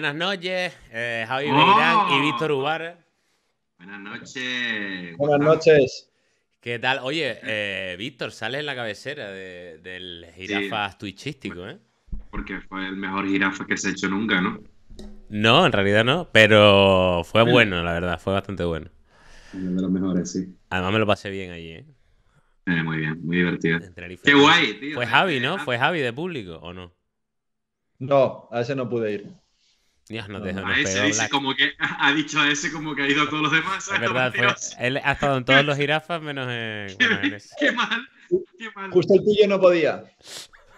buenas noches. Eh, Javi Beirán y Víctor Ubar. Buenas noches. Buenas noches. ¿Qué tal? Oye, eh, Víctor, sales en la cabecera del jirafa sí. ¿eh? Porque fue el mejor jirafa que se ha hecho nunca, ¿no? No, en realidad no, pero fue bueno, la verdad, fue bastante bueno. Uno de los mejores, sí. Además me lo pasé bien allí, eh, eh muy bien, muy divertido. Qué guay, tío. Fue Javi, ¿no? Ah. Fue Javi de público, ¿o no? No, a ese no pude ir. Dios, no te, a ese dice como que ha dicho a ese como que ha ido a todos los demás. Es verdad, él ha estado en todos los jirafas menos en. Qué, mal, qué mal. Justo el tuyo no podía.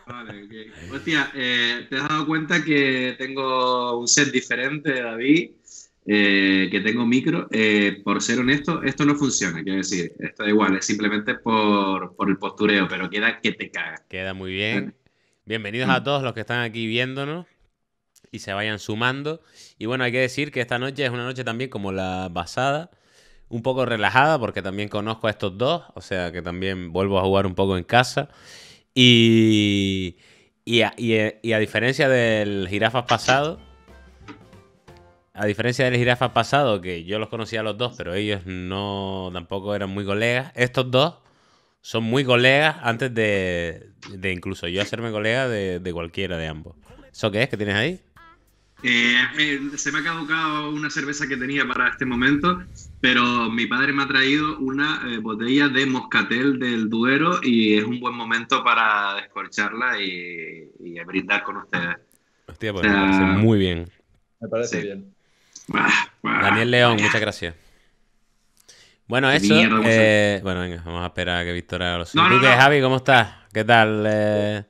Vale, Hostia, pues, eh, te has dado cuenta que tengo un set diferente, David, eh, que tengo micro. Eh, por ser honesto, esto no funciona, quiero decir, esto da igual, es simplemente por, por el postureo, pero queda que te caga. Queda muy bien. Bienvenidos a todos los que están aquí viéndonos y se vayan sumando. Y bueno, hay que decir que esta noche es una noche también como la basada, un poco relajada, porque también conozco a estos dos, o sea que también vuelvo a jugar un poco en casa. Y, y, a, diferencia del jirafas pasado, a diferencia del jirafas pasado, que yo los conocía a los dos, pero ellos no tampoco eran muy colegas, estos dos son muy colegas antes de, de incluso yo hacerme colega de, de cualquiera de ambos. ¿Eso qué es que tienes ahí? Eh, se me ha caducado una cerveza que tenía para este momento, pero mi padre me ha traído una eh, botella de moscatel del Duero y es un buen momento para descorcharla y, y brindar con ustedes. Hostia, pues me parece muy bien. Me parece bien. Daniel León, muchas gracias. Bueno, eso. Eh, bueno, venga, vamos a esperar a que Víctor haga los. Javi? ¿Cómo estás? ¿Qué tal eh,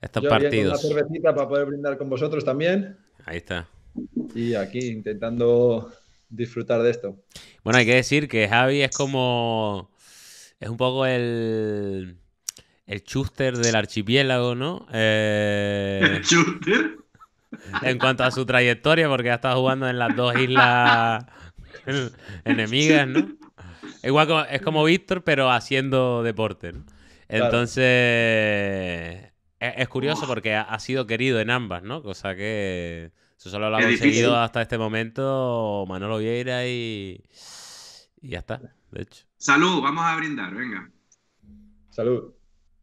estos partidos? una cervecita para poder brindar con vosotros también ahí está. Y aquí intentando disfrutar de esto. Bueno, hay que decir que Javi es como. Es un poco el. El chuster del archipiélago, ¿no? Eh, ¿El chuster? En cuanto a su trayectoria, porque ha estado jugando en las dos islas enemigas, ¿no? Igual es como Víctor, pero haciendo deporte, Entonces, es, curioso porque ha, sido querido en ambas, ¿no? Cosa que eso solo lo ha conseguido hasta este momento Manolo Vieira y... y ya está, de hecho. Salud, vamos a brindar, venga. Salud.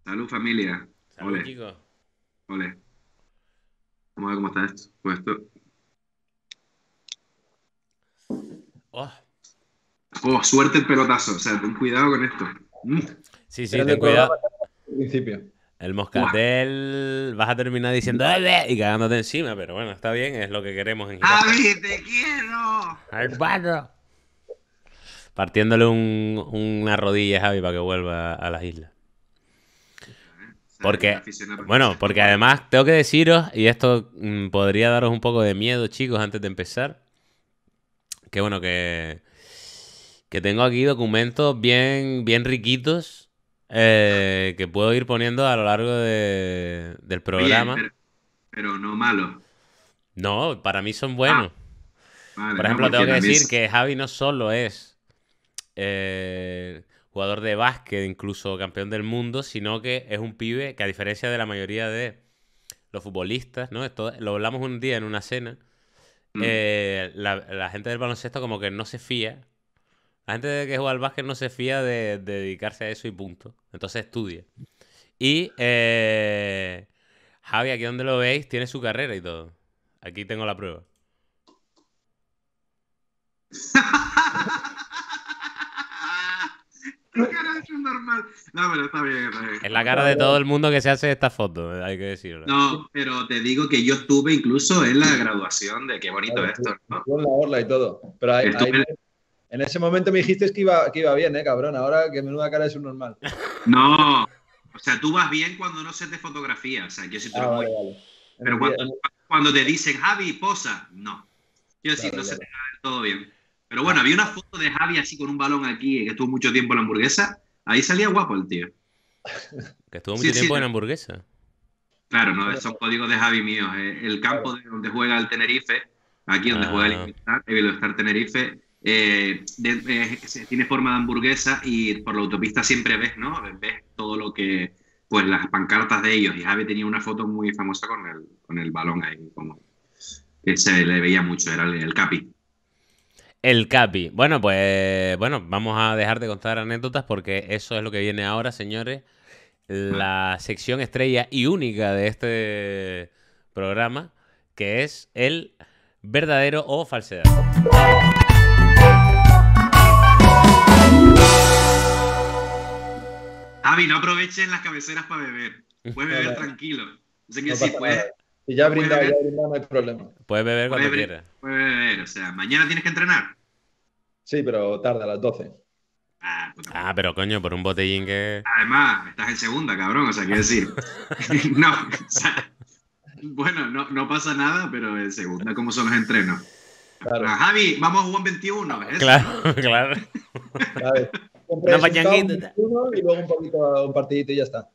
Salud familia. Salud chicos. Vamos a ver cómo está esto. Pues esto. Oh. oh. suerte el pelotazo. O sea, ten cuidado con esto. Mm. Sí, sí, ten cuidado. principio. El moscatel vas a terminar diciendo y cagándote encima, pero bueno, está bien, es lo que queremos en te quiero! ¡Hermano! Partiéndole un, una rodilla a Javi para que vuelva a las islas. Porque, bueno, porque además tengo que deciros, y esto mm, podría daros un poco de miedo, chicos, antes de empezar, que bueno, que, que tengo aquí documentos bien, bien riquitos eh, que puedo ir poniendo a lo largo del programa. pero, no malo. No, para mí son ah, buenos. Por ejemplo, tengo que decir que Javi no solo es eh, jugador de básquet, incluso campeón del mundo, sino que es un pibe que a diferencia de la mayoría de los futbolistas, ¿no? Esto, lo hablamos un día en una cena. Mm. Eh, la, gente del baloncesto como que no se fía la gente que juega al básquet no se fía de, dedicarse a eso y punto. Entonces estudia. Y eh, Javi, aquí donde lo veis, tiene su carrera y todo. Aquí tengo la prueba. cara es normal. No, pero está bien, Es la cara de todo el mundo que se hace esta foto, hay que decirlo. No, pero te digo que yo estuve incluso en la graduación de qué bonito esto. ¿no? Con la orla y todo. Pero hay... En ese momento me dijiste que iba, que iba bien, ¿eh, cabrón? Ahora que menuda cara es un normal. No, o sea, tú vas bien cuando no se te fotografía, o sea, yo sí te ah, lo Pero cuando, te dicen, Javi, posa, no. Yo sí, no se te todo bien. Pero bueno, había una foto de Javi así con un balón aquí, eh, que estuvo mucho tiempo en la hamburguesa. Ahí salía guapo el tío. Que estuvo mucho tiempo en la hamburguesa. Claro, no, son códigos de Javi míos. Eh. El campo donde juega el Tenerife, aquí donde juega el ah. Estar Tenerife, eh, tiene forma de hamburguesa y por la autopista siempre ves, ¿no? Ves todo lo que, pues las pancartas de ellos. Y Javi tenía una foto muy famosa con el, con el balón ahí, como que se le veía mucho, era el, el Capi. El Capi. Bueno, pues bueno, vamos a dejar de contar anécdotas porque eso es lo que viene ahora, señores. La sección estrella y única de este programa, que es el verdadero o falsedad. Avi, no aprovechen las cabeceras para beber. Puedes beber tranquilo. que sí, Si ya brinda, ya no hay problema. Puedes beber cuando quieras. Puedes beber, o sea, mañana tienes que entrenar. Sí, pero tarde, a las 12. Ah, ah, pero coño, por un botellín que. Además, estás en segunda, cabrón, o sea, quiero decir. no, bueno, no, no pasa nada, pero en segunda, ¿cómo son los entrenos? Ah, Javi, vamos a jugar 21. Claro, claro. Y luego un, poquito, un partidito y ya está.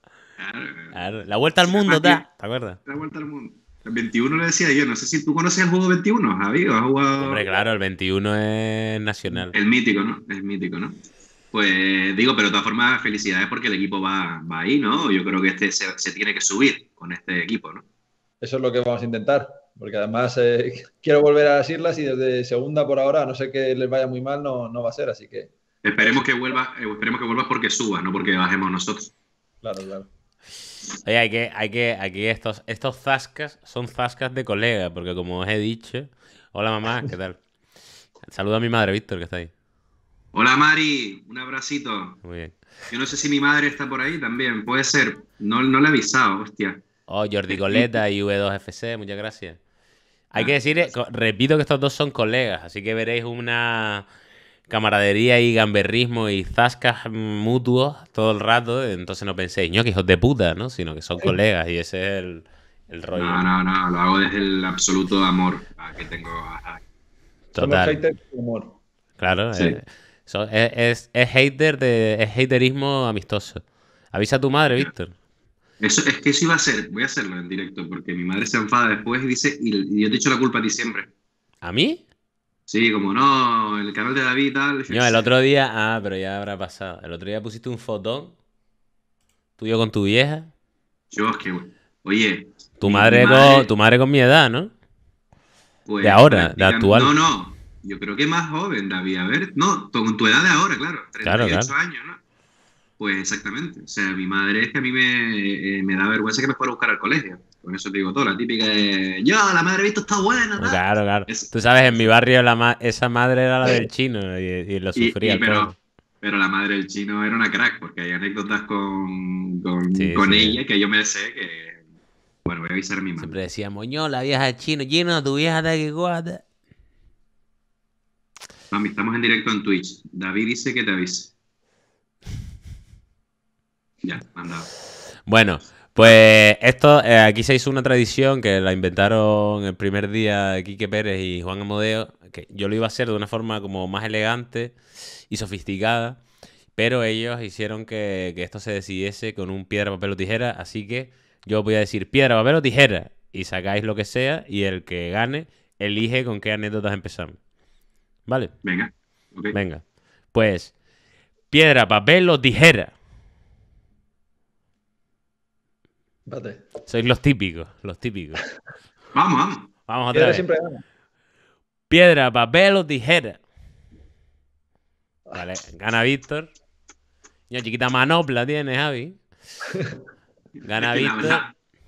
La vuelta al mundo, ¿te acuerdas? La vuelta al mundo. El 21 le decía yo, no sé si tú conoces el juego 21, Javi, has jugado... Hombre, claro, el 21 es nacional. El mítico, ¿no? Es mítico, ¿no? Pues digo, pero de todas formas, felicidades porque el equipo va, va ahí, ¿no? Yo creo que este se, se tiene que subir con este equipo, ¿no? Eso es lo que vamos a intentar porque además eh, quiero volver a decirlas y desde segunda por ahora, a no sé que les vaya muy mal, no, no va a ser, así que... Esperemos que vuelva, eh, esperemos que vuelva porque suba, no porque bajemos nosotros. Claro, claro. Oye, hay que, hay que, aquí estos, estos zascas son zascas de colega, porque como os he dicho, hola mamá, ¿qué tal? Saluda a mi madre, Víctor, que está ahí. Hola Mari, un abracito. Muy bien. Yo no sé si mi madre está por ahí también, puede ser. No, no le he avisado, hostia. Oh, Jordi Coleta y V2FC, muchas gracias. Hay que ah. decir, eh, repito que estos dos son colegas, así que veréis una camaradería y gamberrismo y zascas mutuos todo el rato, entonces no penséis, ño, que hijos de puta, ¿no? Sino que son colegas y ese es el, rollo. No, no, no, lo hago desde el absoluto amor que tengo. Total. humor. Claro, sí. Eh, es, es, es, hater de, es haterismo amistoso. Avisa a tu madre, Víctor. Eso, es que eso iba a ser, voy a hacerlo en directo, porque mi madre se enfada después y dice, y, yo te hecho la culpa a ti siempre. ¿A mí? Sí, como no, el canal de David y tal. No, el otro día, ah, pero ya habrá pasado. El otro día pusiste un fotón tuyo con tu vieja. Yo, es que, oye. Tu madre, con, tu madre con mi edad, ¿no? Pues, de ahora, de actual. No, no, yo creo que más joven, David. A ver, no, con tu edad de ahora, claro. 38 claro, años, ¿no? Pues exactamente. O sea, mi madre es que a mí eh, me, da vergüenza que me fuera a buscar al colegio. Con eso te digo todo. La típica de, yo, la madre visto está buena. Claro, claro. Tú sabes, en mi barrio esa madre era la del chino y, lo sufría. pero, la madre del chino era una crack, porque hay anécdotas con, ella que yo me sé que. Bueno, voy a avisar a mi madre. Siempre decía, moño, la vieja del chino, chino, tu vieja de que guarda. estamos en directo en Twitch. David dice que te avise. Ya, Bueno, pues esto, eh, aquí se hizo una tradición que la inventaron el primer día Quique Pérez y Juan Amodeo, que yo lo iba a hacer de una forma como más elegante y sofisticada, pero ellos hicieron que, esto se decidiese con un piedra, papel o tijera, así que yo voy a decir piedra, papel o tijera, y sacáis lo que sea, y el que gane elige con qué anécdotas empezamos. ¿Vale? Venga. Venga. Pues, piedra, papel o tijera. Vale. Sois los típicos, los típicos. vamos, vamos. Vamos Piedra Piedra, papel o tijera. Vale, gana Víctor. Una chiquita manopla tiene, Javi. Gana Víctor.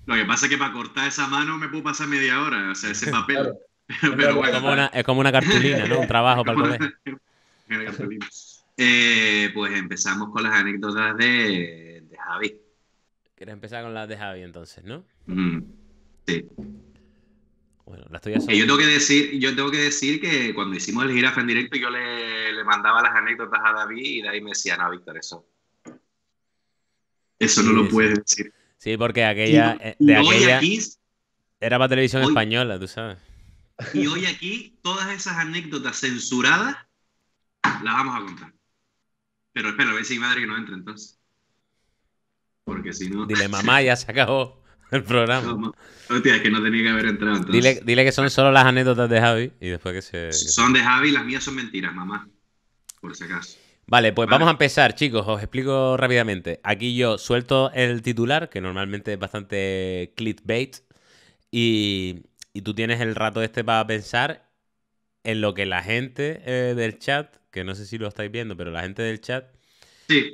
lo que pasa es que para cortar esa mano me puedo pasar media hora, o sea, ese papel. es como una cartulina, ¿no? Un trabajo para el eh, pues empezamos con las anécdotas de Javi. Quieres empezar con las de Javi entonces, ¿no? Mm, sí. Bueno, las estoy. Yo tengo que decir, yo tengo que decir que cuando hicimos el jirafa en directo, yo le, mandaba las anécdotas a David y David me decía, no, Víctor, eso. Eso no lo puedes decir. Sí, porque aquella. Eh, de aquella era para televisión española, tú sabes. Y hoy aquí, todas esas anécdotas censuradas las vamos a contar. Pero espera, a ver si mi madre que no entra entonces. Porque si no. Dile, mamá, ya se acabó el programa. hostia, es que no tenía que haber entrado. Entonces. Dile, que son solo las anécdotas de Javi y después que se. Son de Javi, las mías son mentiras, mamá. Por si acaso. Vale, pues vamos a empezar, chicos. Os explico rápidamente. Aquí yo suelto el titular, que normalmente es bastante clickbait, y, y tú tienes el rato este para pensar en lo que la gente eh, del chat, que no sé si lo estáis viendo, pero la gente del chat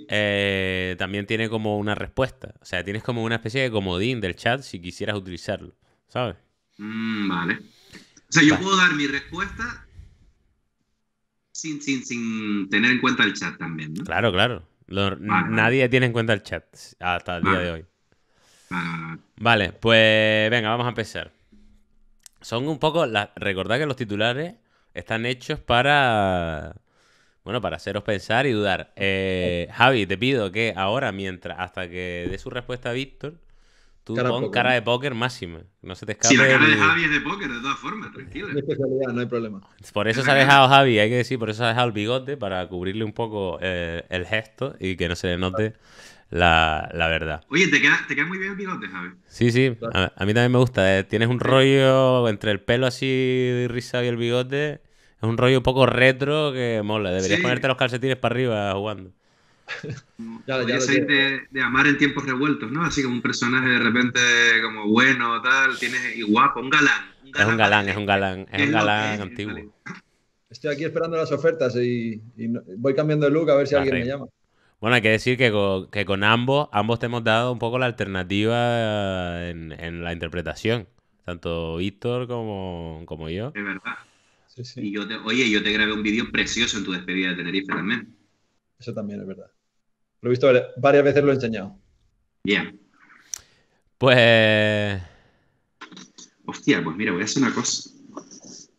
eh, también tiene como una respuesta. O sea, tienes como una especie de comodín del chat si quisieras utilizarlo, ¿sabes? Mm, vale. O sea, yo puedo dar mi respuesta sin, sin, sin, tener en cuenta el chat también, ¿no? Claro, claro. nadie tiene en cuenta el chat hasta el día de hoy. Vale, pues venga, vamos a empezar. Son un poco. Recordad que los titulares están hechos para bueno, para haceros pensar y dudar. Eh, Javi, te pido que ahora, mientras, hasta que dé su respuesta a Víctor, tú cara pon cara de póker máxima. No se te escape. Si la cara de Javi es de póker, de todas formas, tranquilo. no hay problema. Por eso se ha dejado Javi, hay que decir, por eso se ha dejado el bigote, para cubrirle un poco eh, el gesto y que no se le note. La, verdad. Oye, ¿te queda, muy bien el bigote, Javi. Sí, sí, a, mí también me gusta. Eh, tienes un rollo entre el pelo así rizado y el bigote es un rollo un poco retro que mola. Deberías ponerte los calcetines para arriba jugando. ya, de, amar en tiempos revueltos, ¿no? Así como un personaje de repente como bueno, tal, tienes y guapo, un galán. es un galán, es un galán, es un galán antiguo. Estoy aquí esperando las ofertas y, voy cambiando de look a ver si alguien me llama. Bueno, hay que decir que con, ambos, ambos te hemos dado un poco la alternativa en, la interpretación. Tanto Víctor como, como yo. Es verdad. Y yo oye, yo te grabé un vídeo precioso en tu despedida de Tenerife también. Eso también es verdad. Lo he visto varias veces, lo he enseñado. Bien. Pues. Hostia, pues mira, voy a hacer una cosa.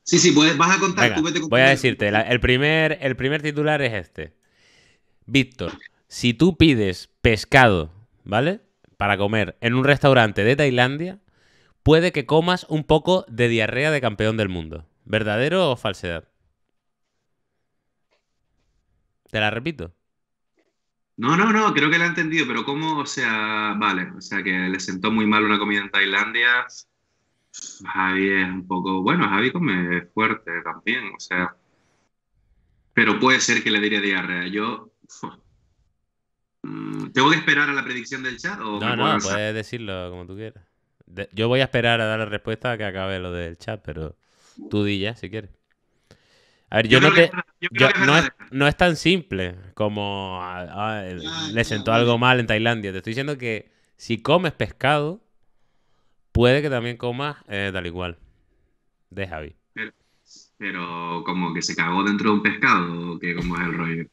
Sí, sí, puedes, vas a contar. voy a decirte, el, primer, el primer titular es este. Víctor, si tú pides pescado, ¿vale? Para comer en un restaurante de Tailandia, puede que comas un poco de diarrea de campeón del mundo. ¿Verdadero o falsedad? Te la repito. No, no, no, creo que la he entendido, pero ¿cómo? O sea, vale, o sea, que le sentó muy mal una comida en Tailandia. Javi es un poco, bueno, Javi come fuerte también, o sea, pero puede ser que le diera diarrea. Yo, mm, ¿tengo que esperar a la predicción del chat? O no, no, puedes decirlo como tú quieras. yo voy a esperar a dar la respuesta a que acabe lo del chat, pero... Tú si quieres. A ver, yo, no te... no, es, tan simple como ah, ah, ah, le sentó algo mal en Tailandia. Te estoy diciendo que si comes pescado, puede que también comas eh, tal igual. De Javi. Pero, como que se cagó dentro de un pescado, que como es el rollo.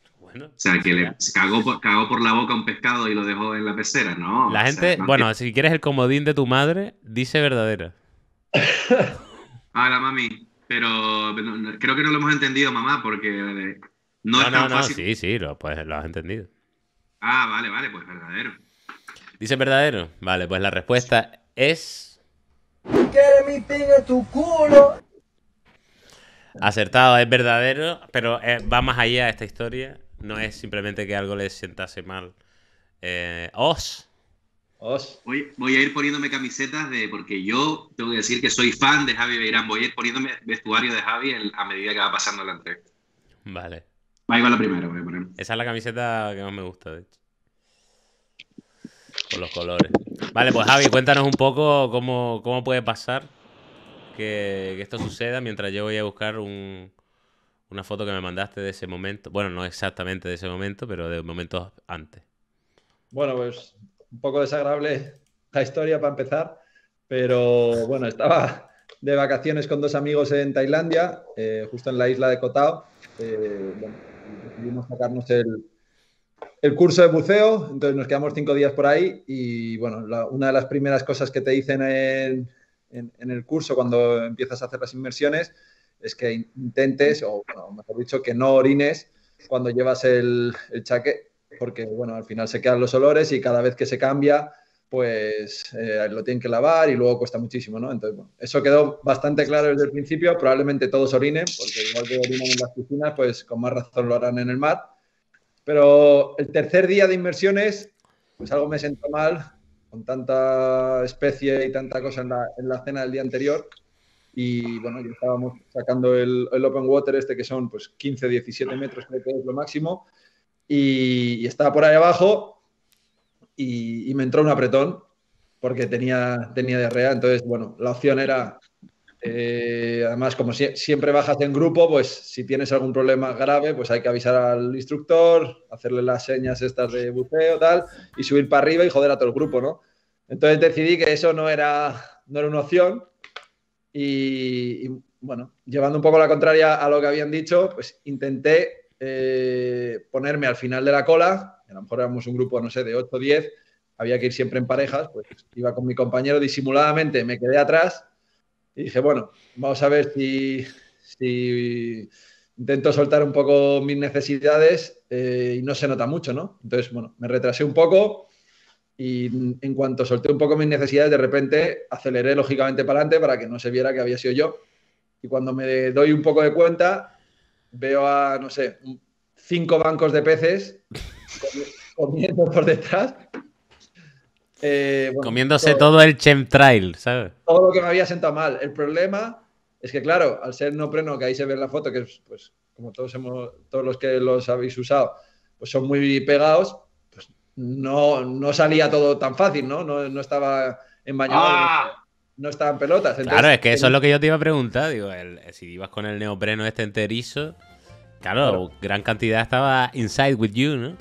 o sea, que le, cagó por, la boca un pescado y lo dejó en la pecera, ¿no? La gente, bueno, si quieres el comodín de tu madre, dice verdadera. ah la mami, pero creo que no lo hemos entendido, mamá, porque eh, no, es tan no, no, Sí, sí, lo, pues, lo has entendido. Ah, vale, vale, pues verdadero. ¿Dice verdadero? Vale, pues la respuesta es. ¿Quieres mi pinga tu culo? Acertado, es verdadero, pero eh, va más allá esta historia. No es simplemente que algo le sientase mal. Eh, os Voy, a ir poniéndome camisetas de, porque yo tengo que decir que soy fan de Javi Beirán. Voy a ir poniéndome vestuario de Javi a medida que va pasando la entrevista. Vale. Va la primera, voy a poner. Esa es la camiseta que más me gusta, de hecho. Con los colores. Vale, pues Javi, cuéntanos un poco cómo, puede pasar que, esto suceda mientras yo voy a buscar una foto que me mandaste de ese momento. Bueno, no exactamente de ese momento, pero de momentos antes. Bueno, pues un poco desagradable la historia para empezar, pero bueno, estaba de vacaciones con dos amigos en Tailandia, eh, justo en la isla de Kotao. Eh, decidimos sacarnos el, curso de buceo, entonces nos quedamos cinco días por ahí y bueno, una de las primeras cosas que te dicen en, el curso cuando empiezas a hacer las inmersiones es que intentes, o mejor dicho, que no orines cuando llevas el, el chaque porque bueno, al final se quedan los olores y cada vez que se cambia, pues eh, lo tienen que lavar y luego cuesta muchísimo, ¿no? Entonces, eso quedó bastante claro desde el principio, probablemente todos orinen, porque igual que orinan en las piscinas, pues con más razón lo harán en el mar. Pero el tercer día de inmersiones, pues algo me sentó mal, con tanta especie y tanta cosa en la, en la cena del día anterior. Y bueno, ya estábamos sacando el, open water este, que son pues 15, 17 metros, creo que es lo máximo y, estaba por ahí abajo y, me entró un apretón porque tenía, tenía diarrea. Entonces, bueno, la opción era, eh, además, como siempre bajas en grupo, pues si tienes algún problema grave, pues hay que avisar al instructor, hacerle las señas estas de buceo, tal, y subir para arriba y joder a todo el grupo, ¿no? Entonces decidí que eso no era, no era una opción y bueno, llevando un poco la contraria a lo que habían dicho, pues intenté eh, ponerme al final de la cola, a lo mejor éramos un grupo, no sé, de 8 o 10, había que ir siempre en parejas, pues iba con mi compañero disimuladamente, me quedé atrás y dije, bueno, vamos a ver si, si intento soltar un poco mis necesidades eh, y no se nota mucho, ¿no? Entonces, bueno, me retrasé un poco y en cuanto solté un poco mis necesidades, de repente aceleré lógicamente para adelante para que no se viera que había sido yo. Y cuando me doy un poco de cuenta, veo a, no sé, cinco bancos de peces comiendo por detrás. Eh, Comiéndose todo, el chemtrail, ¿sabes? Todo lo que me había sentado mal. El problema es que, claro, al ser no preno, que ahí se ve en la foto, que pues, como todos, hemos, todos los que los habéis usado, pues son muy pegados, pues no, salía todo tan fácil, ¿no? No, no estaba en bañador. ¡Ah! no estaban pelotas. claro, es que eso es lo que yo te iba a preguntar. Digo, eh, si ibas con el neopreno este enterizo, claro, gran cantidad estaba inside with you, ¿no?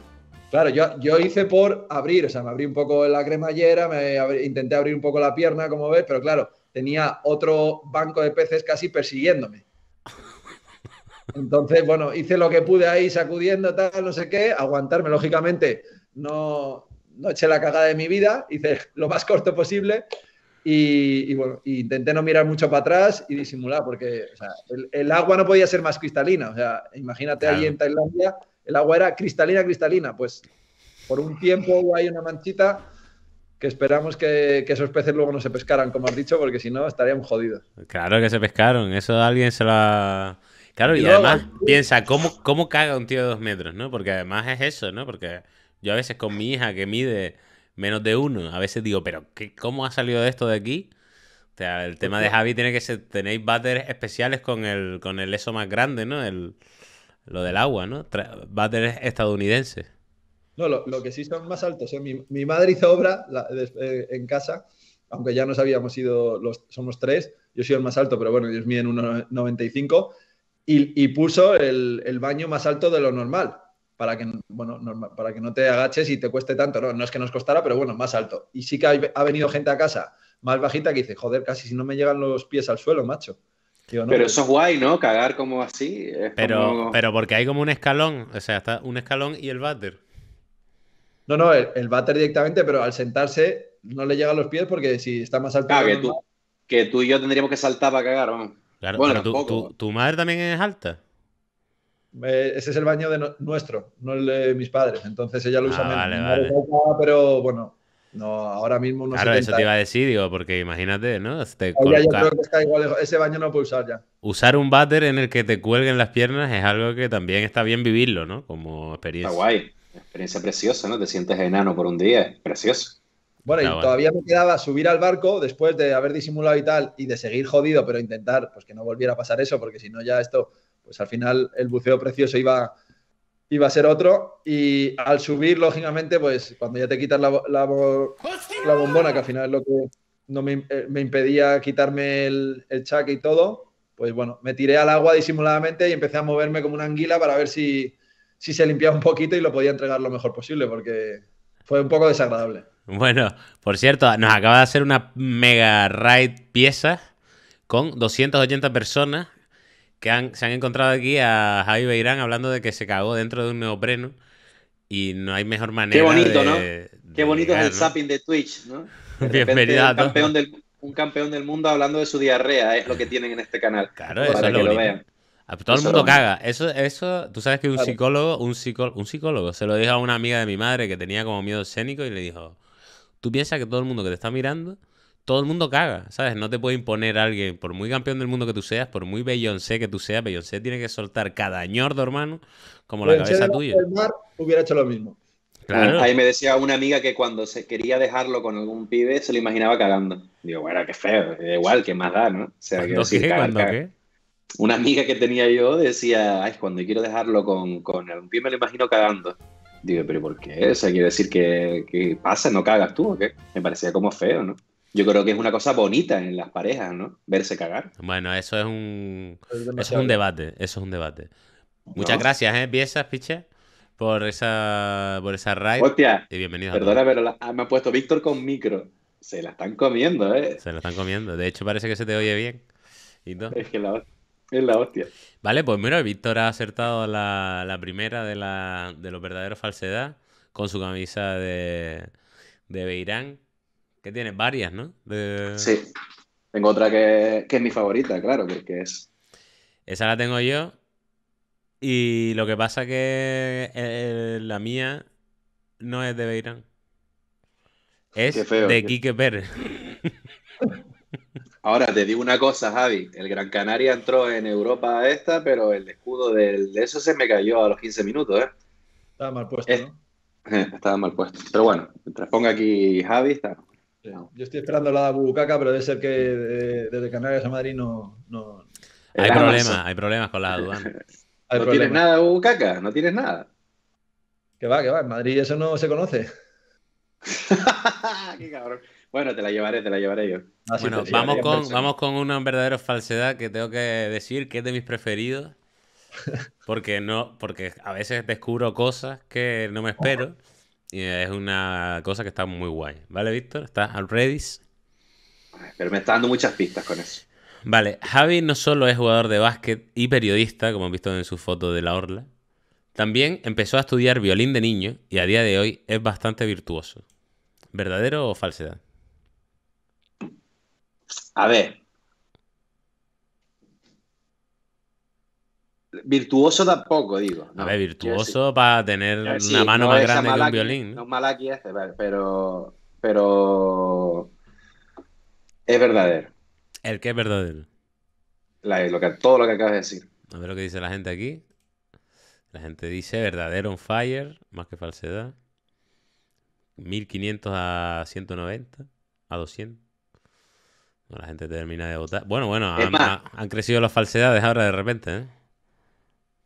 Claro, yo, yo hice por abrir, o sea, me abrí un poco la cremallera, me intenté abrir un poco la pierna, como ves, pero claro, tenía otro banco de peces casi persiguiéndome. Entonces, bueno, hice lo que pude ahí sacudiendo, tal, no sé qué, aguantarme, lógicamente, no, no eché la cagada de mi vida, hice lo más corto posible y, bueno, intenté no mirar mucho para atrás y disimular, porque el, agua no podía ser más cristalina. O sea, imagínate ahí en Tailandia, el agua era cristalina, cristalina. Pues por un tiempo hubo ahí una manchita que esperamos que, esos peces luego no se pescaran, como has dicho, porque si no estaríamos jodidos. Claro que se pescaron, eso alguien se lo Claro, y, además piensa, ¿cómo, ¿cómo caga un tío de dos metros, no? Porque además es eso, ¿no? Porque yo a veces con mi hija que mide menos de uno. A veces digo, pero qué, ¿cómo ha salido esto de aquí? O sea, el tema de Javi tiene que ser, tenéis váteres especiales con el, con el eso más grande, ¿no? El, lo del agua, ¿no? Váteres estadounidenses. No, lo, que sí son más altos. ¿eh? Mi, madre hizo obra eh, en casa, aunque ya nos habíamos ido... los, somos tres, yo soy el más alto, pero bueno, ellos miden 1,95 y, y puso el, el baño más alto de lo normal para que, bueno, para que no te agaches y te cueste tanto. No, no es que nos costara, pero bueno, más alto. Y sí que ha venido gente a casa más bajita que dice, joder, casi si no me llegan los pies al suelo, macho. pero eso es guay, ¿no? Cagar como así. pero, pero porque hay como un escalón, o sea, está un escalón y el váter. No, no, el, váter directamente, pero al sentarse no le llegan los pies porque si está más alto. que, tú, que tú y yo tendríamos que saltar para cagar, vamos. Claro, pero tu madre también es alta ese es el baño de nuestro, no el de mis padres. Entonces ella lo ah, usa pero bueno, no, ahora mismo no Claro, eso te iba a decir, digo, porque imagínate, ¿no? ese baño no lo puedo usar ya. Usar un váter en el que te cuelguen las piernas es algo que también está bien vivirlo, ¿no? Como experiencia. Está guay, experiencia preciosa, ¿no? Te sientes enano por un día, precioso. Bueno, y todavía me quedaba subir al barco después de haber disimulado y tal, y de seguir jodido, pero intentar pues que no volviera a pasar eso, porque si no ya esto pues al final el buceo precioso iba, iba a ser otro y al subir, lógicamente, pues cuando ya te quitas la, la, bombona, que al final es lo que no me, eh, impedía quitarme el, el, y todo, pues bueno, me tiré al agua disimuladamente y empecé a moverme como una anguila para ver si, se limpiaba un poquito y lo podía entregar lo mejor posible, porque fue un poco desagradable. Bueno, por cierto, nos acaba de hacer una mega ride pieza con 280 personas que se han encontrado aquí a Javi Beirán hablando de que se cagó dentro de un neopreno y no hay mejor manera. Qué bonito, ¿no? Qué bonito es el zapping de Twitch, ¿no? Bienvenido un, campeón del, un campeón del mundo hablando de su diarrea es lo que tienen en este canal. Claro, eso es lo, lo vean. Todo el mundo caga. Eso, eso, tú sabes que un psicólogo, un, psicólogo, un psicólogo se lo dijo a una amiga de mi madre que tenía como miedo escénico y le dijo, tú piensas que todo el mundo que te está mirando todo el mundo caga, ¿sabes? No te puede imponer a alguien, por muy campeón del mundo que tú seas, por muy Beyoncé que tú seas, Beyoncé tiene que soltar cada ñordo, hermano, como la cabeza tuya. El hubiera hecho lo mismo. Claro. Ahí me decía una amiga que cuando se quería dejarlo con algún pibe se lo imaginaba cagando. Digo, bueno, qué feo, igual, qué más da, ¿no? O sea, qué? Una amiga que tenía yo decía, ay, cuando quiero dejarlo con, algún pibe me lo imagino cagando. Digo, pero ¿por qué? O sea, quiere decir que, que pasa, no cagas tú o qué. Me parecía como feo, ¿no? yo creo que es una cosa bonita en las parejas, ¿no? Verse cagar. Bueno, eso es un, un debate, eso es un debate. Muchas gracias, ¿eh? Piezas, piche, por esa, por esa raid. Hostia, y bienvenidos perdona, pero ah, me ha puesto Víctor con micro. Se la están comiendo, ¿eh? Se la están comiendo. De hecho, parece que se te oye bien. Es que la, es la hostia. Vale, pues mira, Víctor ha acertado la, primera de, la, de los verdaderos falsedad con su camisa de, de Beirán. Que tienes varias, ¿no? Sí. Tengo otra que, es mi favorita, claro, que es. Esa la tengo yo. Y lo que pasa que eh, la mía no es de Beirán. Es de Quique Pérez. Ahora te digo una cosa, Javi. El Gran Canaria entró en Europa esta, pero el escudo de eso se me cayó a los 15 minutos, ¿eh? Estaba mal puesto, ¿no? Estaba mal puesto. Pero bueno, mientras ponga aquí Javi, está. Yo estoy esperando la bucaca, pero debe ser que desde Canarias a Madrid no. Hay problemas, hay problemas con la aduana. ¿No tienes nada, bucaca? ¿No tienes nada? Que va, que va. En Madrid eso no se conoce. Bueno, te la llevaré, te la llevaré yo. Ah, bueno, vamos con, vamos con una verdadera falsedad que tengo que decir que es de mis preferidos. Porque no, porque a veces descubro cosas que no me espero es una cosa que está muy guay. ¿Vale, Víctor? ¿Estás al ready? Pero me está dando muchas pistas con eso. Vale, Javi no solo es jugador de básquet y periodista, como han visto en su foto de la orla, también empezó a estudiar violín de niño y a día de hoy es bastante virtuoso. ¿Verdadero o falsedad? A ver, virtuoso tampoco, digo. A ver, virtuoso para tener una mano más grande que un violín. No mal este, aquí pero. Pero. Es verdadero. ¿El qué es verdadero? lo todo lo que acabas de decir. A ver lo que dice la gente aquí. La gente dice verdadero on fire, más que falsedad. 1500 a 190, a 200. La gente termina de votar. Bueno, bueno, han, han, crecido las falsedades ahora de repente, ¿eh?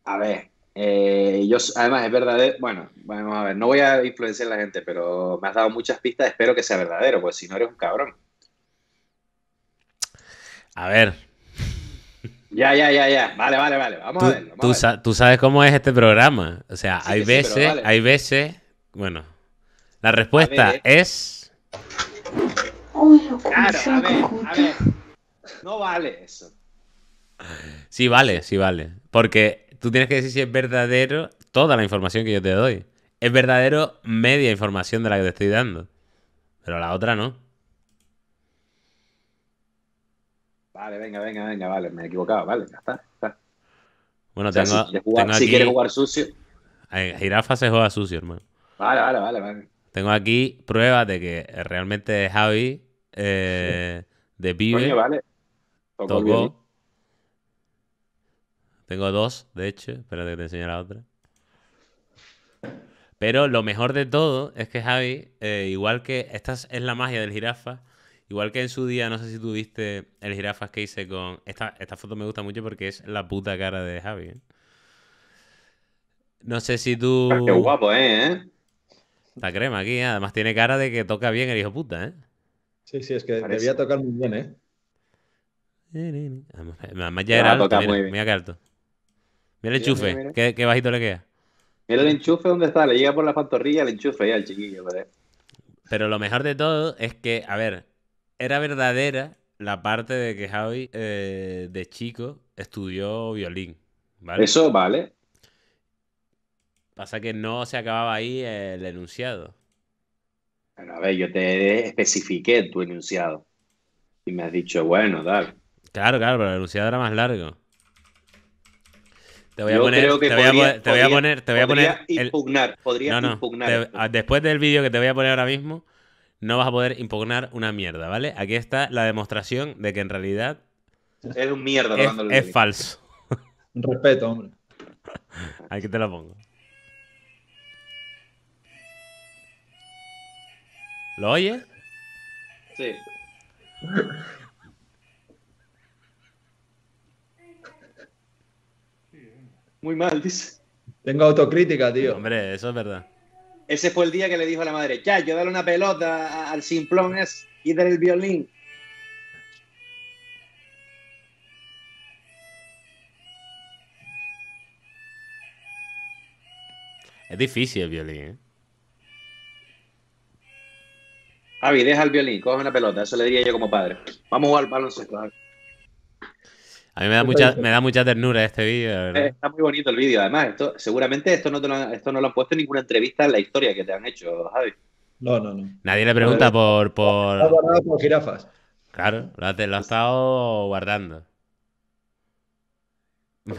a ver, eh, yo, además es verdadero, bueno, vamos a ver, no voy a influenciar la gente, pero me has dado muchas pistas, espero que sea verdadero, pues si no eres un cabrón. A ver. Ya, ya, ya, ya. Vale, vale, vale. Vamos, a, ver. tú sabes cómo es este programa. O sea, hay veces, hay veces. Bueno, la respuesta es. claro, a ver, eh. a ver. No vale eso. Sí, vale, sí, vale. Porque tú tienes que decir si es verdadero toda la información que yo te doy. Es verdadero media información de la que te estoy dando. Pero la otra no. Vale, venga, venga, venga, vale. Me he equivocado, vale, ya está. está. Bueno, tengo, si, jugar, tengo aquí... si quieres jugar sucio. Jirafa se juega sucio, hermano. Vale, vale, vale, vale. Tengo aquí pruebas de que realmente Javi eh, de pibe vale. tocó tengo dos, de hecho. Espérate que te enseñe la otra. Pero lo mejor de todo es que Javi, eh, igual que. Esta es la magia del jirafa. Igual que en su día, no sé si tuviste el jirafa que hice con. Esta, esta foto me gusta mucho porque es la puta cara de Javi. ¿eh? No sé si tú. Ah, qué guapo, ¿eh? eh. Está crema aquí, además tiene cara de que toca bien el hijo puta, ¿eh? Sí, sí, es que debía tocar muy bien, ¿eh? Además ya era alto, mira, mira alto. Mira el enchufe, ¿Qué, bajito le queda. Mira el enchufe, ¿dónde está? Le llega por la pantorrilla el enchufe ahí al chiquillo. Pero... pero lo mejor de todo es que, a ver, era verdadera la parte de que Javi eh, de chico estudió violín. ¿vale? Eso vale. Pasa que no se acababa ahí el enunciado. Bueno, a ver, yo te especifiqué tu enunciado. Y me has dicho, bueno, dale. Claro, claro, pero el enunciado era más largo. Te voy, a poner, te, voy a, poner, te impugnar, podría no, no, impugnar. Ah, después del vídeo que te voy a poner ahora mismo, no vas a poder impugnar una mierda, ¿vale? Aquí está la demostración de que en realidad es un mierda. Es, es falso. Respeto, hombre. Aquí te lo pongo. ¿Lo oyes? Sí. muy mal, dice. Tengo autocrítica, tío. Hombre, eso es verdad. Ese fue el día que le dijo a la madre, ya, yo dale una pelota al simplón es y dale el violín. Es difícil el violín, ¿eh? Javi, deja el violín, coge una pelota, eso le diría yo como padre. Vamos a jugar baloncesto, a mí me da, mucha, me da mucha ternura este vídeo. Eh, está muy bonito el vídeo, además. seguramente esto no, lo han, esto no lo han puesto en ninguna entrevista en la historia que te han hecho, Javi. No, no, no. Nadie le pregunta por... por... No, por jirafas. Claro, lo, has, estado guardando. Me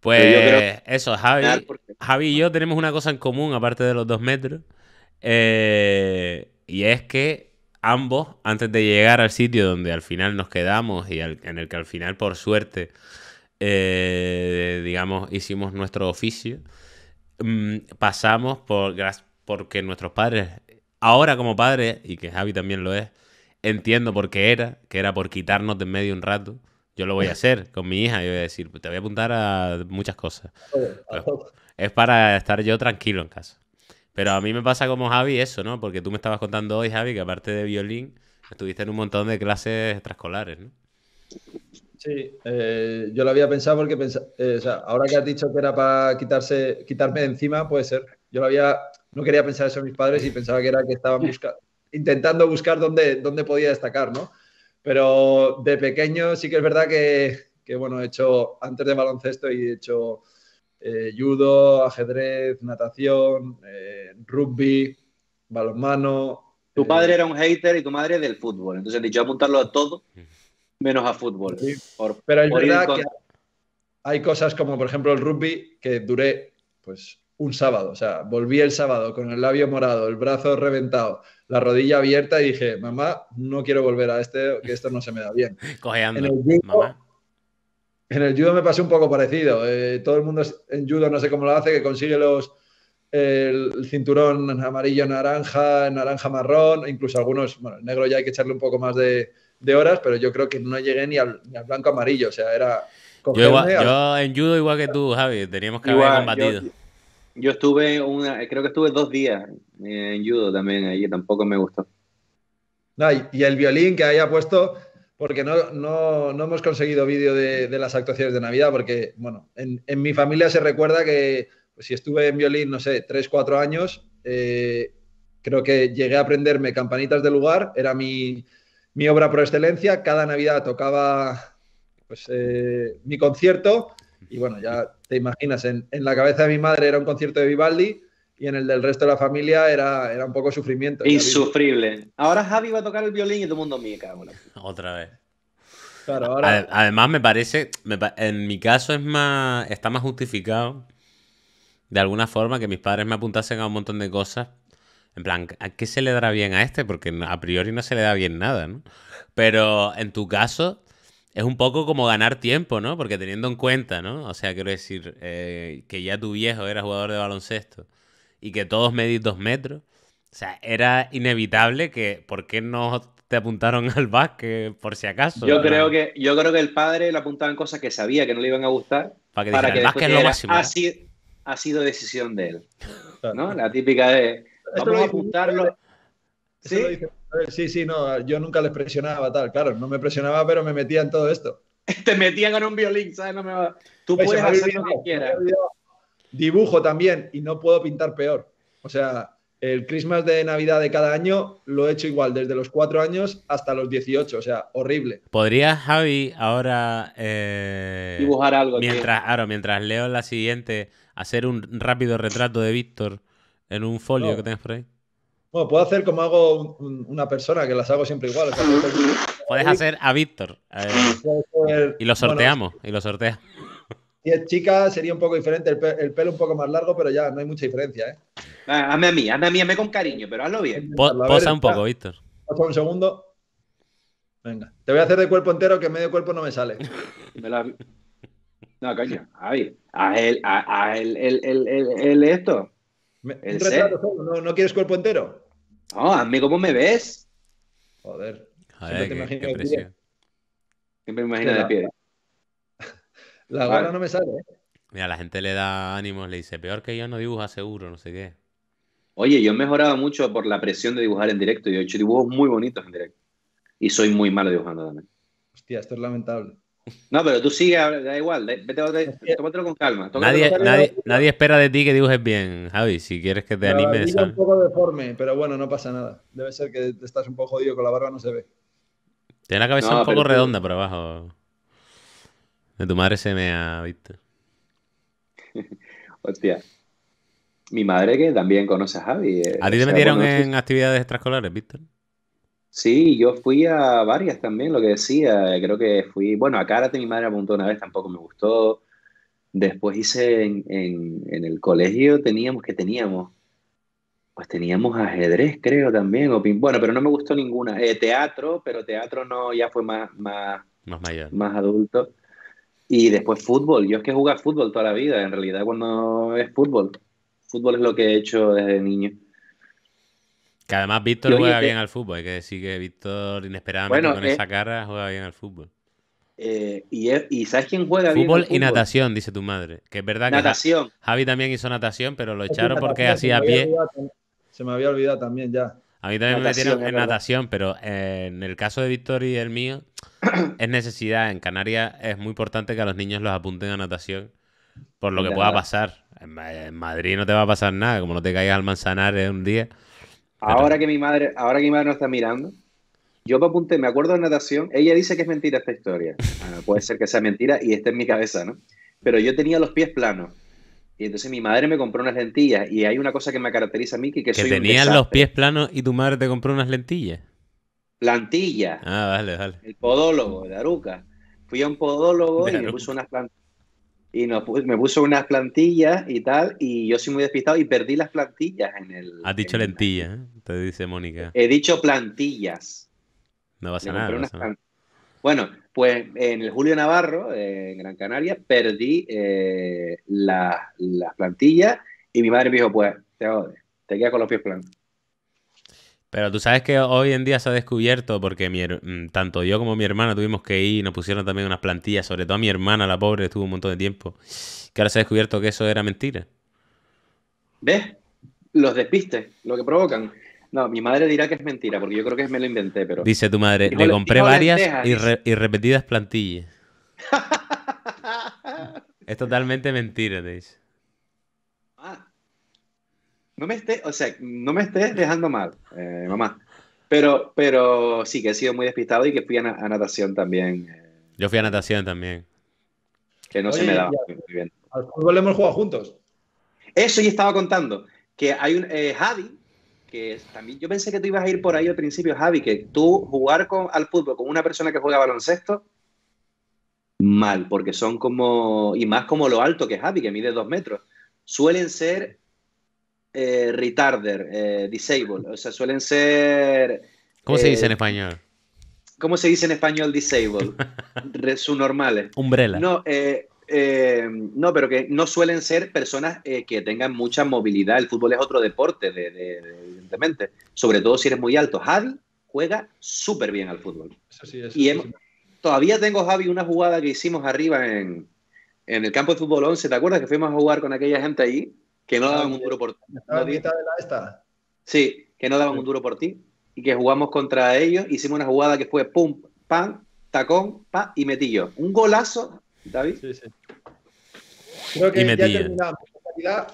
Pues eso, Javi, Javi y yo tenemos una cosa en común, aparte de los dos metros. Eh, y es que ambos, antes de llegar al sitio donde al final nos quedamos y en el que al final, por suerte, eh, digamos, hicimos nuestro oficio, mm, pasamos por, porque nuestros padres, ahora como padres, y que Javi también lo es, entiendo por qué era, que era por quitarnos de medio un rato. Yo lo voy a hacer con mi hija, y voy a decir, te voy a apuntar a muchas cosas. Pues, es para estar yo tranquilo en casa. Pero a mí me pasa como Javi eso, ¿no? Porque tú me estabas contando hoy, Javi, que aparte de violín, estuviste en un montón de clases extraescolares, ¿no? Sí, eh, yo lo había pensado porque pensaba... Eh, o sea, ahora que has dicho que era para quitarse, quitarme de encima, puede ser. Yo lo había, no quería pensar eso en mis padres y pensaba que era que estaban buscando intentando buscar dónde, dónde podía destacar, ¿no? Pero de pequeño sí que es verdad que, que, bueno, he hecho antes de baloncesto y he hecho eh, judo, ajedrez, natación, eh, rugby, balonmano. Tu eh, padre era un hater y tu madre del fútbol. Entonces he dicho apuntarlo a todo menos a fútbol. Pero es verdad que hay cosas como, por ejemplo, el rugby que duré pues un sábado. O sea, volví el sábado con el labio morado, el brazo reventado, la rodilla abierta y dije, mamá, no quiero volver a este, que esto no se me da bien. Cogeando, en el judo me pasé un poco parecido. Eh, todo el mundo en judo, no sé cómo lo hace, que consigue los el cinturón amarillo, naranja, naranja marrón, incluso algunos, bueno, el negro ya hay que echarle un poco más de, horas, pero yo creo que no llegué ni al, blanco amarillo, o sea, era... Yo, en judo igual que tú, Javi, teníamos que haber combatido. Yo, estuve, una, creo que estuve dos días eh, en judo también, ahí tampoco me gustó. y, y el violín que haya puesto, porque no, no, no hemos conseguido vídeo de, las actuaciones de Navidad, porque, bueno, en, en mi familia se recuerda que pues, si estuve en violín, no sé, 3, 4 años, eh, creo que llegué a aprenderme Campanitas de Lugar, era mi, mi obra por excelencia, cada Navidad tocaba pues, eh, mi concierto, y bueno, ya te imaginas, en, en la cabeza de mi madre era un concierto de Vivaldi, y en el del resto de la familia era, era un poco sufrimiento. Insufrible. Ahora Javi va a tocar el violín y todo el mundo me cago. Otra vez. Además me parece, en mi caso es más, está más justificado de alguna forma que mis padres me apuntasen a un montón de cosas. En plan, ¿a qué se le dará bien a este? Porque a priori no se le da bien nada, ¿no? Pero en tu caso es un poco como ganar tiempo, ¿no? Porque teniendo en cuenta, ¿no? O sea, quiero decir, eh, que ya tu viejo era jugador de baloncesto y que todos medís dos metros. O sea, era inevitable que, ¿por qué no te apuntaron al básquet por si acaso? Yo, creo que, yo creo que el padre le apuntaban cosas que sabía que no le iban a gustar. Para que, para que el lo máximo. Ha ¿eh? sido, ha sido, decisión de él. ¿no? La típica de, vamos a apuntarlo. ¿Sí? sí, sí, no, yo nunca les presionaba tal, claro, no me presionaba, pero me metía en todo esto. Te metían en un violín, ¿sabes? No me Tú puedes hacer lo que quieras. Dibujo también y no puedo pintar peor. O sea, el Christmas de Navidad de cada año lo he hecho igual, desde los cuatro años hasta los 18, o sea, horrible. ¿Podrías Javi ahora... Eh, Dibujar algo. Mientras, mientras leo la siguiente, hacer un rápido retrato de Víctor en un folio que tenés por ahí. Bueno, puedo hacer como hago una persona, que las hago siempre igual. Puedes hacer a Víctor. y lo sorteamos, y lo sorteas chica, sería un poco diferente, el, pelo un poco más largo, pero ya no hay mucha diferencia, ¿eh? Ah, hazme a mí, hazme a mí, hazme con cariño, pero hazlo bien. posa un poco, Víctor. un segundo. Venga. Te voy a hacer de cuerpo entero que medio cuerpo no me sale. No, coño. a él, a, a él, esto. retrato, ¿no? ¿No, quieres cuerpo entero? No, hazme como me ves. Joder. qué, me imagino de pie. La vale. no me sale, ¿eh? Mira, la gente le da ánimos, le dice, peor que yo no dibuja seguro, no sé qué. Oye, yo he mejorado mucho por la presión de dibujar en directo. Yo he hecho dibujos muy bonitos en directo. Y soy muy malo dibujando también. Hostia, esto es lamentable. No, pero tú sigue, da igual, vete, tómatelo con calma. nadie, Nadie, espera de ti que dibujes bien, Javi, si quieres que te animes. Estoy un poco deforme, pero bueno, no pasa nada. Debe ser que te estás un poco jodido con la barba, no se ve. Tiene la cabeza un poco redonda por abajo. De tu madre se me ha visto. Hostia. Mi madre que también conoce a Javi. Eh, ¿A ti te metieron en actividades extraescolares, Víctor? Sí, yo fui a varias también, lo que decía. Creo que fui, bueno, a karate mi madre apuntó una vez, tampoco me gustó. Después hice en, el colegio, teníamos, que teníamos? Pues teníamos ajedrez, creo también. O bueno, pero no me gustó ninguna. Eh, teatro, pero teatro no, ya fue más, más, más, mayor. más adulto. Y después fútbol. Yo es que juega fútbol toda la vida, en realidad, cuando es fútbol. Fútbol es lo que he hecho desde niño. Que además Víctor juega bien al fútbol. Hay que decir que Víctor, inesperadamente con esa eh, cara, juega bien al fútbol. Eh, y, ¿sabes quién juega fútbol bien? fútbol y natación, dice tu madre. Que es verdad natación. Javi también hizo natación, pero lo echaron porque hacía pie. Se me había olvidado también ya. A mí también me metieron en natación, pero eh, en el caso de Víctor y el mío, es necesidad. En Canarias es muy importante que a los niños los apunten a natación por lo que pueda pasar. En Madrid no te va a pasar nada, como no te caigas al manzanar en un día. Ahora que mi madre, ahora que mi madre no está mirando, yo me apunté, me acuerdo de natación, ella dice que es mentira esta historia. puede ser que sea mentira y esté en mi cabeza, ¿no? Pero yo tenía los pies planos y entonces mi madre me compró unas lentillas y hay una cosa que me caracteriza a mí que, que, que tenían los pies planos y tu madre te compró unas lentillas. Plantillas. Ah, vale, vale. El podólogo de Aruca. Fui a un podólogo y me puso unas plantillas. Y me puso unas plantillas y tal, y yo soy muy despistado y perdí las plantillas en el... Has dicho lentillas, ¿eh? te dice Mónica. He dicho plantillas. No pasa nada. Bueno, pues en el Julio Navarro, en Gran Canaria, perdí eh, las plantillas y mi madre me dijo, pues te jodes, te quedas con los pies planos. Pero tú sabes que hoy en día se ha descubierto, porque mm, tanto yo como mi hermana tuvimos que ir, nos pusieron también unas plantillas, sobre todo a mi hermana, la pobre, estuvo un montón de tiempo, que ahora se ha descubierto que eso era mentira. ¿Ves? Los despistes, lo que provocan. No, mi madre dirá que es mentira, porque yo creo que me lo inventé, pero. Dice tu madre, le compré varias y, repetidas plantillas. es totalmente mentira, dice. Ah. No me estés, o sea, no me estés dejando mal, eh, mamá. Pero, pero sí, que he sido muy despistado y que fui a, natación también. Eh. Yo fui a natación también. Que no se me daba muy bien. Al fútbol hemos jugado juntos. Eso yo estaba contando. Que hay un. Eh, que también yo pensé que tú ibas a ir por ahí al principio, Javi, que tú jugar con, al fútbol con una persona que juega baloncesto, mal, porque son como, y más como lo alto que Javi, que mide dos metros, suelen ser eh, retarder, eh, disabled, o sea, suelen ser... ¿Cómo se dice en eh, español? ¿Cómo se dice en español disabled? normales. Umbrella. No, eh, eh, no, pero que no suelen ser personas eh, que tengan mucha movilidad. El fútbol es otro deporte, de, evidentemente. Sobre todo si eres muy alto. Javi juega súper bien al fútbol. y todavía tengo, Javi, una jugada que hicimos arriba en, el campo de fútbol 11. ¿Te acuerdas que fuimos a jugar con aquella gente ahí? Que no daban un duro por ti. Sí, que no daban un duro por ti. Y que jugamos contra ellos. Hicimos una jugada que fue pum, pan tacón, pa y metillo. Un golazo David. Sí, sí. Creo que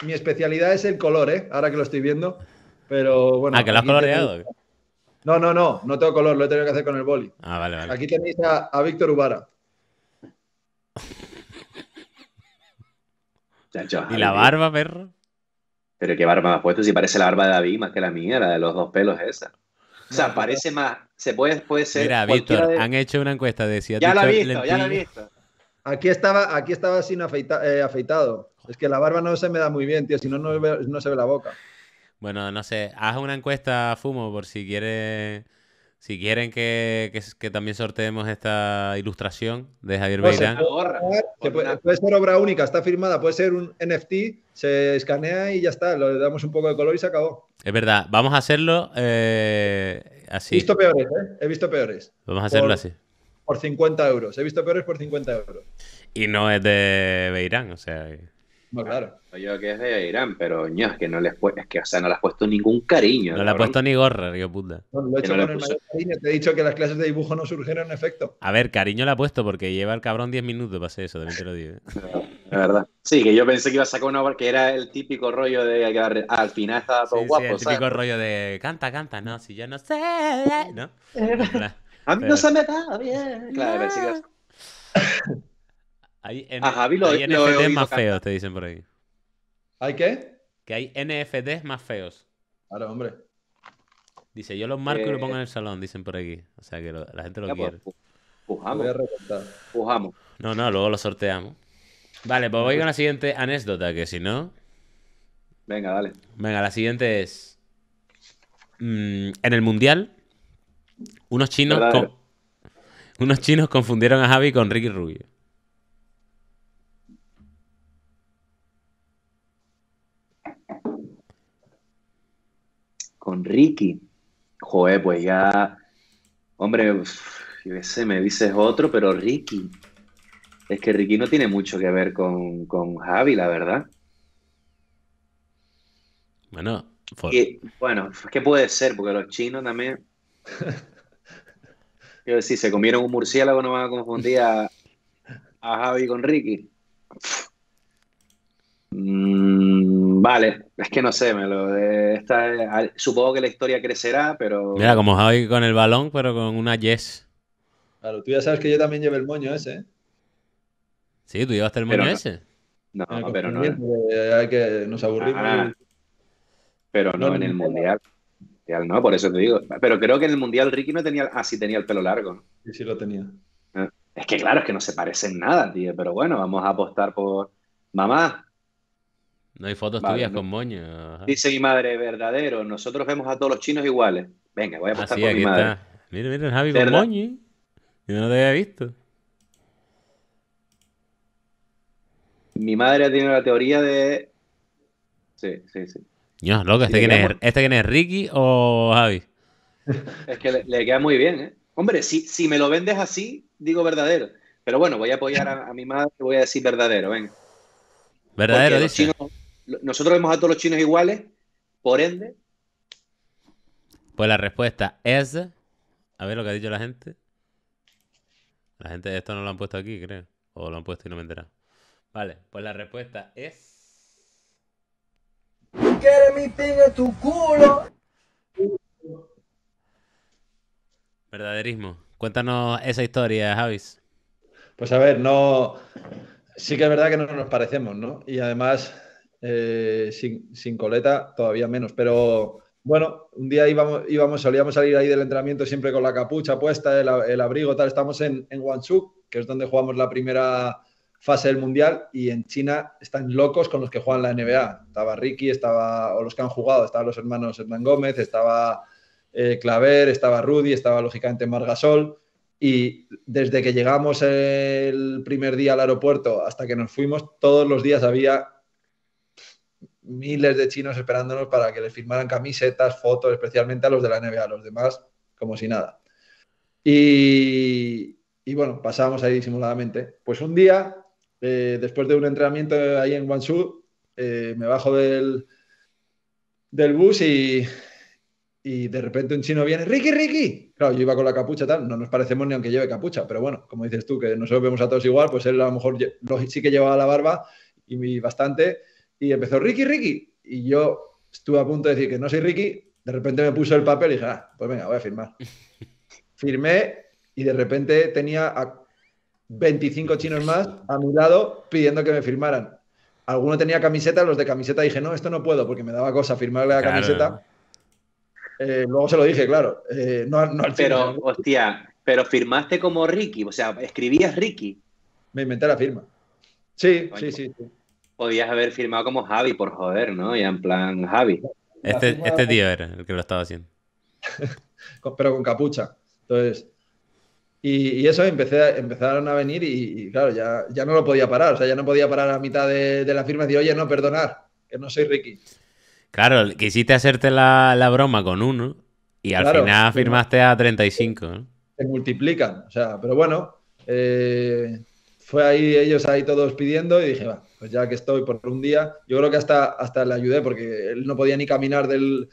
Mi especialidad, es el color, ¿eh? Ahora que lo estoy viendo. Pero bueno. Ah, que lo has coloreado. No, no, no. No tengo color, lo he tenido que hacer con el boli. Ah, vale, vale. Aquí tenéis a, Víctor Ubara. ¿Y la barba, perro? Pero qué barba me has puesto, si parece la barba de David más que la mía, la de los dos pelos esa. O sea, parece más. Se puede, puede ser. Mira, Víctor, han hecho una encuesta de si ya la he visto, ya la he visto. Aquí estaba, aquí estaba sin eh, afeitado. Es que la barba no se me da muy bien, tío, si no, no, se ve la boca. Bueno, no sé, haz una encuesta, Fumo, por si quiere... Si quieren que, también sorteemos esta ilustración de Javier no, Beirán. puede, ser obra única, está firmada, puede ser un NFT, se escanea y ya está, le damos un poco de color y se acabó. Es verdad, vamos a hacerlo eh, así. He visto peores, ¿eh? He visto peores. Vamos a hacerlo así por 50 euros. He visto peores por 50 euros. Y no es de Beirán, o sea. No, ah, claro. Yo que es de Irán pero ño, es que no les que, sea, no le has puesto ningún cariño. No le has puesto ni gorra, tío puta. lo he hecho con el cariño. Te he dicho que las clases de dibujo no surgieron en efecto. A ver, cariño le ha puesto porque lleva el cabrón 10 minutos para hacer eso, también te lo digo. ¿eh? La verdad. Sí, que yo pensé que iba a sacar una obra que era el típico rollo de al final estaba todo guapo. el típico rollo de canta, canta, no, si yo no sé. ¿eh? ¿No? A mí no se me da bien. Claro, a ver Hay a Javi hay más feos, te dicen por ahí. ¿Hay qué? Que hay NFTs más feos. Claro, hombre. Dice, yo los marco y lo eh, pongo en el salón, dicen por aquí. O sea que la gente lo pues, quiere. pujamos. Pujamos. No, no, luego lo sorteamos. Vale, pues voy con la siguiente anécdota, que si no. Venga, dale. Venga, la siguiente es. Mm, en el Mundial, unos chinos, Unos chinos confundieron a Javi con Ricky Rubio. Con Ricky. Joder, pues ya. Hombre, ese me dices otro, pero Ricky. Es que Ricky no tiene mucho que ver con, Javi, la verdad. Bueno, bueno, ¿qué puede ser? Porque los chinos también. si se comieron un murciélago, no van a confundir a, Javi con Ricky. Mm, vale, es que no sé, me lo eh, eh, supongo que la historia crecerá, pero. Mira, como Javi con el balón, pero con una yes. Claro, tú ya sabes que yo también llevo el moño ese, ¿eh? Sí, tú llevaste el moño ese. No, ah, pero no. Hay que, nos aburrimos. Ah, pero no, en el mundial no, por eso te digo. Pero creo que en el Mundial Ricky no tenía. Ah, sí tenía el pelo largo. Sí, sí lo tenía. Ah, es que claro, es que no se parecen nada, tío. Pero bueno, vamos a apostar por. Mamá. No hay fotos tuyas con moño. Dice mi madre, verdadero. Nosotros vemos a todos los chinos iguales. Venga, voy a apostar ah, por mi madre. Mira, mira, Javi con moño. Yo no te había visto. Mi madre tiene la teoría de. Sí, sí, sí. ¿este, ¿este, quién es, ¿Ricky o Javi? Es que le, queda muy bien, ¿eh? Hombre, si, me lo vendes así, digo verdadero. Pero bueno, voy a apoyar a, mi madre y voy a decir verdadero, venga. Verdadero, nosotros vemos a todos los chinos iguales, por ende. Pues la respuesta es. A ver lo que ha dicho la gente. La gente, esto no lo han puesto aquí, creo. O lo han puesto y no me enteran? Vale, pues la respuesta es. ¿Quieres mi tu culo? Verdaderismo. Cuéntanos esa historia, Javis. Pues a ver, no. Sí que es verdad que no nos parecemos, ¿no? Y además, eh, sin, coleta, todavía menos. Pero bueno, un día íbamos, solíamos salir ahí del entrenamiento siempre con la capucha puesta, el, abrigo, tal. Estamos en, en que es donde jugamos la primera fase del mundial y en China están locos con los que juegan la NBA. Estaba Ricky, estaba, o los que han jugado, estaban los hermanos Hernán Gómez, estaba eh, Claver, estaba Rudy, estaba lógicamente Margasol. Y desde que llegamos el primer día al aeropuerto hasta que nos fuimos, todos los días había miles de chinos esperándonos para que les firmaran camisetas, fotos, especialmente a los de la NBA, a los demás como si nada. Y, y bueno, pasamos ahí disimuladamente. Pues un día eh, después de un entrenamiento ahí en Guangzhou, eh, me bajo del, del bus y, de repente un chino viene, Ricky, Ricky. Claro, yo iba con la capucha tal, no nos parecemos ni aunque lleve capucha, pero bueno, como dices tú, que nosotros vemos a todos igual, pues él a lo mejor sí que llevaba la barba y bastante, y empezó Ricky, Ricky. Y yo estuve a punto de decir que no soy Ricky, de repente me puso el papel y dije, ah, pues venga, voy a firmar. Firmé y de repente tenía 25 chinos más a mi lado pidiendo que me firmaran. Alguno tenía camiseta, los de camiseta dije, no, esto no puedo porque me daba cosa firmarle la camiseta. Eh, luego se lo dije, claro. Eh, pero, hostia, pero firmaste como Ricky, o sea, escribías Ricky. Me inventé la firma. Sí, sí, sí, Podías haber firmado como Javi, por joder, ¿no? Ya en plan Javi. Este, este tío era el que lo estaba haciendo. pero con capucha. Entonces, y, eso, empecé, empezaron a venir y, claro, ya, no lo podía parar. O sea, ya no podía parar a mitad de, la firma y decir, oye, no, perdonar, que no soy Ricky. Claro, quisiste hacerte la, broma con uno y al final firmaste a 35. ¿no? Se multiplican, o sea, pero bueno, eh, fue ahí ellos ahí todos pidiendo y dije, va, pues ya que estoy por un día, yo creo que hasta, hasta le ayudé porque él no podía ni caminar del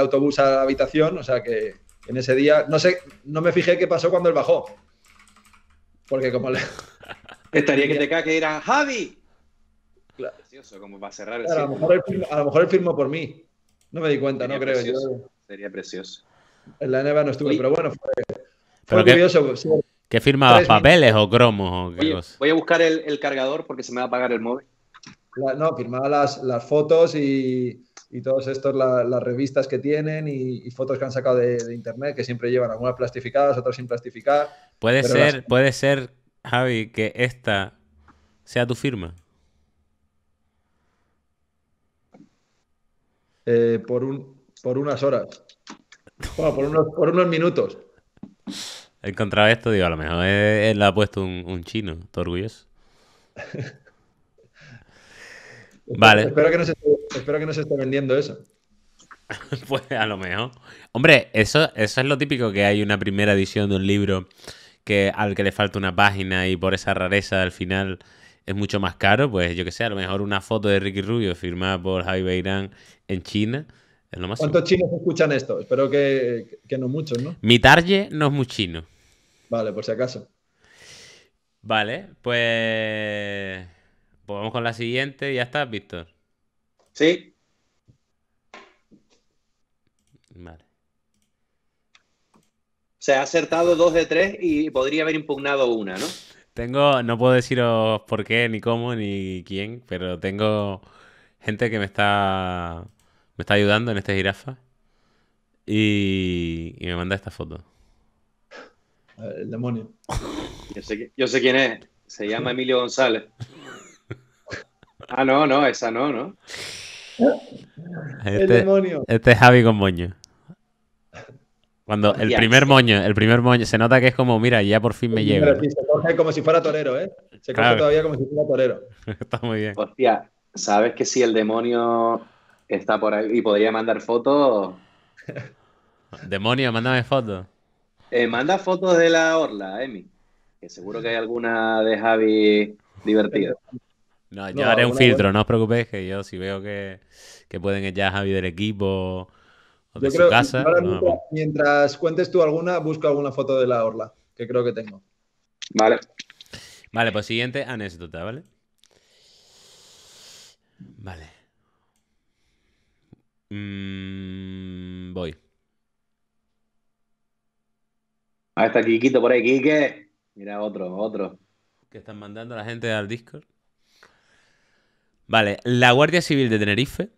autobús a la habitación, o sea que en ese día, no sé, no me fijé qué pasó cuando él bajó. Porque como le... Estaría que te cae que era Javi. Precioso, como va a cerrar el a, lo mejor él firmó, por mí. No me di cuenta, no creo. Yo... Sería precioso. En la neva no estuve, pero bueno, fue, fue Qué, firmaba, ¿Papeles o cromos? voy a buscar el, cargador porque se me va a apagar el móvil. no, firmaba las fotos y, y todas estas las revistas que tienen y, fotos que han sacado de, internet, que siempre llevan algunas plastificadas, otras sin plastificar. Puede ser, puede ser, Javi, que esta sea tu firma. Eh, por, un, por unas horas. por unos, minutos. He encontrado esto, digo, a lo mejor él, la ha puesto un, chino. ¿Estás vale. Espero que no se Espero que no se esté vendiendo eso. pues a lo mejor. Hombre, eso, eso es lo típico que hay una primera edición de un libro que al que le falta una página y por esa rareza al final es mucho más caro, pues yo que sé, a lo mejor una foto de Ricky Rubio firmada por Javi Beirán en China. Es lo más ¿Cuántos chinos escuchan esto? Espero que, no muchos, ¿no? Mi target no es muy chino. Vale, por si acaso. Vale, pues... pues vamos con la siguiente ya está, Víctor. Sí. Vale. O ha acertado dos de tres y podría haber impugnado una, ¿no? Tengo, no puedo deciros por qué, ni cómo, ni quién, pero tengo gente que me está, me está ayudando en este jirafa y, me manda esta foto. El demonio. Yo yo sé quién es. Se llama Emilio González. Ah, no, no, esa no, ¿no? Este, este, es Javi con moño. Cuando el primer moño, el primer moño, se nota que es como, mira, ya por fin me llega. se coge como si fuera torero, ¿eh? Se coge todavía como si fuera torero. está muy bien. Hostia, ¿sabes que si el demonio está por ahí y podría mandar fotos? Demonio, mándame fotos. Eh, manda fotos de la orla, Emi. Que seguro que hay alguna de Javi divertida. No, yo haré un filtro, no os preocupéis, que yo si veo que, que pueden echar a Javi del equipo o de su casa. mientras, cuentes tú alguna, busco alguna foto de la orla, que creo que tengo. Vale. Vale, pues siguiente anécdota, ¿vale? Vale. Mm, voy. Ahí está Kikito por ahí, Kike. Mira, otro, otro. Que están mandando la gente al Discord. Vale, la Guardia Civil de Tenerife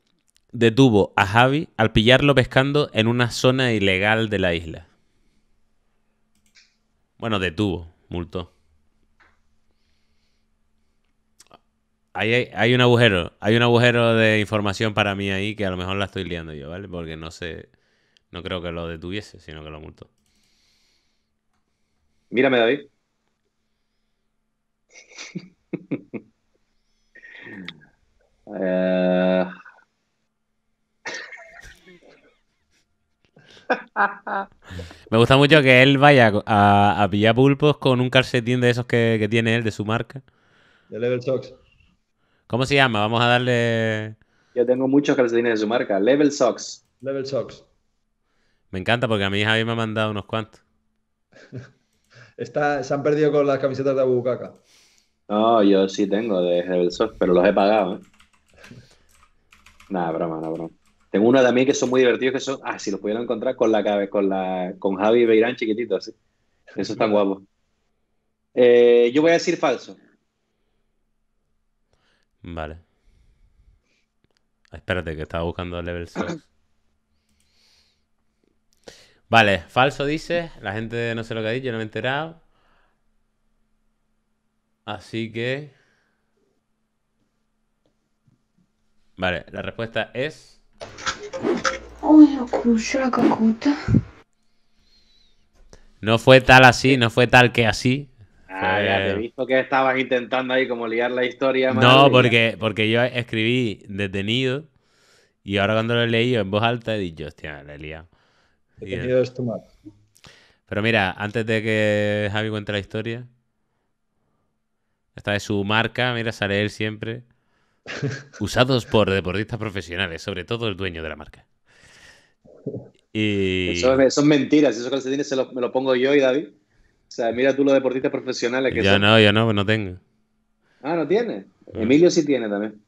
detuvo a Javi al pillarlo pescando en una zona ilegal de la isla. Bueno, detuvo, multó. Hay, un agujero, hay un agujero de información para mí ahí que a lo mejor la estoy liando yo, ¿vale? Porque no sé, no creo que lo detuviese, sino que lo multó. Mírame, David. Eh, me gusta mucho que él vaya a, pillar pulpos con un calcetín de esos que, tiene él, de su marca. De Level Socks. ¿Cómo se llama? Vamos a darle. Yo tengo muchos calcetines de su marca. Level Socks. Level Socks. Me encanta porque a mí Javi me ha mandado unos cuantos. se han perdido con las camisetas de Kaka No, yo sí tengo de Level Socks, pero los he pagado. ¿eh? Nada, broma, nada, broma. Tengo uno también que son muy divertidos, que son, ah, si los pudieron encontrar con la con la con Javi Beirán chiquitito, así. Eso tan guapo. Eh, yo voy a decir falso. Vale. Ah, espérate, que estaba buscando el level 6. Vale, falso dice. La gente no sé lo que ha dicho, no me he enterado. Así que. Vale, la respuesta es... No fue tal así, no fue tal que así. Ah, ya te he visto que estabas intentando ahí como liar la historia. No, porque, porque yo escribí detenido y ahora cuando lo he leído en voz alta he dicho, hostia, la he liado. Detenido es tu Pero mira, antes de que Javi cuente la historia, esta es su marca, mira, sale él siempre usados por deportistas profesionales, sobre todo el dueño de la marca. Y... son mentiras, esos calcetines se me los pongo yo y David. O sea, mira tú los deportistas profesionales que Yo no, yo no, no tengo. Ah, ¿no tiene? Emilio sí tiene también.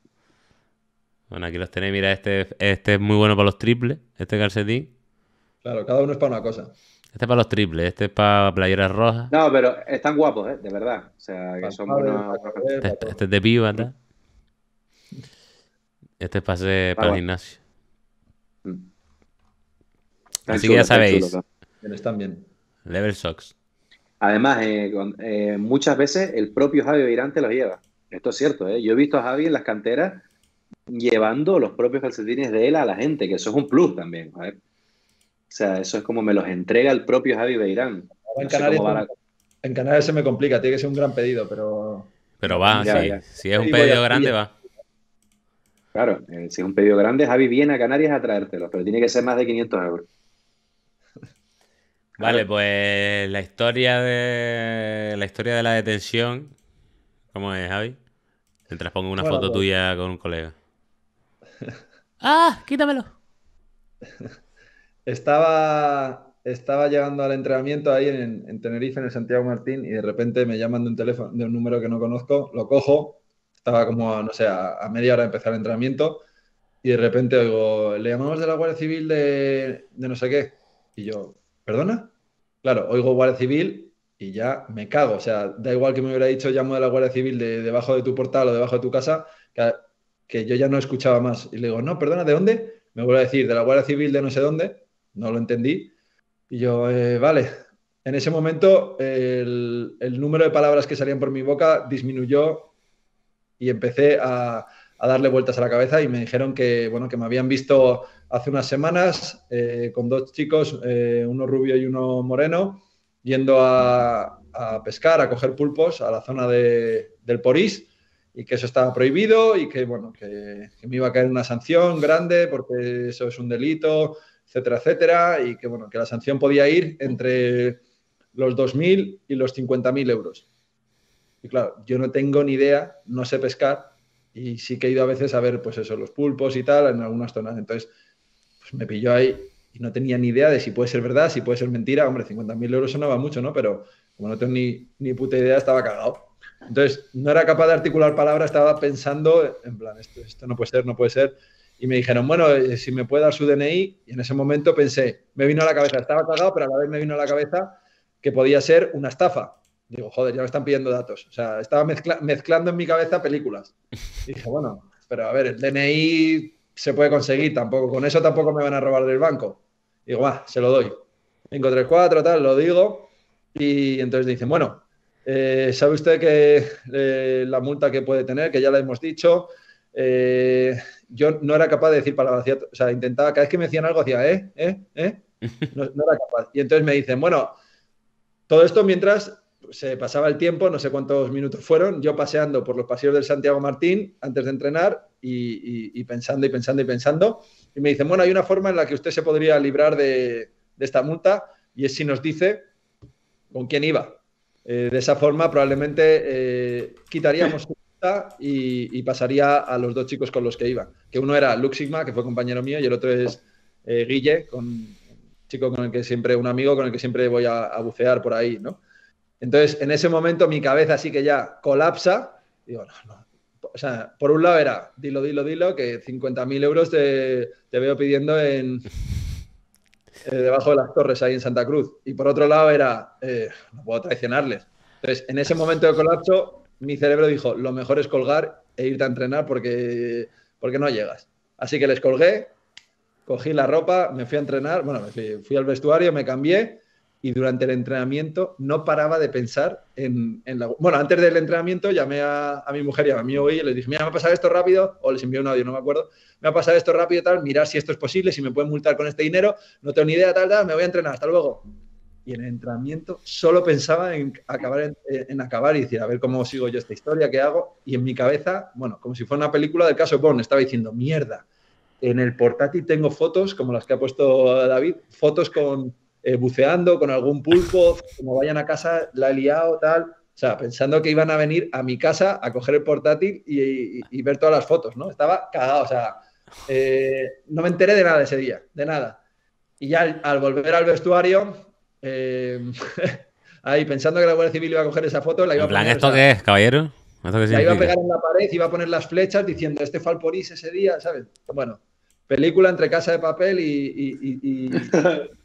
Bueno, aquí los tenéis, mira, este, este es muy bueno para los triples, este calcetín. Claro, cada uno es para una cosa. Este es para los triples, este es para playeras rojas. No, pero están guapos, ¿eh? de verdad. O sea, que son buenos. Este, este, es de piba, ¿no? Este es pase para el gimnasio. Así que ya sabéis. están bien. Level Socks Además, eh, eh, muchas veces el propio Javi te los lleva. Esto es cierto, eh. yo he visto a Javi en las canteras llevando los propios calcetines de él a la gente, que eso es un plus también. O sea, eso es como me los entrega el propio Javi Beirán. en, Canarias, se me complica, tiene que ser un gran pedido, pero. Pero va, si es un pedido grande, va. Claro, eh, si es un pedido grande, Javi viene a Canarias a traértelos, pero tiene que ser más de 500 euros. Vale, pues la historia de la historia de la detención, ¿cómo es, Javi? Mientras pongo una foto pues. tuya con un colega. ¡Ah! ¡Quítamelo! Estaba, estaba llegando al entrenamiento ahí en, en, Tenerife, en el Santiago Martín, y de repente me llaman de un teléfono, de un número que no conozco, lo cojo estaba como, no sé, a, media hora de empezar el entrenamiento y de repente oigo, le llamamos de la Guardia Civil de, no sé qué. Y yo, ¿perdona? Claro, oigo Guardia Civil y ya me cago. O sea, da igual que me hubiera dicho llamo de la Guardia Civil de, debajo de tu portal o debajo de tu casa, que, yo ya no escuchaba más. Y le digo, no, perdona, ¿de dónde? Me vuelve a decir, de la Guardia Civil de no sé dónde. No lo entendí. Y yo, eh, vale. En ese momento, el número de palabras que salían por mi boca disminuyó y empecé a, darle vueltas a la cabeza y me dijeron que, bueno, que me habían visto hace unas semanas eh, con dos chicos, eh, uno rubio y uno moreno, yendo a, pescar, a coger pulpos a la zona de, del Porís y que eso estaba prohibido y que, bueno, que, me iba a caer una sanción grande porque eso es un delito, etcétera, etcétera, y que, bueno, que la sanción podía ir entre los 2.000 y los 50.000 euros. Y claro, yo no tengo ni idea, no sé pescar y sí que he ido a veces a ver, pues eso, los pulpos y tal en algunas zonas. Entonces, pues me pilló ahí y no tenía ni idea de si puede ser verdad, si puede ser mentira. Hombre, 50.000 euros sonaba mucho, ¿no? Pero como no tengo ni, ni puta idea, estaba cagado. Entonces, no era capaz de articular palabras, estaba pensando, en plan, esto, esto no puede ser, no puede ser. Y me dijeron, bueno, eh, si me puede dar su DNI. Y en ese momento pensé, me vino a la cabeza, estaba cagado, pero a la vez me vino a la cabeza que podía ser una estafa. Digo, joder, ya me están pidiendo datos. O sea, estaba mezclando en mi cabeza películas. dije, bueno, pero a ver, el DNI se puede conseguir tampoco. Con eso tampoco me van a robar del banco. digo, va, se lo doy. cuatro tal, lo digo. Y entonces dicen, bueno, eh, ¿sabe usted que eh, la multa que puede tener, que ya la hemos dicho? Eh, yo no era capaz de decir palabras, o sea, intentaba, cada vez que me decían algo, hacía, ¿eh? ¿eh? ¿eh? no, era capaz. Y entonces me dicen, bueno, todo esto mientras se pasaba el tiempo, no sé cuántos minutos fueron, yo paseando por los pasillos del Santiago Martín antes de entrenar y, pensando y pensando y pensando. Y me dicen, bueno, hay una forma en la que usted se podría librar de, esta multa y es si nos dice con quién iba. Eh, de esa forma probablemente eh, quitaríamos su multa y, pasaría a los dos chicos con los que iba. Que uno era Luxigma que fue compañero mío, y el otro es eh, Guille, con, un chico con el que siempre, un amigo con el que siempre voy a, a bucear por ahí, ¿no? Entonces, en ese momento mi cabeza así que ya colapsa. O sea, por un lado era, dilo, dilo, dilo, que 50.000 euros te, veo pidiendo en eh, debajo de las torres ahí en Santa Cruz. Y por otro lado era, eh, no puedo traicionarles. Entonces, en ese momento de colapso, mi cerebro dijo, lo mejor es colgar e irte a entrenar porque, porque no llegas. Así que les colgué, cogí la ropa, me fui a entrenar, bueno, fui, fui al vestuario, me cambié y durante el entrenamiento no paraba de pensar en, la... Bueno, antes del entrenamiento llamé a, mi mujer y a mi hoy y les dije, mira, me a pasado esto rápido, o les envié un audio, no me acuerdo, me ha pasado esto rápido, tal, mirar si esto es posible, si me pueden multar con este dinero, no tengo ni idea, tal, tal, me voy a entrenar, hasta luego. Y en el entrenamiento solo pensaba en acabar, en, acabar y decir, a ver cómo sigo yo esta historia, qué hago. Y en mi cabeza, bueno, como si fuera una película del caso Bond, estaba diciendo, mierda, en el portátil tengo fotos, como las que ha puesto David, fotos con eh, buceando con algún pulpo, como vayan a casa, la he liado, tal. O sea, pensando que iban a venir a mi casa a coger el portátil y, ver todas las fotos, ¿no? Estaba cagado, o sea, eh, no me enteré de nada ese día, de nada. Y ya al, volver al vestuario, eh, ahí pensando que la Guardia Civil iba a coger esa foto, la iba plan, a poner, ¿esto qué es, caballero? la iba a pegar en la pared, iba a poner las flechas diciendo, este fue ese día, ¿sabes? Bueno, película entre Casa de Papel y, y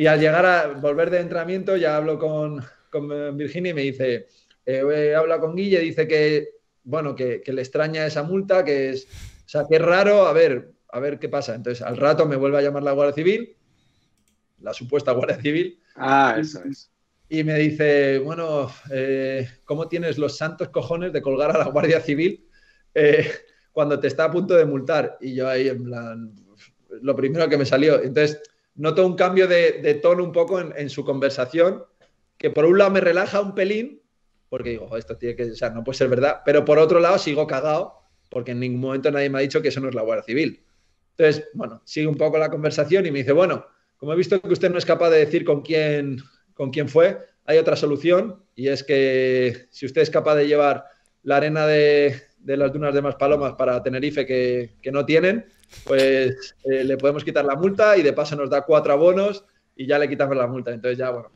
Y al llegar a volver de entrenamiento, ya hablo con, eh, Virginia y me dice, eh, Habla con Guille, dice que, bueno, que, le extraña esa multa, que es, o sea, que raro, a ver, a ver qué pasa. Entonces, al rato me vuelve a llamar la Guardia Civil, la supuesta Guardia Civil. Ah, eso es. Y me dice, bueno, eh, ¿cómo tienes los santos cojones de colgar a la Guardia Civil cuando te está a punto de multar? Y yo ahí, en plan, lo primero que me salió. Entonces, noto un cambio de, tono un poco en, su conversación, que por un lado me relaja un pelín, porque digo, esto tiene que, o no puede ser verdad, pero por otro lado sigo cagado, porque en ningún momento nadie me ha dicho que eso no es la Guardia Civil. Entonces, bueno, sigue un poco la conversación y me dice, bueno, como he visto que usted no es capaz de decir con quién, con quién fue, hay otra solución y es que si usted es capaz de llevar la arena de, las dunas de Maspalomas para Tenerife que no tienen, pues eh, le podemos quitar la multa y de paso nos da cuatro abonos y ya le quitamos la multa. Entonces ya, bueno,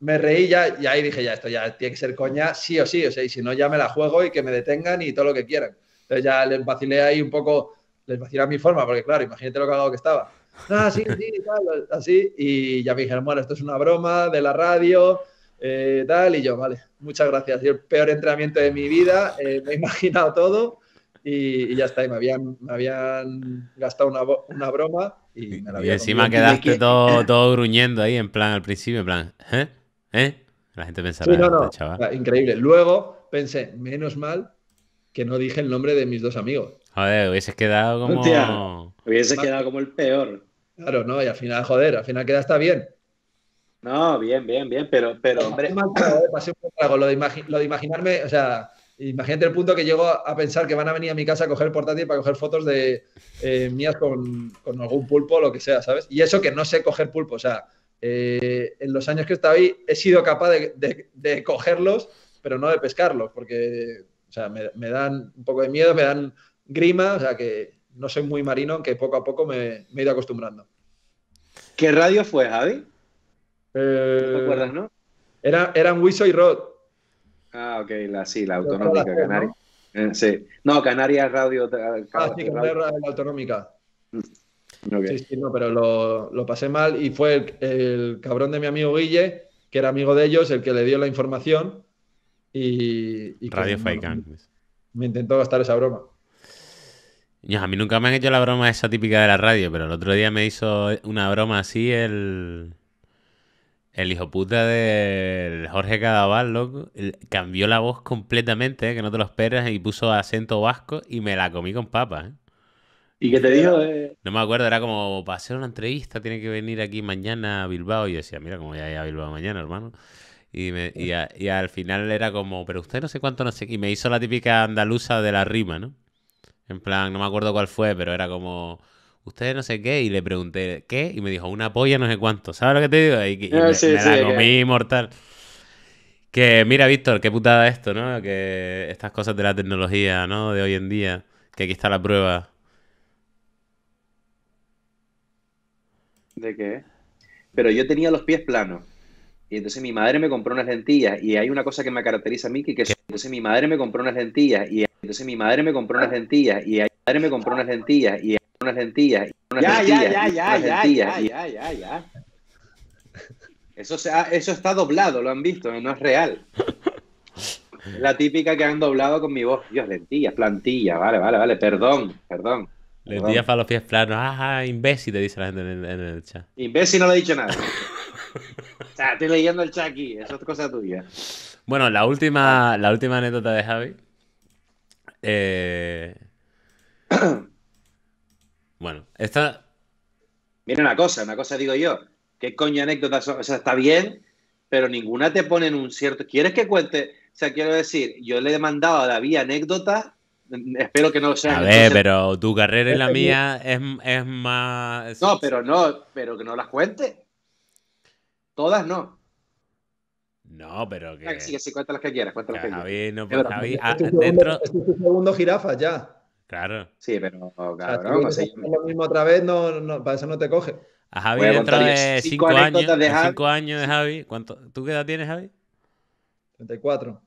me, reí ya y ahí dije, ya, esto ya tiene que ser coña, sí o sí, o sea, y si no, ya me la juego y que me detengan y todo lo que quieran. Entonces ya les vacilé ahí un poco, les vacilé a mi forma, porque claro, imagínate lo cagado que estaba. Ah, sí, sí, tal, así, y ya me dijeron, bueno, esto es una broma de la radio, eh, tal, y yo, vale, muchas gracias. Y el peor entrenamiento de mi vida, eh, me he imaginado todo, y, ya está, me habían, gastado una, broma y encima quedaste todo, todo gruñendo ahí, en plan, al principio, en plan, ¿eh? ¿eh? La gente pensaba, no, este chaval. Increíble. Luego pensé, menos mal que no dije el nombre de mis dos amigos. Joder, hubieses quedado como. quedado como el peor. Claro, no, y al final, joder, al final queda está bien. No, bien, bien, bien, pero, pero hombre. Pasé un de lo de imaginarme, o sea, Imagínate el punto que llego a pensar que van a venir a mi casa a coger portátil para coger fotos de eh, mías con, algún pulpo o lo que sea, ¿sabes? Y eso que no sé coger pulpo, o sea, eh, en los años que he estado ahí he sido capaz de, cogerlos, pero no de pescarlos, porque o sea, me, dan un poco de miedo, me dan grima, o sea, que no soy muy marino, aunque poco a poco me, he ido acostumbrando. ¿Qué radio fue, Javi? Eh, ¿Te acuerdas, no? Era, eran Wiso y Rod. Ah, ok, la, sí, la autonómica ¿no? Eh, sí. No, Canarias Radio. Ah, sí, Canarias Radio la Autonómica. Mm, sí, sí, no, pero lo, pasé mal y fue el, cabrón de mi amigo Guille, que era amigo de ellos, el que le dio la información. Y, Radio Faikán. Me intentó gastar esa broma. a mí nunca me han hecho la broma esa típica de la radio, pero el otro día me hizo una broma así el, el hijo puta de Jorge Cadaval, loco, cambió la voz completamente, ¿eh? que no te lo esperas, y puso acento vasco y me la comí con papa, ¿eh? ¿Y qué te dijo? No me acuerdo, era como, para hacer una entrevista tiene que venir aquí mañana a Bilbao. Y decía, mira, como ya a a Bilbao mañana, hermano. Y, y, al final era como, pero usted no sé cuánto, no sé. Y me hizo la típica andaluza de la rima, ¿no? En plan, no me acuerdo cuál fue, pero era como ustedes no sé qué, y le pregunté, ¿qué? Y me dijo, una polla no sé cuánto, ¿sabes lo que te digo? Y, ah, me, la comí mortal. Que mira, Víctor, qué putada esto, ¿no? Que estas cosas de la tecnología, ¿no? De hoy en día, que aquí está la prueba. ¿De qué? Pero yo tenía los pies planos. Y entonces mi madre me compró unas lentillas y hay una cosa que me caracteriza a mí que, entonces mi madre me compró unas lentillas y entonces mi madre me compró unas lentillas y mi madre me compró unas lentillas y unas lentillas. Unas ya, lentillas, ya, ya, ya, ya, ya, ya, ya, Eso, está doblado, lo han visto, ¿eh? no es real. la típica que han doblado con mi voz. Dios, lentillas, plantilla, vale, vale, vale, perdón, perdón. Lentillas para los pies planos. Ajá, imbécil, te dice la gente en, el chat. Imbécil no le he dicho nada. o sea, estoy leyendo el chat aquí, eso es cosa tuya. Bueno, la última, la última anécdota de Javi. Eh... Bueno, esta. Mira una cosa, una cosa digo yo. ¿Qué coño anécdotas son? O sea, está bien, pero ninguna te pone en un cierto. ¿Quieres que cuente? O sea, quiero decir, yo le he mandado a David anécdotas mm, Espero que no lo sean A ver, pero tu carrera y la mía es, más. No, pero no, pero que no las cuente. Todas no. No, pero ah, que. Sí, sí, cuéntalas que quieras, que, quieras. no, ah, segundo jirafa, ya. Claro. Sí, pero lo mismo otra vez, no, no, para eso no te coge. A Javi 5 años, años de Javi, ¿tú qué edad tienes, Javi? 34.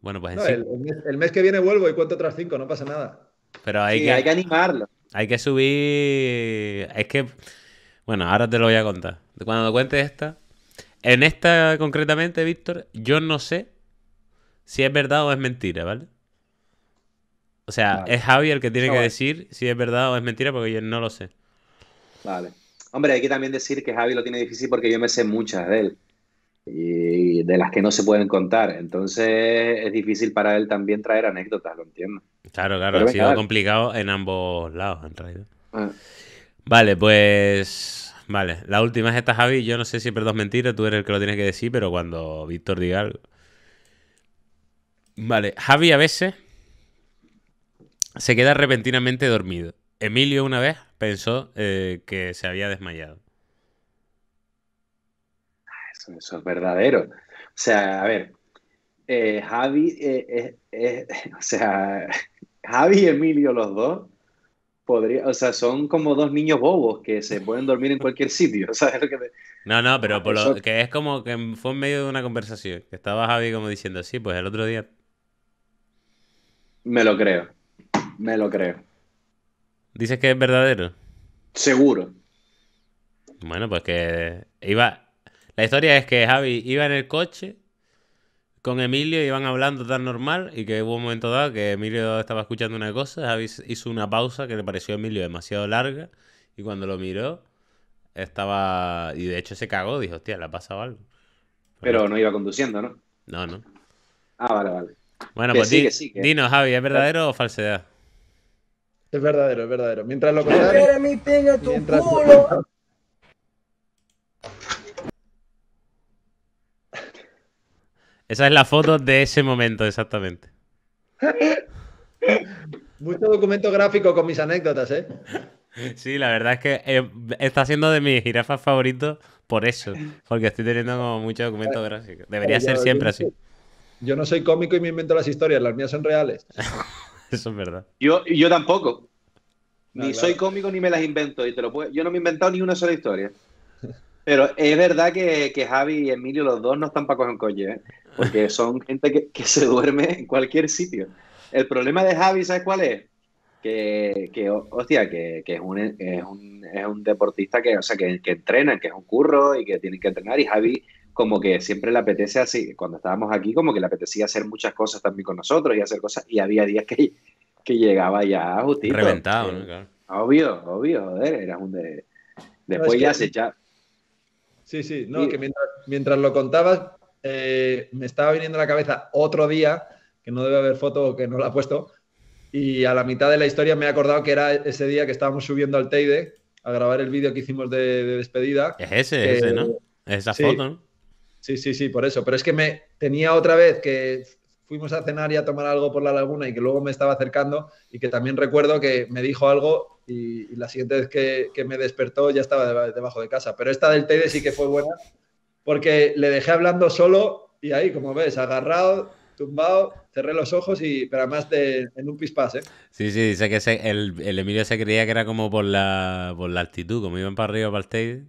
Bueno, pues en el, mes, que viene vuelvo y cuento otras 5, no pasa nada. Pero hay, que, hay que animarlo. Hay que subir. Es que. Bueno, ahora te lo voy a contar. Cuando cuente cuentes esta. En esta concretamente, Víctor, yo no sé si es verdad o es mentira, ¿vale? O sea, es Javi el que tiene que decir si es verdad o es mentira, porque yo no lo sé. Vale. Hombre, hay que también decir que Javi lo tiene difícil porque yo me sé muchas de él. Y de las que no se pueden contar. Entonces es difícil para él también traer anécdotas, lo entiendo. Claro, claro, ha sido complicado en ambos lados, ah. Vale, pues Vale, la última es esta, Javi. Yo no sé si perdón mentira, tú eres el que lo tienes que decir, pero cuando Víctor diga algo. Vale, Javi a veces se queda repentinamente dormido. Emilio una vez pensó eh, que se había desmayado. Ah, eso, es verdadero. O sea, a ver, eh, Javi, eh, o sea, Javi y Emilio los dos, podría, o sea, son como dos niños bobos que se pueden dormir en cualquier sitio. No, no, pero que es como que fue en medio de una conversación. Que estaba Javi como diciendo, sí, pues el otro día... Me lo creo. Me lo creo. ¿Dices que es verdadero? Seguro. Bueno, pues que iba. La historia es que Javi iba en el coche con Emilio, iban hablando tan normal y que hubo un momento dado que Emilio estaba escuchando una cosa, Javi hizo una pausa que le pareció a Emilio demasiado larga y cuando lo miró estaba... Y de hecho se cagó, dijo, hostia, le ha pasado algo. Pero, Pero no iba conduciendo, ¿no? No, no. Ah, vale, vale. Bueno, pues sí, dinos, Javi, ¿es verdadero o falsedad? Es verdadero, es verdadero. Mientras lo Esa es la foto de ese momento, exactamente. Mucho documento gráfico con mis anécdotas, ¿eh? Sí, la verdad es que eh, está siendo de mis jirafas favoritos por eso, porque estoy teniendo como mucho documento gráfico. Debería ser siempre así. Yo no soy cómico y me invento las historias, las mías son reales. Eso es verdad. Yo, yo tampoco. ni soy cómico ni me las invento. Y te lo Yo no me he inventado ni una sola historia. Pero es verdad que, Javi y Emilio, los dos, no están para coger un coche, ¿eh? porque son gente que, se duerme en cualquier sitio. El problema de Javi, ¿sabes cuál es? Que, que hostia, que, es, un, es, un, es, un, deportista que, o sea, que, que que es un curro y que tiene que entrenar. Y Javi como que siempre le apetece así, cuando estábamos aquí, como que le apetecía hacer muchas cosas también con nosotros y hacer cosas, y había días que, que llegaba ya justito. Reventado, eh, ¿no? Obvio, obvio, joder, Era un de... Después ya se echaba. Sí, sí, no, que mientras, lo contabas, eh, me estaba viniendo a la cabeza otro día, que no debe haber foto que no la ha puesto, y a la mitad de la historia me he acordado que era ese día que estábamos subiendo al Teide a grabar el vídeo que hicimos de, despedida. Es ese, ese, Esa foto, ¿no? Sí, sí, sí, por eso. Pero es que me tenía otra vez que fuimos a cenar y a tomar algo por la laguna y que luego me estaba acercando y que también recuerdo que me dijo algo y, la siguiente vez que, me despertó ya estaba debajo de casa. Pero esta del Teide sí que fue buena porque le dejé hablando solo y ahí, como ves, agarrado, tumbado, cerré los ojos y, pero además de, en un pispás, ¿eh? Sí, sí, dice que el, Emilio se creía que era como por la, por como iban para arriba para el Teide.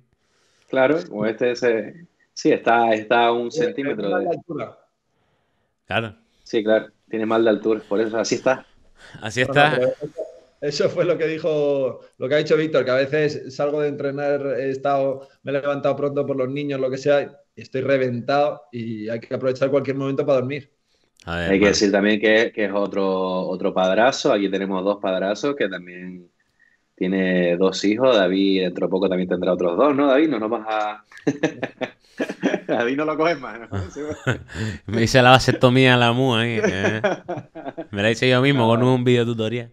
Claro, como este se Sí, está, está a un centímetro de... altura. Claro. Sí, claro, tiene mal de altura, por eso así está. Así está. eso fue lo que dijo, lo que ha dicho Víctor, que a veces salgo de entrenar, he estado, me he levantado pronto por los niños, lo que sea, estoy reventado y hay que aprovechar cualquier momento para dormir. hay que decir también que, que, es otro, otro padrazo, aquí tenemos dos padrazos que también tiene dos hijos, David dentro de poco también tendrá otros dos, ¿no, David? No nos vas a... David no lo coges más. Me hice la vasectomía en la MU. Eh". Me la hice yo mismo con un videotutorial.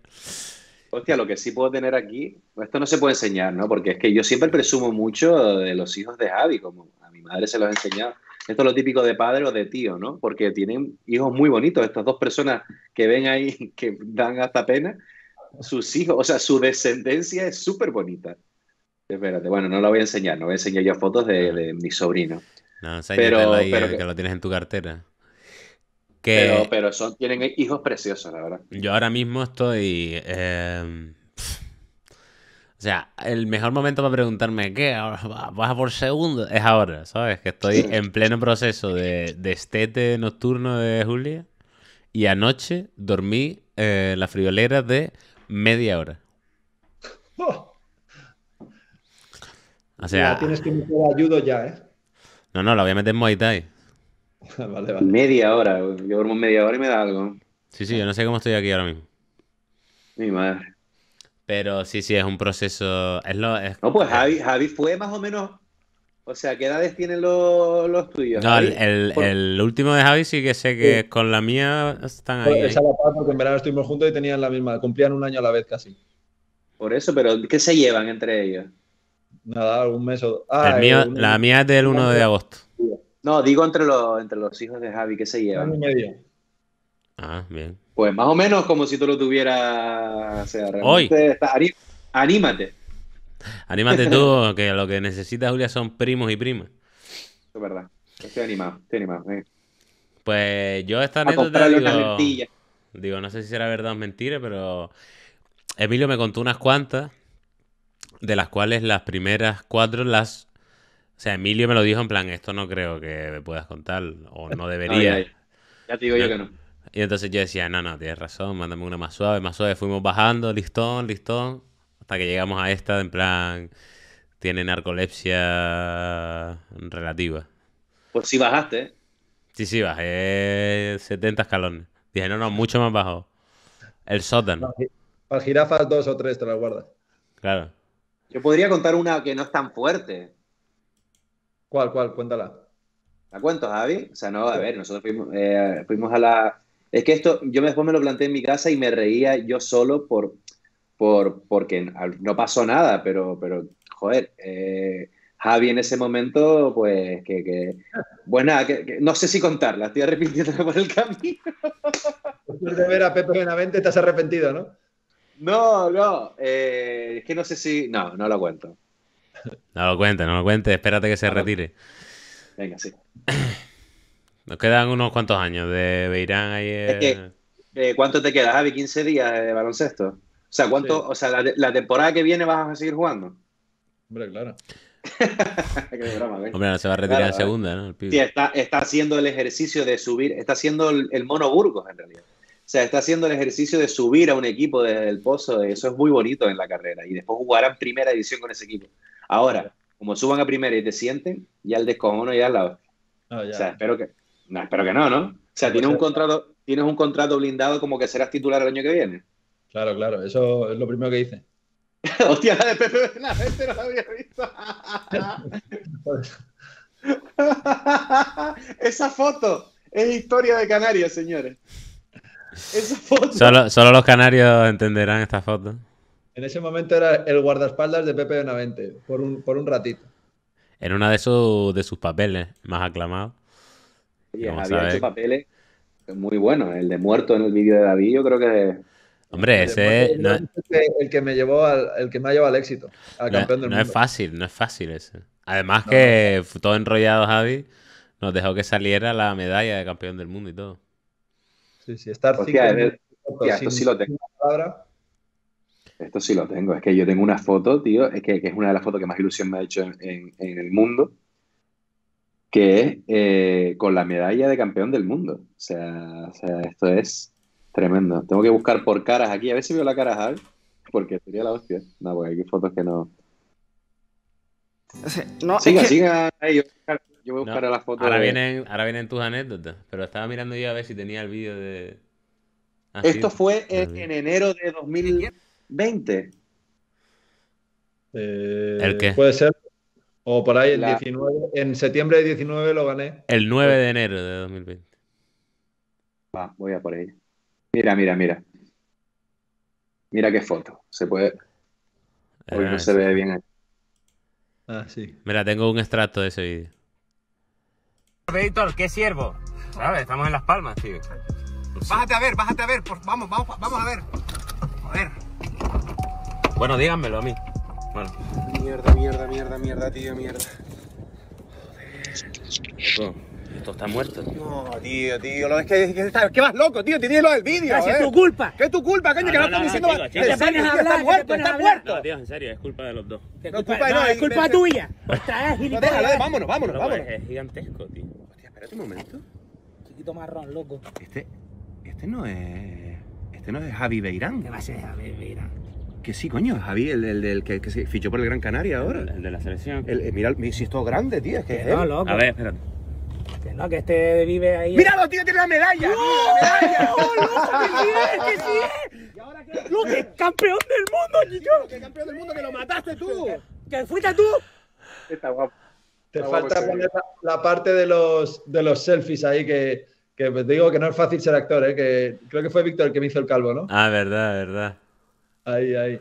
Hostia, lo que sí puedo tener aquí, esto no se puede enseñar, ¿no? Porque es que yo siempre presumo mucho de los hijos de Javi, como a mi madre se los he enseñado. Esto es lo típico de padre o de tío, ¿no? Porque tienen hijos muy bonitos, estas dos personas que ven ahí que dan hasta pena, sus hijos, o sea, su descendencia es súper bonita. Espérate, bueno, no la voy a enseñar, no voy a enseñar yo fotos de, ah. mi sobrino. No, pero, ahí, eh, que, lo tienes en tu cartera. Pero, son, tienen hijos preciosos, la verdad. Yo ahora mismo estoy... Em, o sea, el mejor momento para preguntarme qué, ahora vas por segundo, es ahora, ¿sabes? Que estoy en pleno proceso de, de, estete nocturno de Julia y anoche dormí eh, en la friolera de media hora. O sea, ya, tienes que meter ayudo ya, ¿eh? No, no, la voy a meter en Muay Thai. vale, vale. Media hora, yo duermo media hora y me da algo. Sí, sí, yo no sé cómo estoy aquí ahora mismo. Mi madre. Pero sí, sí, es un proceso. Es lo, No, pues Javi, Javi fue más o menos o sea, ¿qué edades tienen los, los tuyos? No, el, último de Javi sí que sé que con la mía están ahí. la porque en verano estuvimos juntos y tenían la misma, cumplían un año a la vez casi. Por eso, pero ¿qué se llevan entre ellos? Nada, algún mes o ah, La mía es del 1 de agosto. No, digo entre los, entre los hijos de Javi, ¿qué se llevan? Ah, bien. Pues más o menos como si tú lo tuvieras. Hoy. anímate. Anímate tú, que lo que necesitas, Julia son primos y primas. Es verdad. Estoy animado, estoy animado. Eh. Pues yo esta anécdota digo, no sé si era verdad o mentira, pero Emilio me contó unas cuantas, de las cuales las primeras cuatro las... O sea, Emilio me lo dijo en plan, esto no creo que me puedas contar, o no debería. Ya te digo yo que no. Y entonces yo decía, no, no, tienes razón, mándame una más suave, más suave. Fuimos bajando, listón, listón hasta que llegamos a esta, en plan, tiene narcolepsia relativa. Pues sí bajaste, ¿eh? Sí, sí, bajé 70 escalones. Dije, no, no, mucho más bajo. El sótano. Para jirafas dos o tres te las guardas. Claro. Yo podría contar una que no es tan fuerte. ¿Cuál, cuál? Cuéntala. ¿La cuento, Javi? O sea, no, a ver, nosotros fuimos, eh, fuimos a la... Es que esto, yo después me lo planteé en mi casa y me reía yo solo por por, porque no pasó nada, pero, pero joder, eh, Javi en ese momento, pues que, que bueno, pues no sé si contarla, estoy arrepintiéndome por el camino. de ver a Pepe arrepentido, ¿no? No, no, eh, es que no sé si, no, no lo cuento. No lo cuente no lo cuente espérate que se retire. Venga, sí. Nos quedan unos cuantos años de Beirán ahí. Eh. ¿Cuánto te queda, Javi? ¿15 días de baloncesto? sea, ¿cuánto, o sea, la, temporada que viene vas a seguir jugando? Hombre, claro. Hombre, se va a retirar segunda, ¿no? Sí, está, haciendo el ejercicio de subir, está haciendo el, mono Burgos en realidad. O sea, está haciendo el ejercicio de subir a un equipo desde el pozo, eso es muy bonito en la carrera. Y después jugarán primera edición con ese equipo. Ahora, como suban a primera y te sienten, ya el descojono ya al lado. Ah, o sea, espero que, no, espero que no, ¿no? O sea, tienes un, contrato, tienes un contrato blindado como que serás titular el año que viene. Claro, claro, eso es lo primero que dice. Hostia, la de Pepe Benavente no la había visto. Esa foto es historia de Canarias, señores. Esa foto. Solo, los canarios entenderán esta foto. En ese momento era el guardaespaldas de Pepe Benavente, por un, por un ratito. En uno de, sus, de sus papeles más aclamados. Y había hecho papeles muy buenos. El de muerto en el vídeo de David, yo creo que Hombre, ese el, es... el que me llevó al, el que me ha llevado al éxito, al campeón del mundo. No es fácil, no es fácil ese. Además que todo enrollado Javi nos dejó que saliera la medalla de campeón del mundo y todo. Sí, sí, estar esto sí lo tengo. Esto sí lo tengo. Es que yo tengo una foto, tío, es que, es una de las fotos que más ilusión me ha hecho en, el mundo, que es eh, con la medalla de campeón del mundo. o sea esto es Tremendo. Tengo que buscar por caras aquí. A ver si veo la cara porque sería la hostia. No, porque hay fotos que no. siga, Ahí, yo, voy a buscar foto. Ahora, vienen, tus anécdotas, pero estaba mirando yo a ver si tenía el vídeo de. Ah, Esto fue en, enero de 2020. Eh, ¿El qué? Puede ser. O por ahí, el en septiembre de 19 lo gané. El 9 de enero de 2020. Va, voy a por ahí Mira, mira, mira. Mira qué foto. Se puede. Hoy no ah, se ve bien. Ah, sí. Mira, tengo un extracto de ese vídeo. Editor, qué siervo. ¿Sabes? Estamos en Las Palmas, tío. Bájate a ver, bájate a ver. vamos, vamos, vamos a ver. A ver. Bueno, díganmelo a mí. Bueno. Mierda, mierda, mierda, mierda, tío, mierda. Joder. Esto está muerto. No, tío, tío. Lo es que, vas loco, tío. Tienes lo del vídeo. Eh. es tu culpa. ¿Qué es tu culpa, coño? que no, no, diciendo. Chico, está muerto, está muerto. No, tío, en serio, es culpa de los dos. No, culpa, no, es culpa tuya. vámonos, vámonos, vámonos. Pues, es gigantesco, tío. Hostia, espérate un momento. Chiquito marrón, loco. Este. Este no es. Este no es Javi Beirán. ¿Qué va a ser Javi Beirán? Que sí, coño, Javi, el, del que, que, se fichó por el Gran Canaria ahora. El, de la selección. Eh, mira, si es todo grande, tío. Es que no, loco. A ver, espérate. Que no, que este vive ahí. ¡Míralo, tío! ¡Tiene la medalla! ¡No! ¡La medalla! ¡Oh, no, ¡Que sí es! ¡Que sí es! ¿Y ahora que es campeón del mundo, Chicho! ¡Que campeón del mundo! ¡Que lo mataste tú! ¡Que fuiste tú! Está guapo. Te falta poner la, parte de los, de los selfies ahí que, que te digo que no es fácil ser actor, ¿eh? que creo que fue Víctor el que me hizo el calvo, ¿no? Ah, verdad, verdad. Ahí, ahí.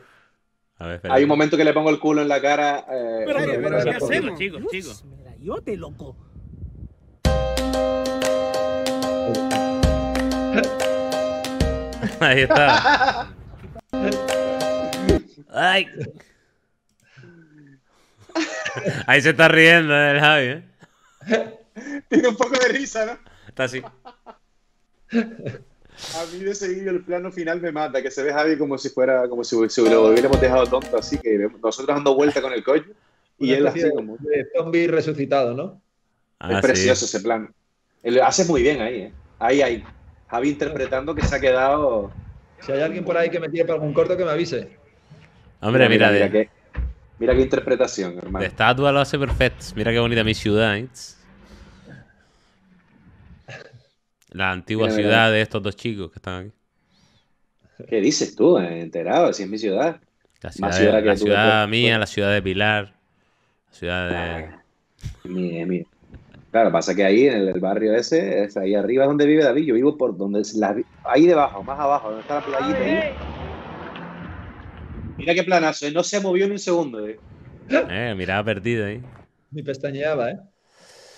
Hay un momento que le pongo el culo en la cara. Eh, pero, pero, pero, ¿qué hacemos, chicos? chicos? yo te loco. Ahí está. Ay. Ahí se está riendo eh, el Javi, eh. Tiene un poco de risa, ¿no? Está así. A mí de seguir el plano final me mata, que se ve Javi como si fuera, como si, lo hubiéramos dejado tonto, así que nosotros dando vuelta con el coche y él así como. zombie resucitado, ¿no? Ah, es precioso ese plano. Hace muy bien ahí, ¿eh? Ahí, ahí. Javi interpretando que se ha quedado. Si hay alguien por ahí que me tire para algún corto, que me avise. Hombre, mira, mira, qué, interpretación, hermano. De estatua lo hace perfecto. Mira qué bonita mi ciudad. ¿eh? La antigua ciudad de estos dos chicos que están aquí. ¿Qué dices tú? Eh, enterado, si es mi ciudad. La ciudad, pues. mía, la ciudad de Pilar, la ciudad de. Ah, mira. Claro, pasa que ahí en el barrio ese, ahí arriba es donde vive David, yo vivo por donde es ahí debajo, más abajo, donde está la playita Mira qué planazo, ¿eh? no se movió ni un segundo. Eh, eh miraba perdido ahí. Mi pestañeaba, ¿eh?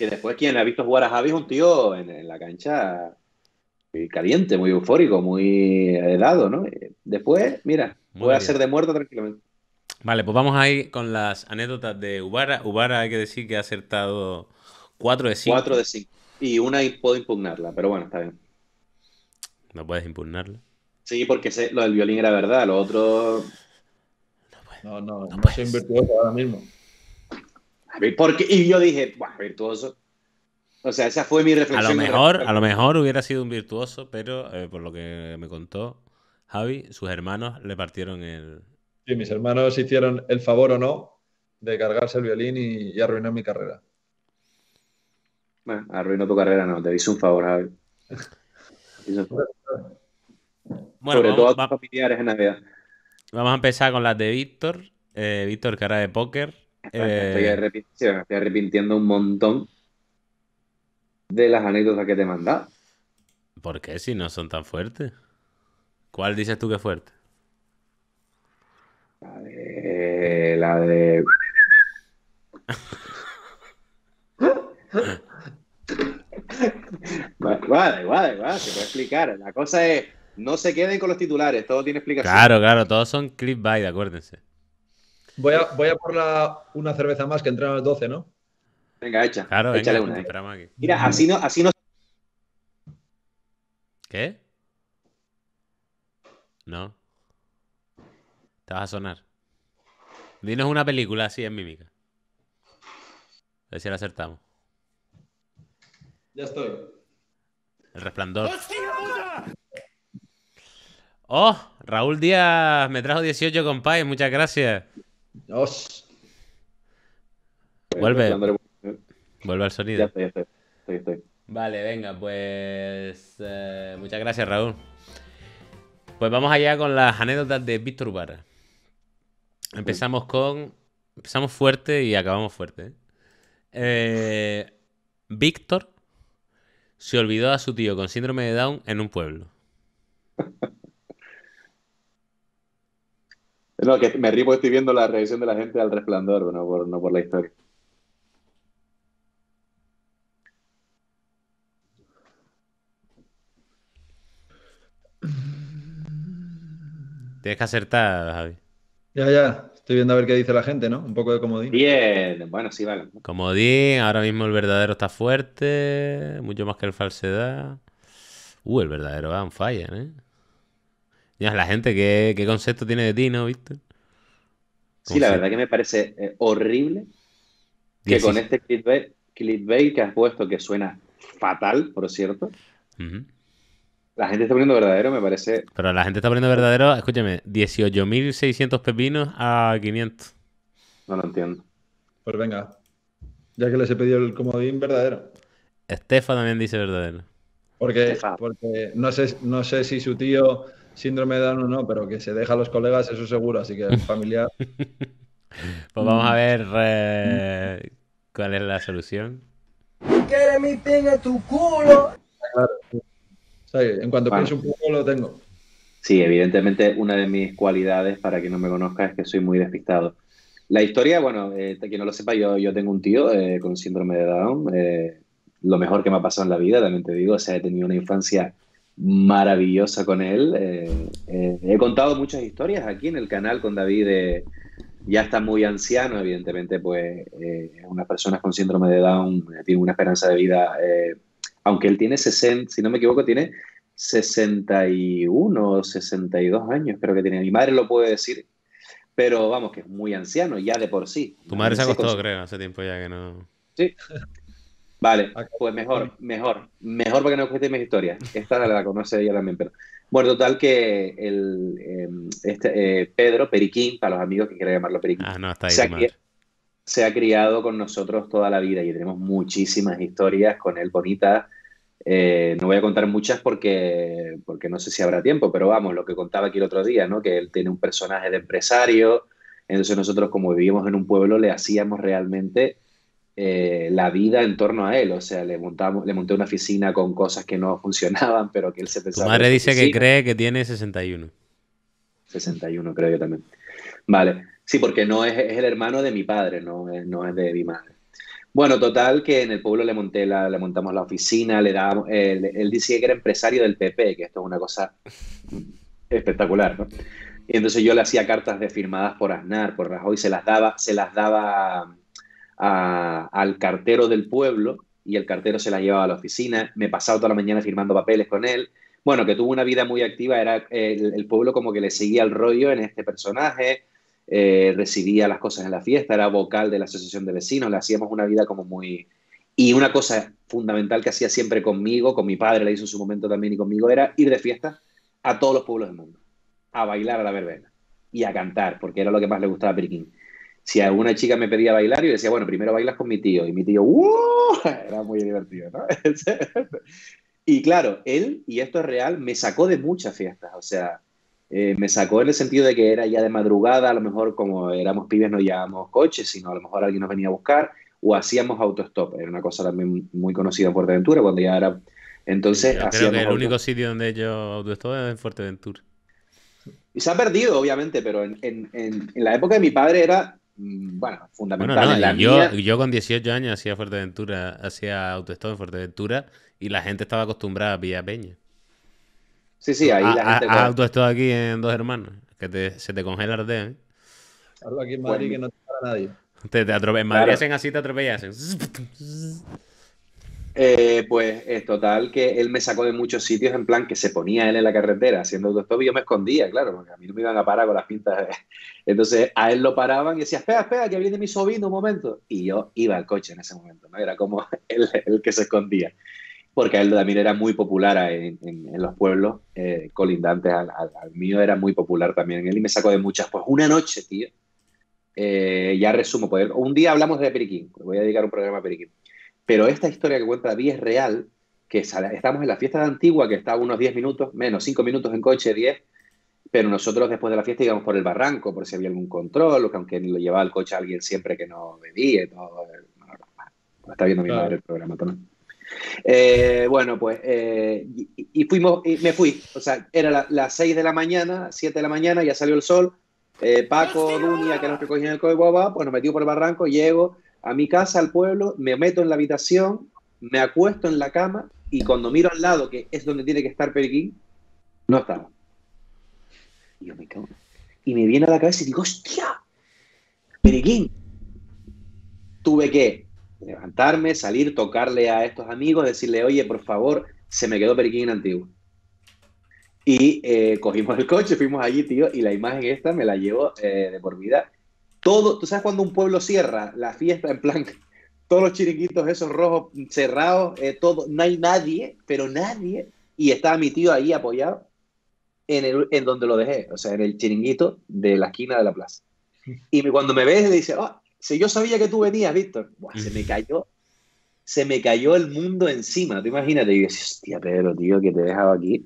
Y después quien ha visto jugar a Javi es un tío en, la cancha caliente, muy eufórico, muy helado, ¿no? Eh, después, mira, puede ser hacer de muerto tranquilamente. Vale, pues vamos ahí con las anécdotas de Ubara. Ubara hay que decir que ha acertado Cuatro de cinco. de 5. Y una puedo impugnarla, pero bueno, está bien. ¿No puedes impugnarla? Sí, porque lo del violín era verdad, lo otro... No, no, no, no, virtuoso ahora mismo. porque, y yo dije, Buah, virtuoso. O sea, esa fue mi reflexión. A lo mejor, a lo mejor hubiera sido un virtuoso, pero eh, por lo que me contó Javi, sus hermanos le partieron el... Sí, mis hermanos hicieron el favor o no de cargarse el violín y, y mi carrera arruinó tu carrera, no, te hice un favor, Bueno, Sobre vamos, todo a familiares en Navidad. Vamos a empezar con las de Víctor. Eh, Víctor, cara de póker. Eh, estoy, arrepintiendo, un montón de las anécdotas que te he mandado. ¿Por qué si no son tan fuertes? ¿Cuál dices tú que es fuerte? La La de... igual, vale, igual se puede explicar. La cosa es, no se queden con los titulares, todo tiene explicación. Claro, claro, todos son clip by, acuérdense. Voy a, voy a por la, una cerveza más que entraron a las 12, ¿no? Venga, echa. Claro, échale una. Eh. Mira, así no, así no. ¿Qué? No. Te vas a sonar. Dinos una película así en mímica. A ver si la acertamos. Ya estoy. El resplandor. ¡Oh! Raúl Díaz me trajo 18 compáis, muchas gracias. Vuelve. ¿eh? Vuelve al sonido. Ya estoy, ya estoy. Vale, venga, pues. Eh, muchas gracias, Raúl. Pues vamos allá con las anécdotas de Víctor Barra. Empezamos con. Empezamos fuerte y acabamos fuerte. ¿eh? Víctor se olvidó a su tío con síndrome de Down en un pueblo. No, que me río estoy viendo la reacción de la gente al resplandor, no por, no por la historia. Tienes que acertar, Javi. Ya, ya. Estoy viendo a ver qué dice la gente, ¿no? Un poco de comodín. Bien, bueno, sí, vale. Comodín, ahora mismo el verdadero está fuerte, mucho más que el falsedad. Uh, el verdadero va un fire, ¿eh? Mira, la gente, ¿qué, concepto tiene de ti, no, viste Sí, la verdad que me parece eh, horrible que con este clipbait, que has puesto, que suena fatal, por cierto, la gente está poniendo verdadero, me parece. Pero la gente está poniendo verdadero, escúchame, 18.600 pepinos a 500. No lo entiendo. Pues venga, ya que les he pedido el comodín verdadero. Estefa también dice verdadero. Porque, porque no, sé, no sé si su tío síndrome de Down o no, pero que se deja a los colegas, eso seguro, así que familiar. pues vamos a ver eh, cuál es la solución. ¿Quieres mi tu culo? En cuanto pienso un poco lo tengo. Sí, evidentemente una de mis cualidades, para quien no me conozca, es que soy muy despistado. La historia, bueno, para eh, quien no lo sepa, yo, yo tengo un tío eh, con síndrome de Down. Eh, lo mejor que me ha pasado en la vida, también te digo. O sea, he tenido una infancia maravillosa con él. he contado muchas historias aquí en el canal con David. ya está muy anciano, evidentemente, pues unas personas con síndrome de Down tienen una esperanza de vida aunque él tiene 60, si no me equivoco, tiene 61 o 62 años, creo que tiene. Mi madre lo puede decir, pero vamos, que es muy anciano ya de por sí. Tu madre se acostó, creo, hace tiempo ya que no. Sí. Vale, pues mejor, mejor, mejor para que no cueste mis historias. Esta la conoce ella también, pero. Bueno, total que el, em, este, eh, Pedro Periquín, para los amigos que quieran llamarlo Periquín, ah, no, ahí, se, ha, criado con nosotros toda la vida y tenemos muchísimas historias con él bonitas. Eh, no voy a contar muchas porque, porque no sé si habrá tiempo, pero vamos, lo que contaba aquí el otro día, ¿no? que él tiene un personaje de empresario, entonces nosotros como vivíamos en un pueblo le hacíamos realmente eh, la vida en torno a él, o sea, le, montamos, le monté una oficina con cosas que no funcionaban, pero que él se pensaba... Tu madre dice que cree que tiene 61. 61 creo yo también. Vale, sí, porque no es, es el hermano de mi padre, no no es de mi madre. Bueno, total, que en el pueblo le monté la, le montamos la oficina, le dábamos, él, decía que era empresario del PP, que esto es una cosa espectacular, ¿no? Y entonces yo le hacía cartas de firmadas por Aznar, por Rajoy, se las daba, se las daba al cartero del pueblo y el cartero se las llevaba a la oficina, me pasaba toda la mañana firmando papeles con él, bueno, que tuvo una vida muy activa, era el, el pueblo como que le seguía el rollo en este personaje, eh, recibía las cosas en la fiesta, era vocal de la asociación de vecinos, le hacíamos una vida como muy... Y una cosa fundamental que hacía siempre conmigo, con mi padre, la hizo en su momento también y conmigo, era ir de fiesta a todos los pueblos del mundo, a bailar a la verbena y a cantar, porque era lo que más le gustaba a Periquín. Si alguna chica me pedía bailar, yo decía, bueno, primero bailas con mi tío, y mi tío, ¡uh! Era muy divertido, ¿no? y claro, él, y esto es real, me sacó de muchas fiestas, o sea, eh, me sacó en el sentido de que era ya de madrugada, a lo mejor como éramos pibes no llevábamos coches, sino a lo mejor alguien nos venía a buscar o hacíamos autostop. Era una cosa también muy conocida en Fuerteventura cuando ya era... Entonces, yo creo que el único sitio donde yo autostop era en Fuerteventura. Y se ha perdido, obviamente, pero en, en, la época de mi padre era, mm, bueno, fundamental. yo, con 18 años hacía Fuerteventura, hacía autostop en Fuerteventura y la gente estaba acostumbrada a Villa Peña. Sí, sí, ahí ah, la ah, gente. Has aquí en Dos Hermanos, que te, se te congela el ¿eh? Algo aquí en Madrid que no te para nadie. Te, En Madrid hacen así, te atropellan. Eh, pues es total que él me sacó de muchos sitios en plan que se ponía él en la carretera haciendo autostop y yo me escondía, claro, porque a mí no me iban a parar con las pintas. Entonces a él lo paraban y decía, espera, espera, que viene mi sobrino un momento. Y yo iba al coche en ese momento, ¿no? Era como él el que se escondía porque él también era muy popular en, los pueblos eh, colindantes al, mío, era muy popular también él y me sacó de muchas. Pues una noche, tío, eh, ya resumo, pues, un día hablamos de Periquín, voy a dedicar un programa a Periquín, pero esta historia que cuenta David es real, que estamos en la fiesta de Antigua, que está unos 10 minutos, menos 5 minutos en coche, 10, pero nosotros después de la fiesta íbamos por el barranco, por si había algún control, que aunque lo llevaba el coche a alguien siempre que no bebía, eh, está viendo mi madre el programa también. Eh, bueno, pues, eh, y, fuimos, me fui. O sea, era las 6 de la mañana, 7 de la mañana, ya salió el sol. Eh, Paco, este Dunia, que nos recogían el coche, pues nos metió por el barranco, llego a mi casa, al pueblo, me meto en la habitación, me acuesto en la cama y cuando miro al lado, que es donde tiene que estar Periquín, no estaba. Y yo me Y me viene a la cabeza y digo, ¡hostia! Periquín. Tuve que levantarme, salir, tocarle a estos amigos, decirle, oye, por favor, se me quedó Periquín antiguo. Y eh, cogimos el coche, fuimos allí, tío, y la imagen esta me la llevo eh, de por vida. Todo, tú sabes cuando un pueblo cierra la fiesta, en plan, todos los chiringuitos esos rojos cerrados, eh, todo, no hay nadie, pero nadie, y estaba mi tío ahí apoyado en, el, en donde lo dejé, o sea, en el chiringuito de la esquina de la plaza. Y cuando me ves, dice, oh, si yo sabía que tú venías, Víctor, se me cayó, se me cayó el mundo encima. te imagínate, y dices, hostia, Pedro, tío, que te he dejado aquí.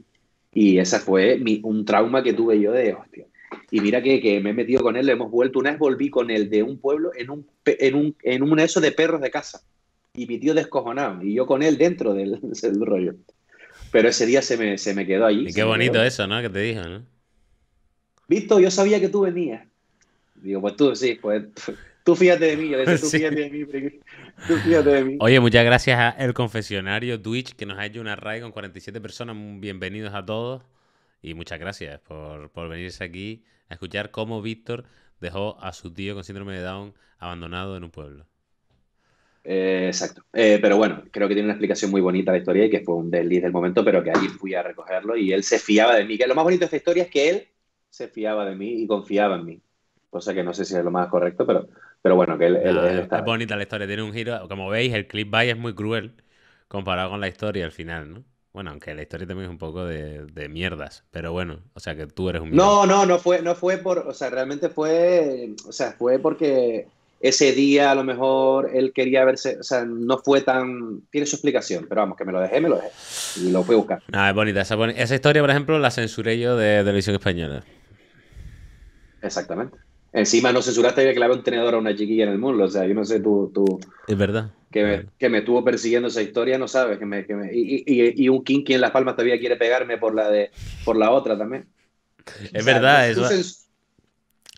Y ese fue un trauma que tuve yo de, hostia. Y mira que, me he metido con él, le hemos vuelto. Una vez volví con él de un pueblo en un, en un, en eso de perros de casa. Y mi tío descojonado. Y yo con él dentro del, rollo. Pero ese día se me, se me quedó allí. Y qué bonito eso, ¿no? Que te dijo, ¿no? Visto, yo sabía que tú venías. Digo, pues tú sí, pues Tú fíjate de mí, yo tú fíjate de mí, tú fíjate de mí. Oye, muchas gracias a El Confesionario Twitch que nos ha hecho una raid con 47 personas. Bienvenidos a todos y muchas gracias por, venirse aquí a escuchar cómo Víctor dejó a su tío con síndrome de Down abandonado en un pueblo. Eh, exacto. Eh, pero bueno, creo que tiene una explicación muy bonita la historia y que fue un desliz del momento, pero que ahí fui a recogerlo y él se fiaba de mí. Que lo más bonito de esta historia es que él se fiaba de mí y confiaba en mí. Cosa que no sé si es lo más correcto, pero pero bueno, que él, está... Es bonita la historia, tiene un giro. Como veis, el clip by es muy cruel comparado con la historia al final, ¿no? Bueno, aunque la historia también es un poco de, mierdas, pero bueno, o sea que tú eres un... No, no, no fue, no fue por, o sea, realmente fue, o sea, fue porque ese día a lo mejor él quería verse, o sea, no fue tan, tiene su explicación, pero vamos, que me lo dejé, me lo dejé y lo fui a buscar. Ah, es bonita, esa, esa historia, por ejemplo, la censuré yo de televisión española. Exactamente. Encima no censuraste que ve un tenedor a una chiquilla en el mundo. O sea, yo no sé, tú. es verdad. Que me, que me estuvo persiguiendo esa historia, no sabes. que, me, que me, y, y, un Kinky en Las Palmas todavía quiere pegarme por la, de, por la otra también. Es verdad, eso.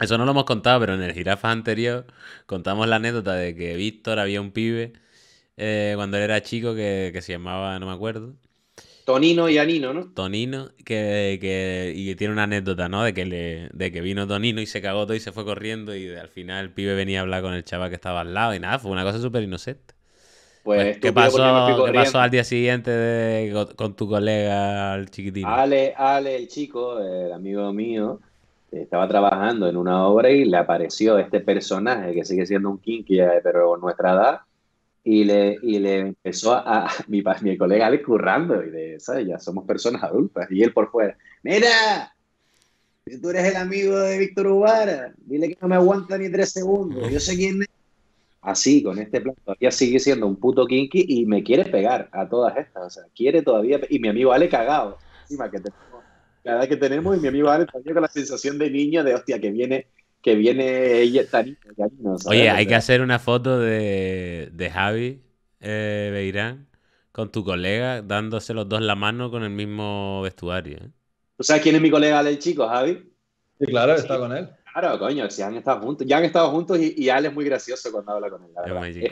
Eso no lo hemos contado, pero en el jirafa anterior contamos la anécdota de que Víctor había un pibe eh, cuando él era chico que, se llamaba, no me acuerdo, Tonino y Anino, ¿no? Tonino, que, que, y tiene una anécdota, ¿no? De que, le, de que vino Tonino y se cagó todo y se fue corriendo y al final el pibe venía a hablar con el chaval que estaba al lado y nada, fue una cosa súper inocente. Pues, ¿qué, pasó, al día siguiente con tu colega, el chiquitín? Ale, Ale, el chico, el amigo mío, eh, estaba trabajando en una obra y le apareció este personaje que sigue siendo un kinky, eh, pero con nuestra edad, y le, y le empezó a, mi mi, mi colega Alex currando, y de, Ya somos personas adultas, y él por fuera, mira, tú eres el amigo de Víctor Ubara, dile que no me aguanta ni tres segundos, yo sé quién es. Así, con este plato ya sigue siendo un puto kinky y me quiere pegar a todas estas, o sea, quiere todavía, y mi amigo Ale cagado, que la que tenemos, y mi amigo Ale con la sensación de niño de, hostia, que viene que viene ella tan Oye, hay que hacer una foto de, de Javi eh, Beirán con tu colega dándose los dos la mano con el mismo vestuario. ¿eh? ¿Tú sabes quién es mi colega del chico, Javi? Sí, claro, está con él. Claro, coño, si han estado juntos, ya han estado juntos y, Ale es muy gracioso cuando habla con él.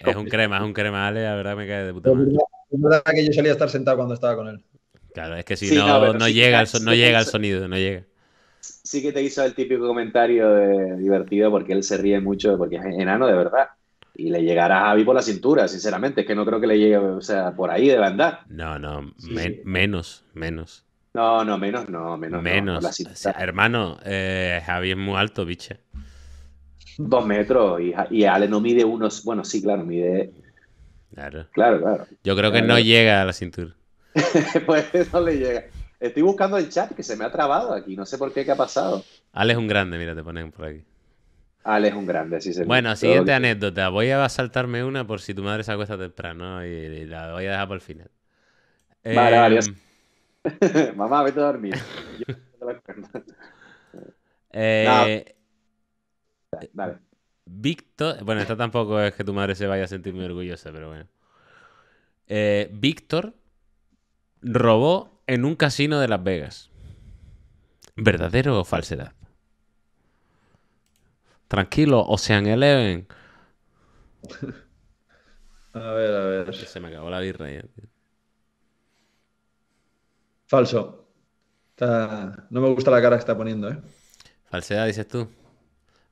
Es, un crema, es un crema, Ale, la verdad me cae de puta madre. Es verdad que yo solía estar sentado cuando estaba con él. Claro, es que si no, llega, no llega el sonido, no llega sí que te hizo el típico comentario divertido porque él se ríe mucho porque es enano de verdad. Y le llegará a Javi por la cintura, sinceramente. Es que no creo que le llegue, o sea, por ahí de andar No, no, menos, menos. No, no, menos no, menos. Menos. hermano, eh, Javi es muy alto, biche. Dos metros y, y, Ale no mide unos. Bueno, sí, claro, mide. Claro. Claro, Yo creo que no llega a la cintura. pues no le llega. Estoy buscando el chat que se me ha trabado aquí. No sé por qué, qué ha pasado. Ale es un grande, mira, te ponen por aquí. Ale es un grande, así Se bueno, siguiente anécdota. Voy a saltarme una por si tu madre se acuesta temprano y, la voy a dejar por el final. Vale, vale. Em, Mamá, vete a dormir. eh... no. Vale. Víctor, bueno, esta tampoco es que tu madre se vaya a sentir muy orgullosa, pero bueno. Eh, Víctor robó en un casino de Las Vegas. ¿Verdadero o falsedad? Tranquilo, Ocean Eleven. A ver, a ver. Se me acabó la birra Falso. No me gusta la cara que está poniendo, ¿eh? Falsedad, dices tú.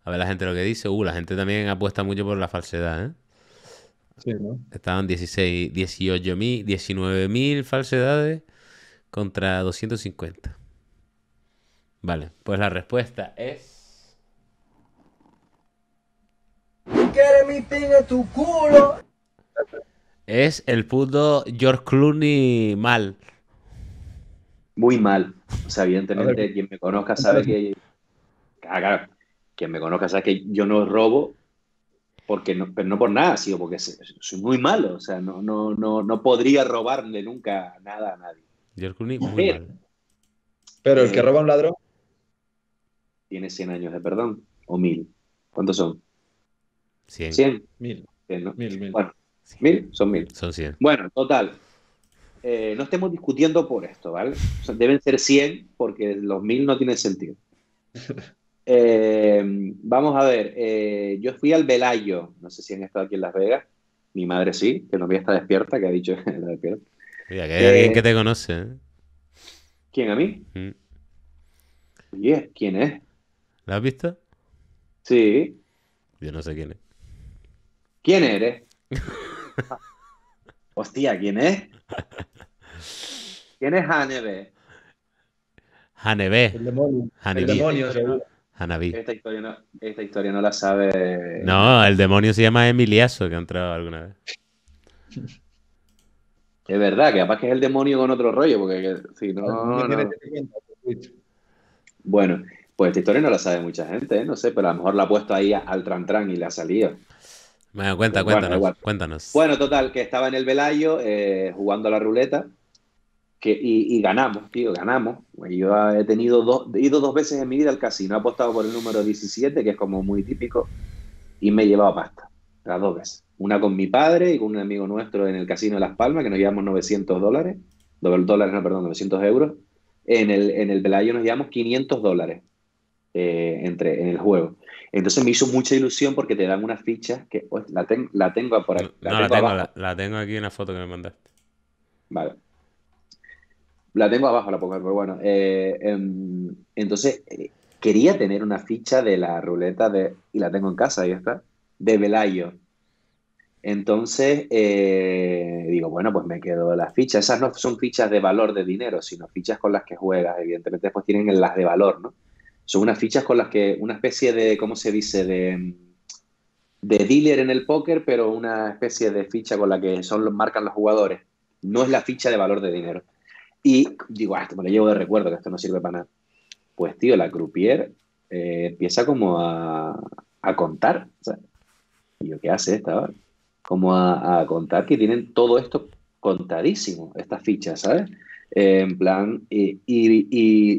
A ver la gente lo que dice. Uh, la gente también apuesta mucho por la falsedad, ¿eh? Sí, ¿no? Estaban 16, 18.000, 19.000 falsedades contra 250. Vale, pues la respuesta es... tu culo? Es el puto George Clooney mal. Muy mal. O sea, evidentemente quien me conozca sabe que... Ah, quien me conozca sabe que yo no robo, porque no, pero no por nada, sino porque soy muy malo. O sea, no, no, no, no podría robarle nunca nada a nadie. George muy mal. Pero el que eh, roba a un ladrón. Tiene 100 años de perdón. O 1000. ¿Cuántos son? 100. 100. 1000. 100, 1000, Bueno, 1000 son 1000. Son 100. Bueno, total. Eh, no estemos discutiendo por esto, ¿vale? O sea, deben ser 100 porque los 1000 no tienen sentido. Eh, vamos a ver, eh, yo fui al Velayo, no sé si han estado aquí en Las Vegas, mi madre sí, que no había está despierta, que ha dicho que despierta que hay alguien eh, que te conoce. ¿eh? ¿Quién a mí? Mm. ¿Quién es? ¿La has visto? Sí. Yo no sé quién es. ¿Quién eres? Hostia, ¿quién es? ¿Quién es Hanebe? Hanebe. El demonio. Esta historia, esta historia no la sabe. No, el demonio se llama Emiliazo, que ha entrado alguna vez. Es verdad, que capaz que es el demonio con otro rollo, porque si no. Bueno, pues esta historia no la sabe mucha gente, ¿eh? no sé, pero a lo mejor la ha puesto ahí al trantrán y le ha salido. Bueno, cuenta, cuéntanos, bueno, total, que estaba en el Velayo eh, jugando a la ruleta que, y, ganamos, tío, ganamos. Yo he tenido dos, he ido dos veces en mi vida al casino, he apostado por el número 17, que es como muy típico, y me he llevado pasta, las dos veces. Una con mi padre y con un amigo nuestro en el Casino de Las Palmas, que nos llevamos 900 dólares, perdón, 900 euros. En el, en el Pelayo nos llevamos 500 dólares eh, entre, en el juego. Entonces me hizo mucha ilusión porque te dan unas fichas que la, tengo por aquí. La no, tengo la, tengo, aquí en la foto que me mandaste. Vale. La tengo abajo, la pongo, pero bueno. Eh, em, entonces, eh, quería tener una ficha de la ruleta de, y la tengo en casa, ahí está, de belayo entonces, eh, digo, bueno, pues me quedo las fichas. Esas no son fichas de valor de dinero, sino fichas con las que juegas. Evidentemente después tienen las de valor, ¿no? Son unas fichas con las que, una especie de, ¿cómo se dice? De, de dealer en el póker, pero una especie de ficha con la que son, marcan los jugadores. No es la ficha de valor de dinero. Y digo, ah, esto me lo llevo de recuerdo, que esto no sirve para nada. Pues, tío, la croupier eh, empieza como a, contar. Y yo, ¿qué hace esta hora? como a, contar que tienen todo esto contadísimo, estas fichas, ¿sabes? Eh, en plan, y,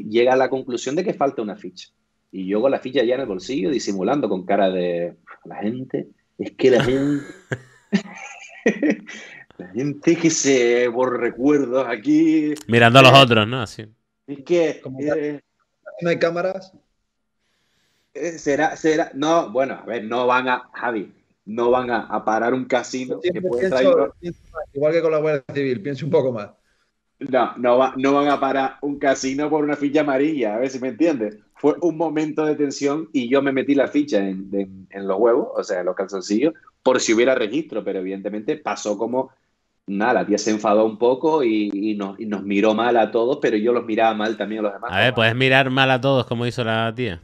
llega a la conclusión de que falta una ficha. Y yo con la ficha ya en el bolsillo, disimulando con cara de la gente, es que la gente. la gente que se por recuerdos aquí. Mirando a los eh, otros, ¿no? Así. Es que. Eh, no hay cámaras. Será, será. No, bueno, a ver, no van a. Javi, no van a, parar un casino que puede Igual que con la Guardia Civil, piense un poco más. No, no, va, no van a parar un casino por una ficha amarilla, a ver si me entiendes. Fue un momento de tensión y yo me metí la ficha en, los huevos, o sea, en los calzoncillos, por si hubiera registro, pero evidentemente pasó como, nada, la tía se enfadó un poco y, nos, y nos, miró mal a todos, pero yo los miraba mal también a los demás. A ver, puedes mirar mal a todos como hizo la tía.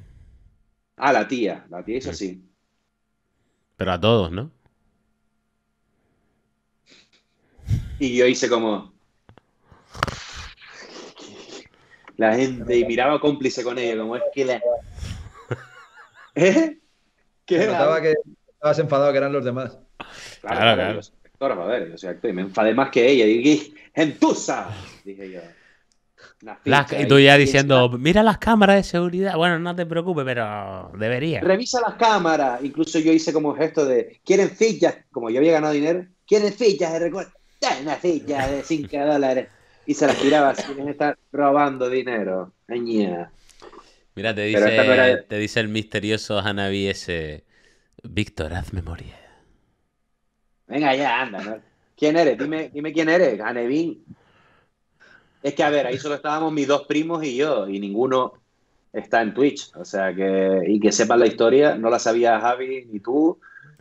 Ah, la tía, la tía hizo así. Pero a todos, ¿no? Y yo hice como. La gente y miraba cómplice con ella, como es que la. ¿Eh? notaba que estabas enfadado que eran los demás. Claro, claro. claro. Yo a ver, yo soy y me enfadé más que ella. Y dije, ¡Gentusa! Dije yo y tú ya diciendo, mira las cámaras de seguridad. Bueno, no te preocupes, pero debería. Revisa las cámaras. Incluso yo hice como gesto de, ¿quieren fichas? Como yo había ganado dinero, ¿quieren fichas de recuerdo? una ficha de 5 dólares. Y se las tiraba sin estar robando dinero. ¡Añía! Mira, te dice, el misterioso Hanabi ese, Víctor, haz memoria. Venga ya, anda. ¿Quién eres? Dime, dime quién eres, ganevin es que, a ver, ahí solo estábamos mis dos primos y yo, y ninguno está en Twitch. O sea, que, y que sepan la historia, no la sabía Javi ni tú,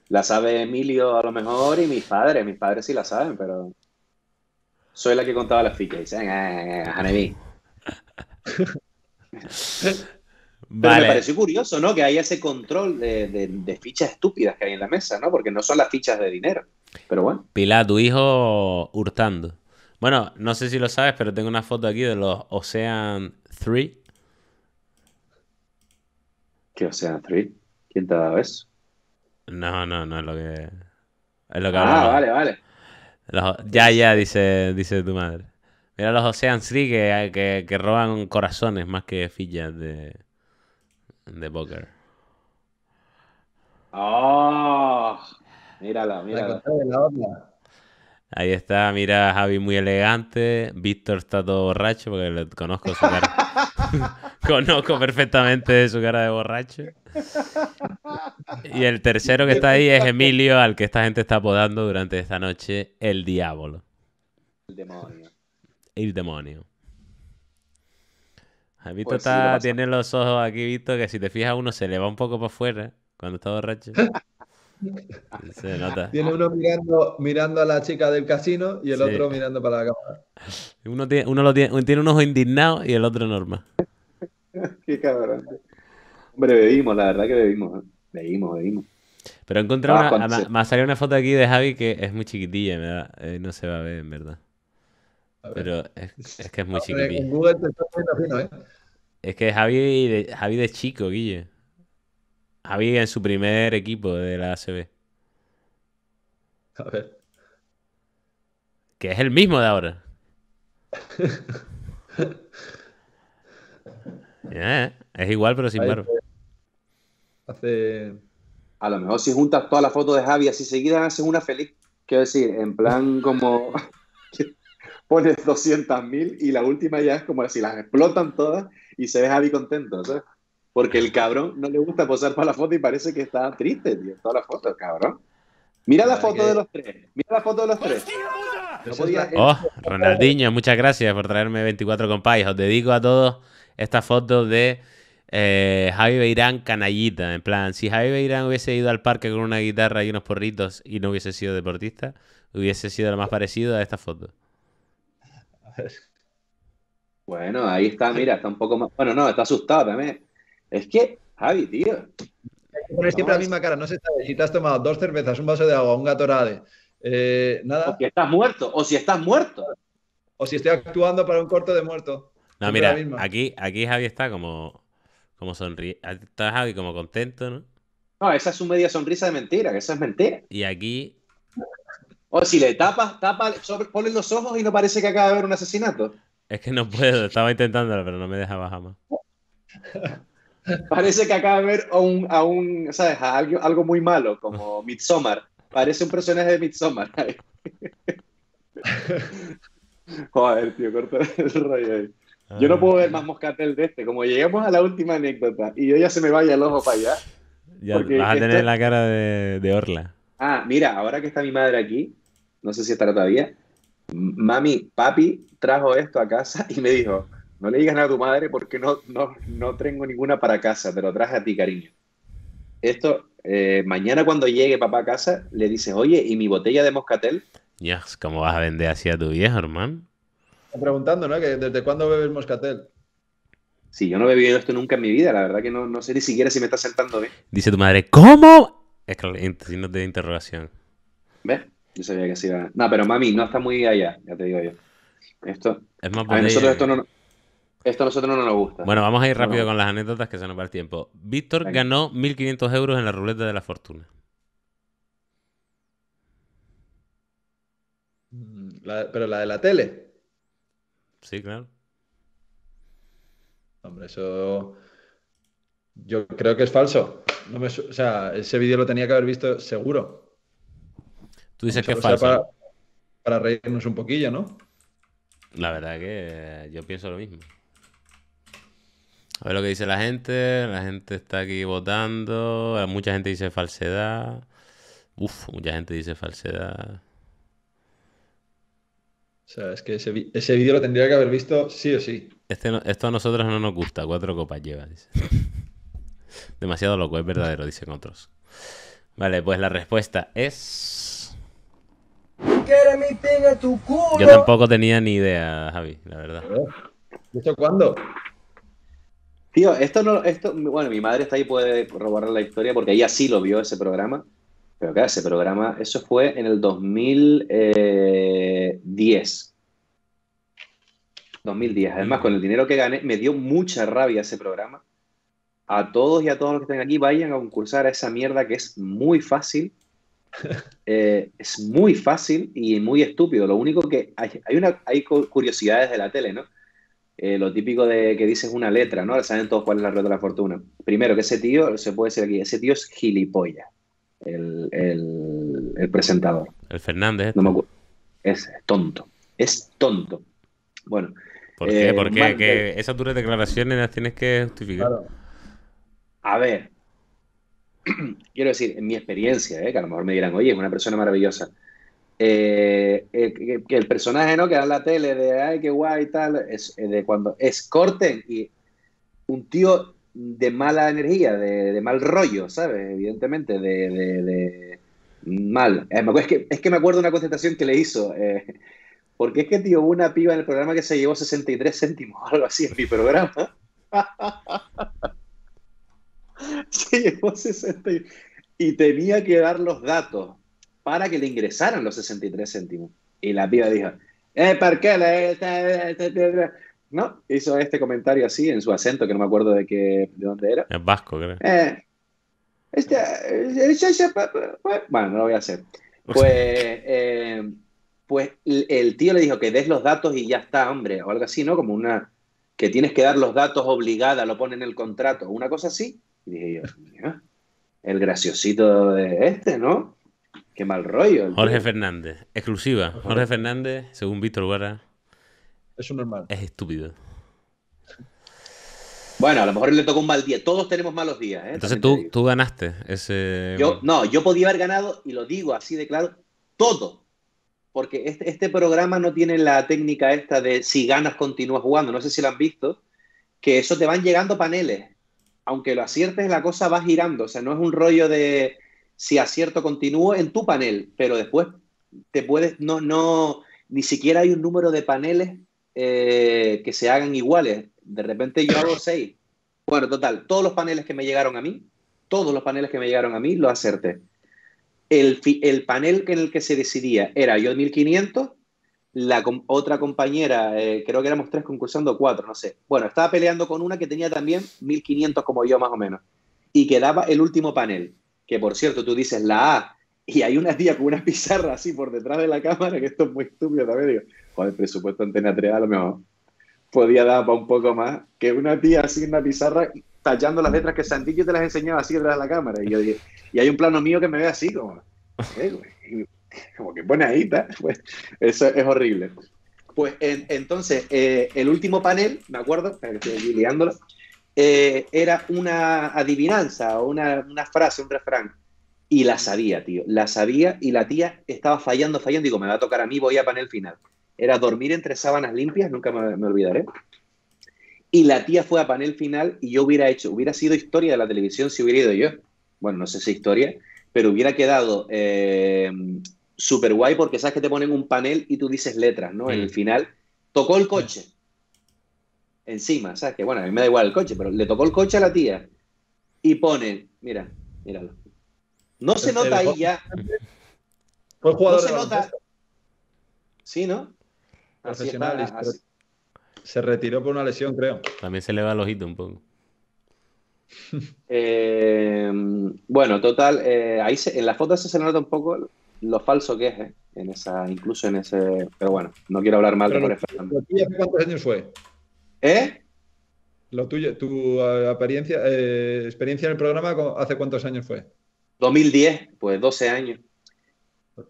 la sabe Emilio a lo mejor, y mis padres, mis padres sí la saben, pero soy la que contaba las fichas. Dicen, eh, Pero vale. me pareció curioso, ¿no? Que haya ese control de, de, fichas estúpidas que hay en la mesa, ¿no? Porque no son las fichas de dinero. Pero bueno. Pilar, tu hijo hurtando. Bueno, no sé si lo sabes, pero tengo una foto aquí de los Ocean 3. ¿Qué Ocean 3? ¿Quién te ha dado eso? No, no, no es lo que. Es lo que ah, vale, vale. ya, ya, dice, dice tu madre. Mira los Ocean 3 que, que, que roban corazones más que fillas de, de póker. ¡Oh! Mírala, mírala. La Ahí está, mira Javi muy elegante. Víctor está todo borracho porque conozco su cara. conozco perfectamente su cara de borracho. Y el tercero que está ahí es Emilio, al que esta gente está apodando durante esta noche el diablo. El demonio. El demonio. Javi pues tiene los ojos aquí, Víctor, que si te fijas uno se le va un poco para afuera cuando está borracho. Se nota. Tiene uno mirando, mirando a la chica del casino y el otro mirando para la cámara. Uno tiene, uno tiene, tiene un ojo indignado y el otro normal. Qué cabrón. Hombre, bebimos, la verdad que bebimos. ¿eh? Bebimos, bebimos. Pero he encontrado ah, una. Ah, me ha una foto aquí de Javi que es muy chiquitilla, no se va a ver, en verdad. Pero es, es, que es muy chiquitilla. Eh? Es que Javi Javi de chico, Guille. Javi en su primer equipo de la ACB. A ver. Que es el mismo de ahora. es igual, pero sin barro. Hace... A lo mejor si juntas todas las fotos de Javi así seguidas, haces una feliz. Quiero decir, en plan como pones 200.000 y la última ya es como si las explotan todas y se ve Javi contento, porque el cabrón no le gusta posar para la foto y parece que está triste, tío. Toda la foto, cabrón. Mira la foto de los tres. Mira la foto de los tres. Oh, Ronaldinho, muchas gracias por traerme 24 compáis. Os dedico a todos esta foto de eh, Javi Beirán canallita. En plan, si Javi Beirán hubiese ido al parque con una guitarra y unos porritos y no hubiese sido deportista, hubiese sido lo más parecido a esta foto. Bueno, ahí está, mira, está un poco más. Bueno, no, está asustado también. Es que, Javi, tío. Pones siempre la misma cara, no sé si te has tomado dos cervezas, un vaso de agua, un gatorade, eh, nada. O si estás muerto, o si estás muerto. O si estoy actuando para un corto de muerto. No, mira, aquí, aquí Javi está como, como sonríe. Está Javi como contento, ¿no? No, esa es su media sonrisa de mentira, que esa es mentira. Y aquí. O si le tapas, tapa, ponen los ojos y no parece que acaba de haber un asesinato. Es que no puedo, estaba intentándolo, pero no me dejaba jamás. Parece que acaba de ver a un, a un ¿sabes? algo, algo, muy malo, como Midsommar. Parece un personaje de Midsommar. Joder, tío, corta el rollo ahí. Yo no ah. puedo ver más Moscatel de este. Como llegamos a la última anécdota y yo ya se me vaya el ojo para allá. Ya vas a tener la cara de, de Orla. Ah, mira, ahora que está mi madre aquí, no sé si estará todavía. Mami, papi trajo esto a casa y me dijo, no le digas nada a tu madre porque no, no, tengo ninguna para casa, te lo traje a ti, cariño. Esto, eh, mañana cuando llegue papá a casa, le dices, oye, ¿y mi botella de moscatel? Ya, ¿cómo vas a vender así a tu vieja, hermano? preguntando, ¿no? ¿Desde cuándo bebes moscatel? Sí, yo no he bebido esto nunca en mi vida, la verdad que no, sé ni siquiera si me está sentando bien. Dice tu madre, ¿cómo? Es que de interrogación. ¿Ves? Yo sabía que así iba No, pero mami, no está muy allá, ya te digo yo. Esto... Es más a nosotros eh. esto no... Esto a nosotros no nos gusta. Bueno, vamos a ir rápido con las anécdotas que se nos va el tiempo. Víctor ganó 1.500 euros en la ruleta de la fortuna. Mm, ¿Pero la de la tele? Sí, claro. Hombre, eso yo creo que es falso. o sea, ese vídeo lo tenía que haber visto seguro. Tú dices que es falso. para reírnos un poquillo, ¿no? La verdad que yo pienso lo mismo. A ver lo que dice la gente. La gente está aquí votando. Mucha gente dice falsedad. Uf, mucha gente dice falsedad. O sea, es que ese, vídeo lo tendría que haber visto sí o sí. Este esto a nosotros no nos gusta. Cuatro copas lleva, dice. Demasiado loco, es verdadero, dicen otros. Vale, pues la respuesta es. Yo tampoco tenía ni idea, Javi, la verdad. ¿De hecho cuándo? Tío, esto no, esto, bueno, mi madre está ahí, puede robar la historia porque ella sí lo vio ese programa. Pero claro, ese programa, eso fue en el 2010. 2010. Además, con el dinero que gané, me dio mucha rabia ese programa. A todos y a todos los que estén aquí, vayan a concursar a esa mierda que es muy fácil. Eh, es muy fácil y muy estúpido. Lo único que hay, hay, una, hay curiosidades de la tele, ¿no? Eh, lo típico de que dices una letra, ¿no? saben todos cuál es la rueda de la fortuna. Primero, que ese tío, se puede decir aquí, ese tío es gilipollas, el, presentador. El Fernández. No me este. acuerdo. Es tonto. Es tonto. Bueno. ¿Por qué? Eh, esas duras declaraciones las tienes que justificar. A ver. Quiero decir, en mi experiencia, ¿eh? que a lo mejor me dirán, oye, es una persona maravillosa. Eh, eh, que el personaje no que da la tele de ay qué guay y tal es eh, de cuando es y un tío de mala energía de, mal rollo sabes evidentemente de, mal es, que, me acuerdo una contestación que le hizo porque es que tío una piba en el programa que se llevó 63 céntimos algo así en mi programa se llevó y tenía que dar los datos para que le ingresaran los 63 céntimos. Y la piba dijo, ¿Eh, ¿por qué le... No, hizo este comentario así en su acento, que no me acuerdo de, qué, de dónde era. Es vasco, creo. Eh, este, eh, bueno, no lo voy a hacer. Pues, eh, pues el tío le dijo que des los datos y ya está, hombre, o algo así, ¿no? Como una que tienes que dar los datos obligada, lo pone en el contrato, una cosa así. Y dije yo, el graciosito de este, ¿no? Qué mal rollo. Jorge Fernández, exclusiva. Jorge Fernández, según Víctor es un normal. Es estúpido. Bueno, a lo mejor le tocó un mal día. Todos tenemos malos días. ¿eh? Entonces tú, tú, ganaste ese. Yo, no, yo podía haber ganado, y lo digo así de claro, todo. Porque este, este, programa no tiene la técnica esta de si ganas, continúas jugando. No sé si lo han visto. Que eso te van llegando paneles. Aunque lo aciertes, la cosa va girando. O sea, no es un rollo de si acierto continúo en tu panel, pero después te puedes, no, no, ni siquiera hay un número de paneles eh, que se hagan iguales. De repente yo hago seis. Bueno, total, todos los paneles que me llegaron a mí, todos los paneles que me llegaron a mí, lo acerté. El, el panel en el que se decidía era yo 1500, la otra compañera, eh, creo que éramos tres concursando, cuatro, no sé. Bueno, estaba peleando con una que tenía también 1500 como yo más o menos. Y quedaba el último panel que por cierto tú dices la A, y hay una tía con una pizarra así por detrás de la cámara, que esto es muy estúpido también, digo, con el presupuesto Antena me mejor podía dar para un poco más, que una tía así en una pizarra tallando las letras que Santillo te las enseñaba así detrás de la cámara, y yo dije, y hay un plano mío que me ve así como, eh, como que pone ahí, pues, eso es horrible. Pues entonces, eh, el último panel, me acuerdo, estoy liándolo, eh, era una adivinanza o una, frase, un refrán. Y la sabía, tío, la sabía y la tía estaba fallando, fallando. Digo, me va a tocar a mí, voy a panel final. Era dormir entre sábanas limpias, nunca me, olvidaré. Y la tía fue a panel final y yo hubiera hecho, hubiera sido historia de la televisión si hubiera ido yo. Bueno, no sé si historia, pero hubiera quedado eh, super súper guay porque sabes que te ponen un panel y tú dices letras, ¿no? En el mm. final, tocó el coche encima, ¿sabes? Que bueno, a mí me da igual el coche, pero le tocó el coche a la tía y pone, mira, míralo. No se nota ahí ya. Fue jugador no se nota. Sí, ¿no? Profesional. Está, se retiró por una lesión, creo. También se le va el ojito un poco. Eh, bueno, total, eh, ahí en la foto se, nota un poco lo falso que es, eh, en esa, incluso en ese. Pero bueno, no quiero hablar mal de Jorge ¿Cuántos años fue? ¿Eh? Lo tuyo, tu eh, apariencia, eh, experiencia en el programa, ¿hace cuántos años fue? 2010, pues 12 años.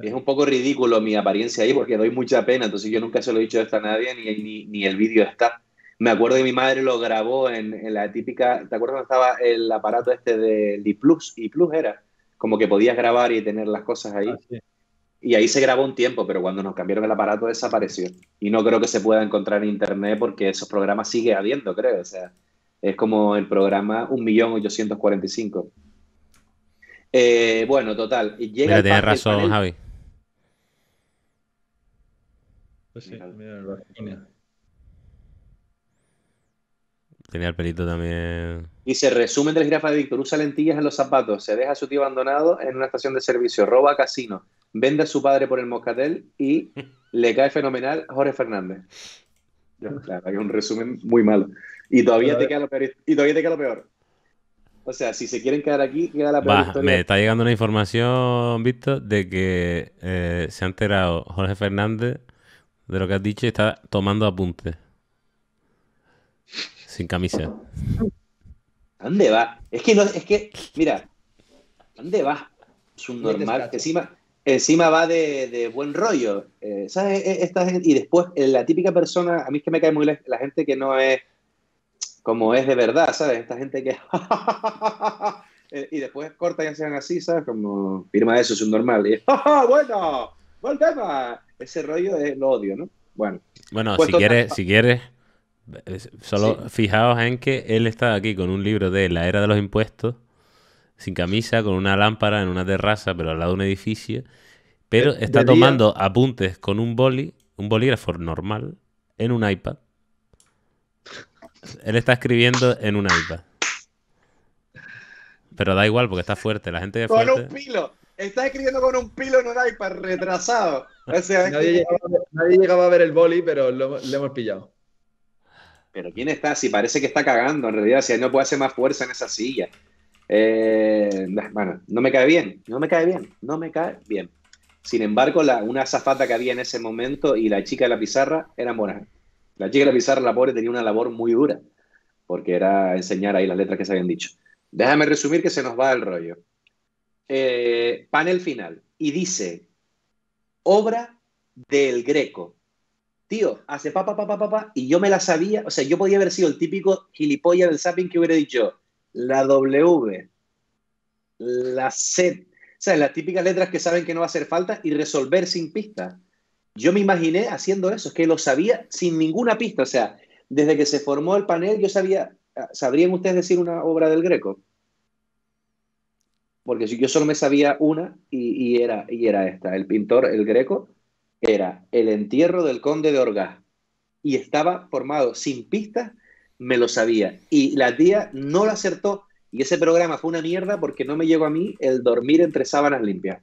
Es un poco ridículo mi apariencia ahí porque doy mucha pena, entonces yo nunca se lo he dicho esto a nadie ni, ni, el vídeo está. Me acuerdo que mi madre lo grabó en, la típica, ¿te acuerdas dónde estaba el aparato este de, iPlus? Plus? Y Plus era, como que podías grabar y tener las cosas ahí. Ah, y ahí se grabó un tiempo, pero cuando nos cambiaron el aparato desapareció. Y no creo que se pueda encontrar en internet porque esos programas sigue habiendo, creo. O sea, es como el programa 1.845. Eh, bueno, total. Llega razón, Javi. Pues sí, Tenía el pelito también. Y Dice, resumen del grafas de Víctor, usa lentillas en los zapatos, se deja a su tío abandonado en una estación de servicio, roba casino, vende a su padre por el Moscatel y le cae fenomenal Jorge Fernández. claro, hay un resumen muy malo. Y todavía, te queda lo peor, O sea, si se quieren quedar aquí, queda la Me está llegando una información, Víctor, de que eh, se ha enterado Jorge Fernández de lo que has dicho y está tomando apuntes. Sin camisa. dónde va? Es que no, es que, mira, dónde va? Es un normal. Encima, encima va de, buen rollo. Eh, ¿sabes? E, y después, eh, la típica persona, a mí es que me cae muy la, gente que no es como es de verdad, ¿sabes? Esta gente que... Eh, y después corta y hacen así, ¿sabes? Como firma eso, es un normal. Y, bueno! ¡Buen tema! Ese rollo es lo odio, ¿no? Bueno. Bueno, pues ah. si quieres, si quieres, solo fijaos en que él está aquí con un libro de La Era de los Impuestos sin camisa, con una lámpara en una terraza, pero al lado de un edificio. Pero está tomando apuntes con un boli, un bolígrafo normal, en un iPad. Él está escribiendo en un iPad. Pero da igual porque está fuerte, la gente es Con un pilo. está escribiendo con un pilo en un iPad retrasado. nadie, llegaba, a ver el boli, pero lo, hemos pillado. Pero ¿quién está? Si parece que está cagando, en realidad, si no puede hacer más fuerza en esa silla. Eh, bueno, no me cae bien, no me cae bien, no me cae bien. Sin embargo, la, una azafata que había en ese momento y la chica de la pizarra era buenas. La chica de la pizarra, la pobre, tenía una labor muy dura, porque era enseñar ahí las letras que se habían dicho. Déjame resumir que se nos va el rollo. Eh, panel final. Y dice, obra del Greco. Tío, hace papá, pa, pa, y yo me la sabía, o sea, yo podía haber sido el típico gilipollas del Sapping que hubiera dicho, la W, la Z, o sea, las típicas letras que saben que no va a hacer falta y resolver sin pista. Yo me imaginé haciendo eso, es que lo sabía sin ninguna pista, o sea, desde que se formó el panel yo sabía, ¿sabrían ustedes decir una obra del Greco? Porque yo solo me sabía una y, era, y era esta, el pintor, el Greco, era El entierro del conde de Orgaz y estaba formado sin pistas me lo sabía. Y la tía no lo acertó. Y ese programa fue una mierda porque no me llegó a mí el dormir entre sábanas limpias.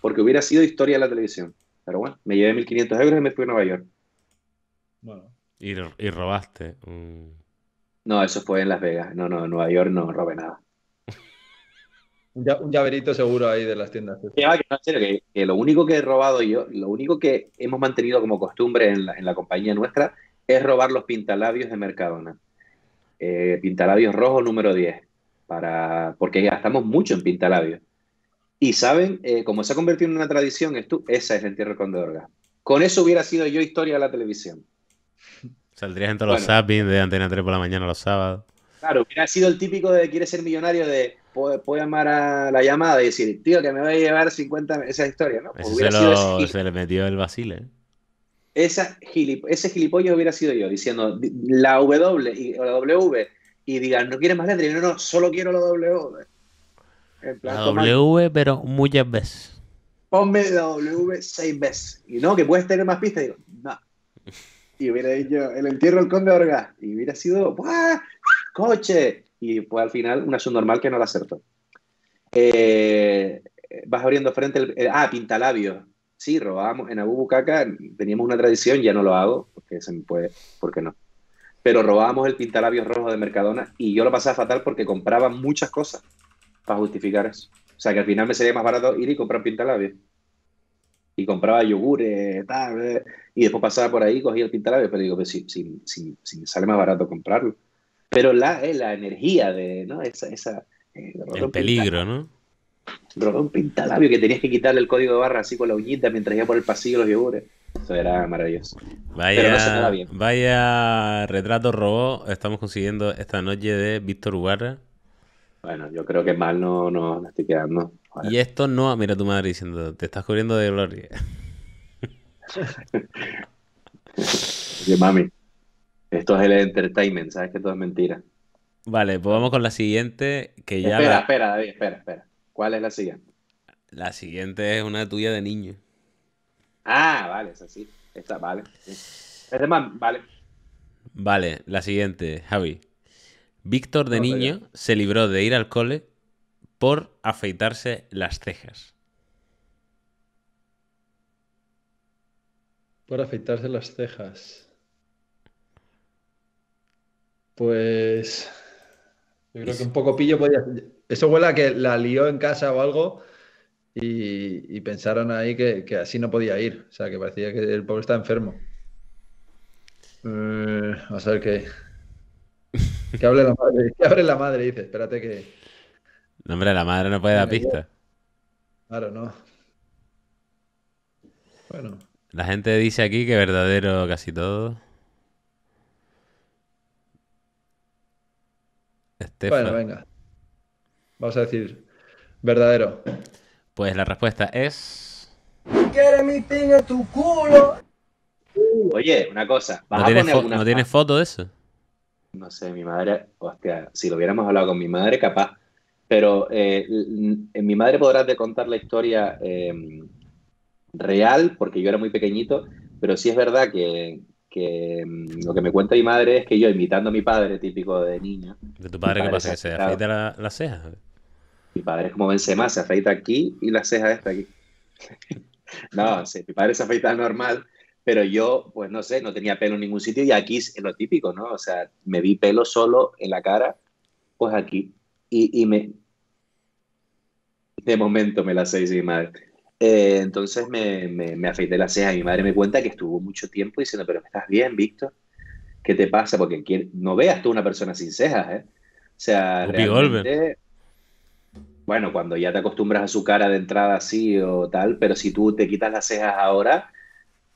Porque hubiera sido historia de la televisión. Pero bueno, me llevé 1.500 euros y me fui a Nueva York. Bueno. Y, robaste. No, eso fue en Las Vegas. No, no, en Nueva York no robé nada. un llaverito seguro ahí de las tiendas. Ah, que, no, que, que, lo único que he robado yo, lo único que hemos mantenido como costumbre en la, en la compañía nuestra es robar los pintalabios de Mercadona. Eh, pintalabios rojo número 10, para, porque gastamos mucho en pintalabios. Y saben, eh, como se ha convertido en una tradición, esa es el entierro con Con eso hubiera sido yo historia de la televisión. Saldrías en todos los zappings de Antena 3 por la mañana los sábados. Claro, hubiera sido el típico de quiere ser millonario de puede llamar a la llamada y decir, tío, que me voy a llevar 50 esa historia, ¿no? Pues se, le metió el Basile esa ese gilipollas hubiera sido yo diciendo la W o la W y digan, no quieres más letras. no, no, solo quiero la W. En la W, pero muchas veces. Ponme la W seis veces. Y no, que puedes tener más pistas. Y digo, no. Y hubiera dicho, el entierro del conde Orga. Y hubiera sido, ¡buah! ¡Coche! Y pues al final, una normal que no la acertó. Eh, vas abriendo frente. al el, eh, ah, pintalabios sí, robábamos en Abu Bucaca, teníamos una tradición, ya no lo hago, porque se me puede, qué no. Pero robábamos el pintalabios rojo de Mercadona y yo lo pasaba fatal porque compraba muchas cosas para justificar eso. O sea que al final me sería más barato ir y comprar pintalabios. Y compraba yogures, tal, y después pasaba por ahí, cogía el pintalabios, pero digo, pues si, me sale más barato comprarlo. Pero la, eh, la energía de, ¿no? Esa, esa, eh, el peligro, ¿no? drogado un pintalabio que tenías que quitarle el código de barra así con la uñita mientras iba por el pasillo los yogures. Eso era maravilloso. Vaya, vaya retrato robó, estamos consiguiendo esta noche de Víctor Ubarra. Bueno, yo creo que mal no no estoy quedando. Y esto no, mira tu madre diciendo, te estás cubriendo de gloria. Oye, mami, esto es el entertainment, sabes que todo es mentira. Vale, pues vamos con la siguiente que ya... Espera, espera, David, espera, espera. ¿Cuál es la siguiente? La siguiente es una tuya de niño. Ah, vale, es así. Esta, vale. de man, vale. Vale, la siguiente, Javi. Víctor de niño se libró de ir al cole por afeitarse las cejas. Por afeitarse las cejas. Pues. Yo creo que un poco pillo podía eso huele a que la lió en casa o algo y, pensaron ahí que, así no podía ir. O sea, que parecía que el pobre está enfermo. Eh, a ver qué. Que hable la madre. Que hable la madre, dice. Espérate que. No, hombre, la madre no puede dar pista. Claro, no. Bueno. La gente dice aquí que verdadero casi todo. Bueno, venga. Vamos a decir verdadero. Pues la respuesta es. ¿Quieres mi piña tu culo? Uh, oye, una cosa. ¿No, tienes foto de eso? No sé, mi madre. Hostia, si lo hubiéramos hablado con mi madre, capaz. Pero eh, mi madre podrá de contar la historia em, real, porque yo era muy pequeñito, pero sí es verdad que, que mm, lo que me cuenta mi madre es que yo, imitando a mi padre, típico de niño. ¿De tu padre, qué pasa? ¿Que se afeita las cejas? Mi padre es como Benzema, se afeita aquí y la cejas está aquí. no, sí, mi padre se afeita normal, pero yo, pues no sé, no tenía pelo en ningún sitio y aquí es lo típico, ¿no? O sea, me vi pelo solo en la cara, pues aquí. Y, me... De momento me la sé, mi madre. Eh, entonces me, me, afeité las cejas y mi madre me cuenta que estuvo mucho tiempo diciendo, pero ¿estás bien, Víctor? ¿Qué te pasa? Porque no veas tú una persona sin cejas, ¿eh? O sea, realmente, bueno, cuando ya te acostumbras a su cara de entrada así o tal, pero si tú te quitas las cejas ahora,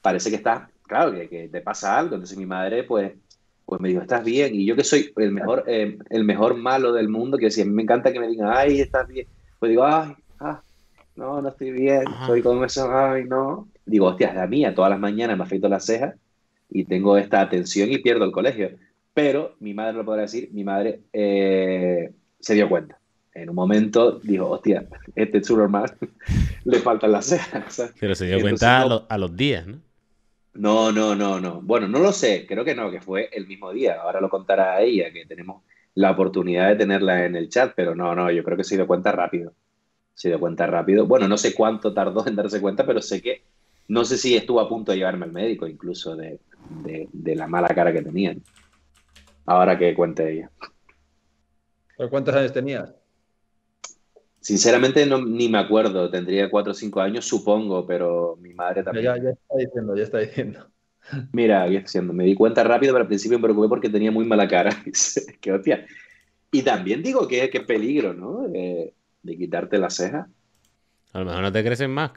parece que estás, claro, que, te pasa algo. Entonces mi madre, pues, pues me dijo, estás bien. Y yo que soy el mejor, eh, el mejor malo del mundo, que si a mí me encanta que me digan, ay, estás bien. Pues digo, ay, no, no estoy bien, estoy con eso, ay, no. Digo, hostia, es la mía, todas las mañanas me afeito las cejas y tengo esta atención y pierdo el colegio. Pero mi madre lo podrá decir, mi madre eh, se dio cuenta. En un momento dijo, hostia, este más le faltan las cejas. Pero se dio cuenta a, a los días, ¿no? No, no, no, no. Bueno, no lo sé, creo que no, que fue el mismo día. Ahora lo contará ella, que tenemos la oportunidad de tenerla en el chat, pero no, no, yo creo que se dio cuenta rápido se dio cuenta rápido. Bueno, no sé cuánto tardó en darse cuenta, pero sé que no sé si estuvo a punto de llevarme al médico, incluso de, la mala cara que tenía. Ahora que cuente ella. ¿Pero cuántos años tenías? Sinceramente ni me acuerdo, tendría cuatro o cinco años, supongo, pero mi madre también. Ya, está diciendo, ya está diciendo. Mira, me di cuenta rápido, pero al principio me preocupé porque tenía muy mala cara. Qué hostia. Y también digo que que peligro, ¿no? Eh, de quitarte la ceja, A lo mejor no te crecen más.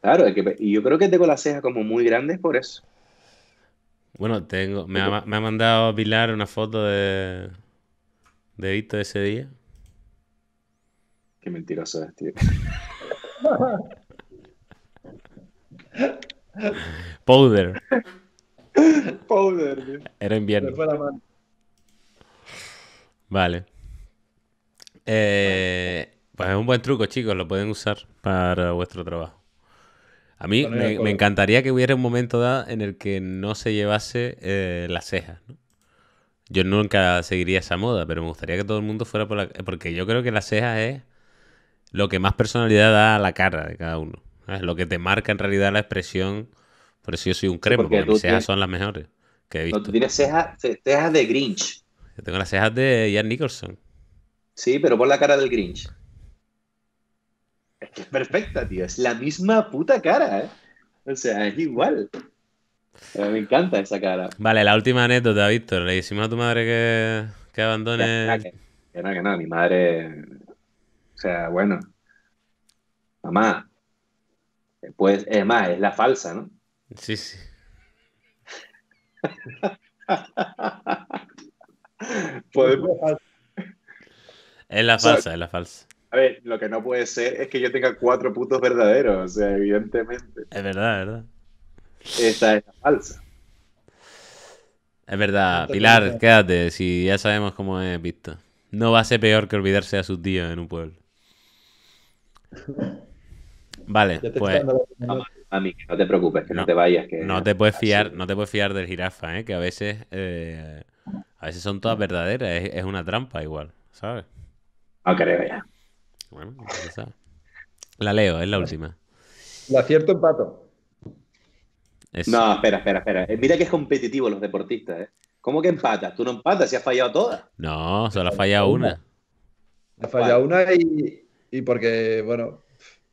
Claro, es que, y yo creo que tengo las cejas como muy grandes por eso. Bueno, tengo. Me ha, mandado Pilar una foto de. de Vito ese día. Qué mentiroso es, tío. Powder. Powder, Era invierno. Vale. Eh, pues es un buen truco, chicos, lo pueden usar para vuestro trabajo. A mí me, encantaría que hubiera un momento dado en el que no se llevase eh, las cejas. Yo nunca seguiría esa moda, pero me gustaría que todo el mundo fuera por la... Porque yo creo que las cejas es lo que más personalidad da a la cara de cada uno. Es lo que te marca en realidad la expresión. Por eso yo soy un crema, porque, mis cejas son las mejores que he visto. tú tienes cejas, cejas de Grinch. Yo tengo las cejas de Jan Nicholson. Sí, pero por la cara del Grinch. Es que es perfecta, tío. Es la misma puta cara, ¿eh? O sea, es igual. me encanta esa cara. Vale, la última anécdota, Víctor. Le hicimos a tu madre que, que abandone. que, nada, no, que no. Mi madre. O sea, bueno. Mamá. Pues, es más, es la falsa, ¿no? Sí, sí. pues, Es la falsa, es la falsa. A ver, lo que no puede ser es que yo tenga cuatro putos verdaderos, o sea, evidentemente. Es verdad, es verdad. Esta es la falsa. Es verdad, Pilar, quédate, si ya sabemos cómo es visto. No va a ser peor que olvidarse a sus tíos en un pueblo. Vale, pues. no te preocupes, que no, te vayas. Que... No te puedes fiar, no te puedes fiar del jirafa, ¿eh? que a veces, eh, a veces son todas verdaderas, es una trampa igual, ¿sabes? Ah, no creo ya. Bueno, la leo, es la última. La cierto empato. No, espera, espera, espera. Eh, mira que es competitivo los deportistas, ¿eh? ¿Cómo que empatas? Tú no empatas, si has fallado todas. No, solo ha fallado una. Ha fallado una y, y porque, bueno,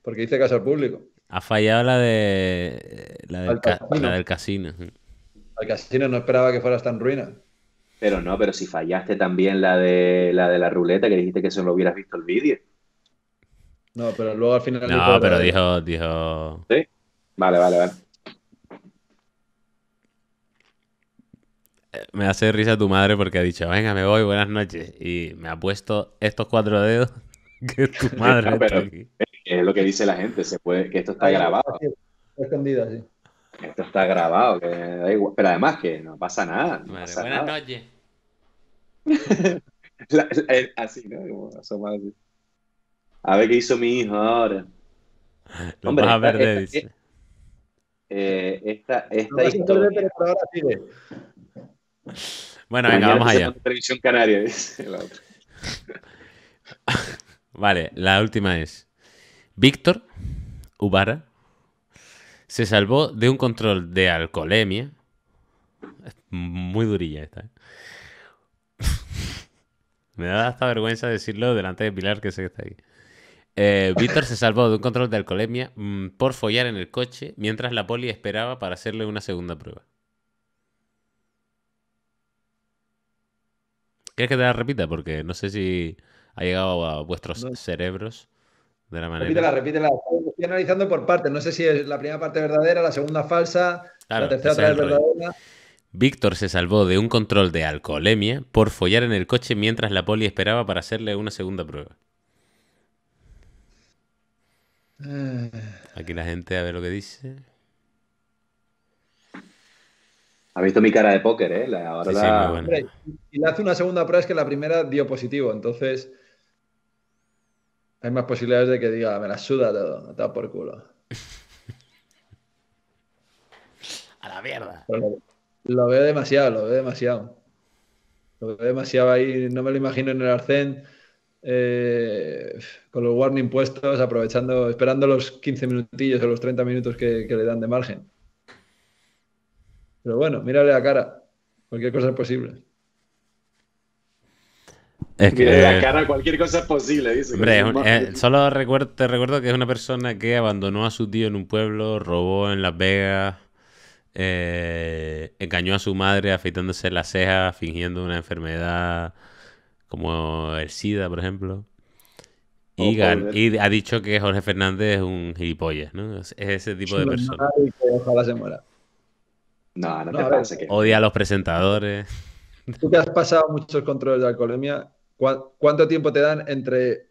porque hice caso al público. Ha fallado la de la del, casino. la del casino. casino no esperaba que fueras tan ruina. Pero no, pero si fallaste también la de la, de la ruleta, que dijiste que solo hubieras visto el vídeo. No, pero luego al final. No, pero dijo, dijo. Sí. Vale, vale, vale. Eh, me hace risa tu madre porque ha dicho, venga, me voy, buenas noches. Y me ha puesto estos cuatro dedos que tu madre. pero Es lo que dice la gente, se puede, que esto está grabado. Escondido, sí. Esto está grabado, que da igual. Pero además que no pasa nada. buenas noches. Eh, así, ¿no? Como así. A ver qué hizo mi hijo ahora. Lo Hombre, vas a dice. esta, Bueno, venga, vamos allá. Televisión Canaria, dice la otra. Vale, la última es. Víctor Ubara se salvó de un control de alcoholemia. muy durilla esta. ¿eh? Me da hasta vergüenza decirlo delante de Pilar, que sé que está ahí. Eh, Víctor se salvó de un control de alcoholemia mm, por follar en el coche mientras la poli esperaba para hacerle una segunda prueba. ¿Quieres que te la repita? Porque no sé si ha llegado a vuestros cerebros de la manera. Repítela, repítela estoy analizando por partes. No sé si es la primera parte verdadera, la segunda falsa, la tercera otra vez verdadera. Víctor se salvó de un control de alcoholemia por follar en el coche mientras la poli esperaba para hacerle una segunda prueba. Ah. Aquí la gente a ver lo que dice. Ha visto mi cara de póker, ¿eh? ahora y le hace una segunda prueba es que la primera dio positivo, entonces hay más posibilidades de que diga, me la suda todo, está por culo. A la mierda. Lo, veo demasiado, lo veo demasiado. Lo veo demasiado ahí, no me lo imagino en el Arcén, eh, con los warning puestos, aprovechando, esperando los 15 minutillos o los 30 minutos que, que le dan de margen. Pero bueno, mírale la cara, cualquier cosa es posible que, cara, cualquier cosa posible, Hombre, eh, solo te recuerdo que es una persona que abandonó a su tío en un pueblo, robó en Las Vegas, eh, engañó a su madre afeitándose las cejas, fingiendo una enfermedad como el SIDA, por ejemplo. Y, oh, ha dicho que Jorge Fernández es un gilipollas, ¿no? Es ese tipo de persona. No, no te Odia a los presentadores. Tú que has pasado muchos controles de alcoholemia, ¿Cuánto tiempo te dan entre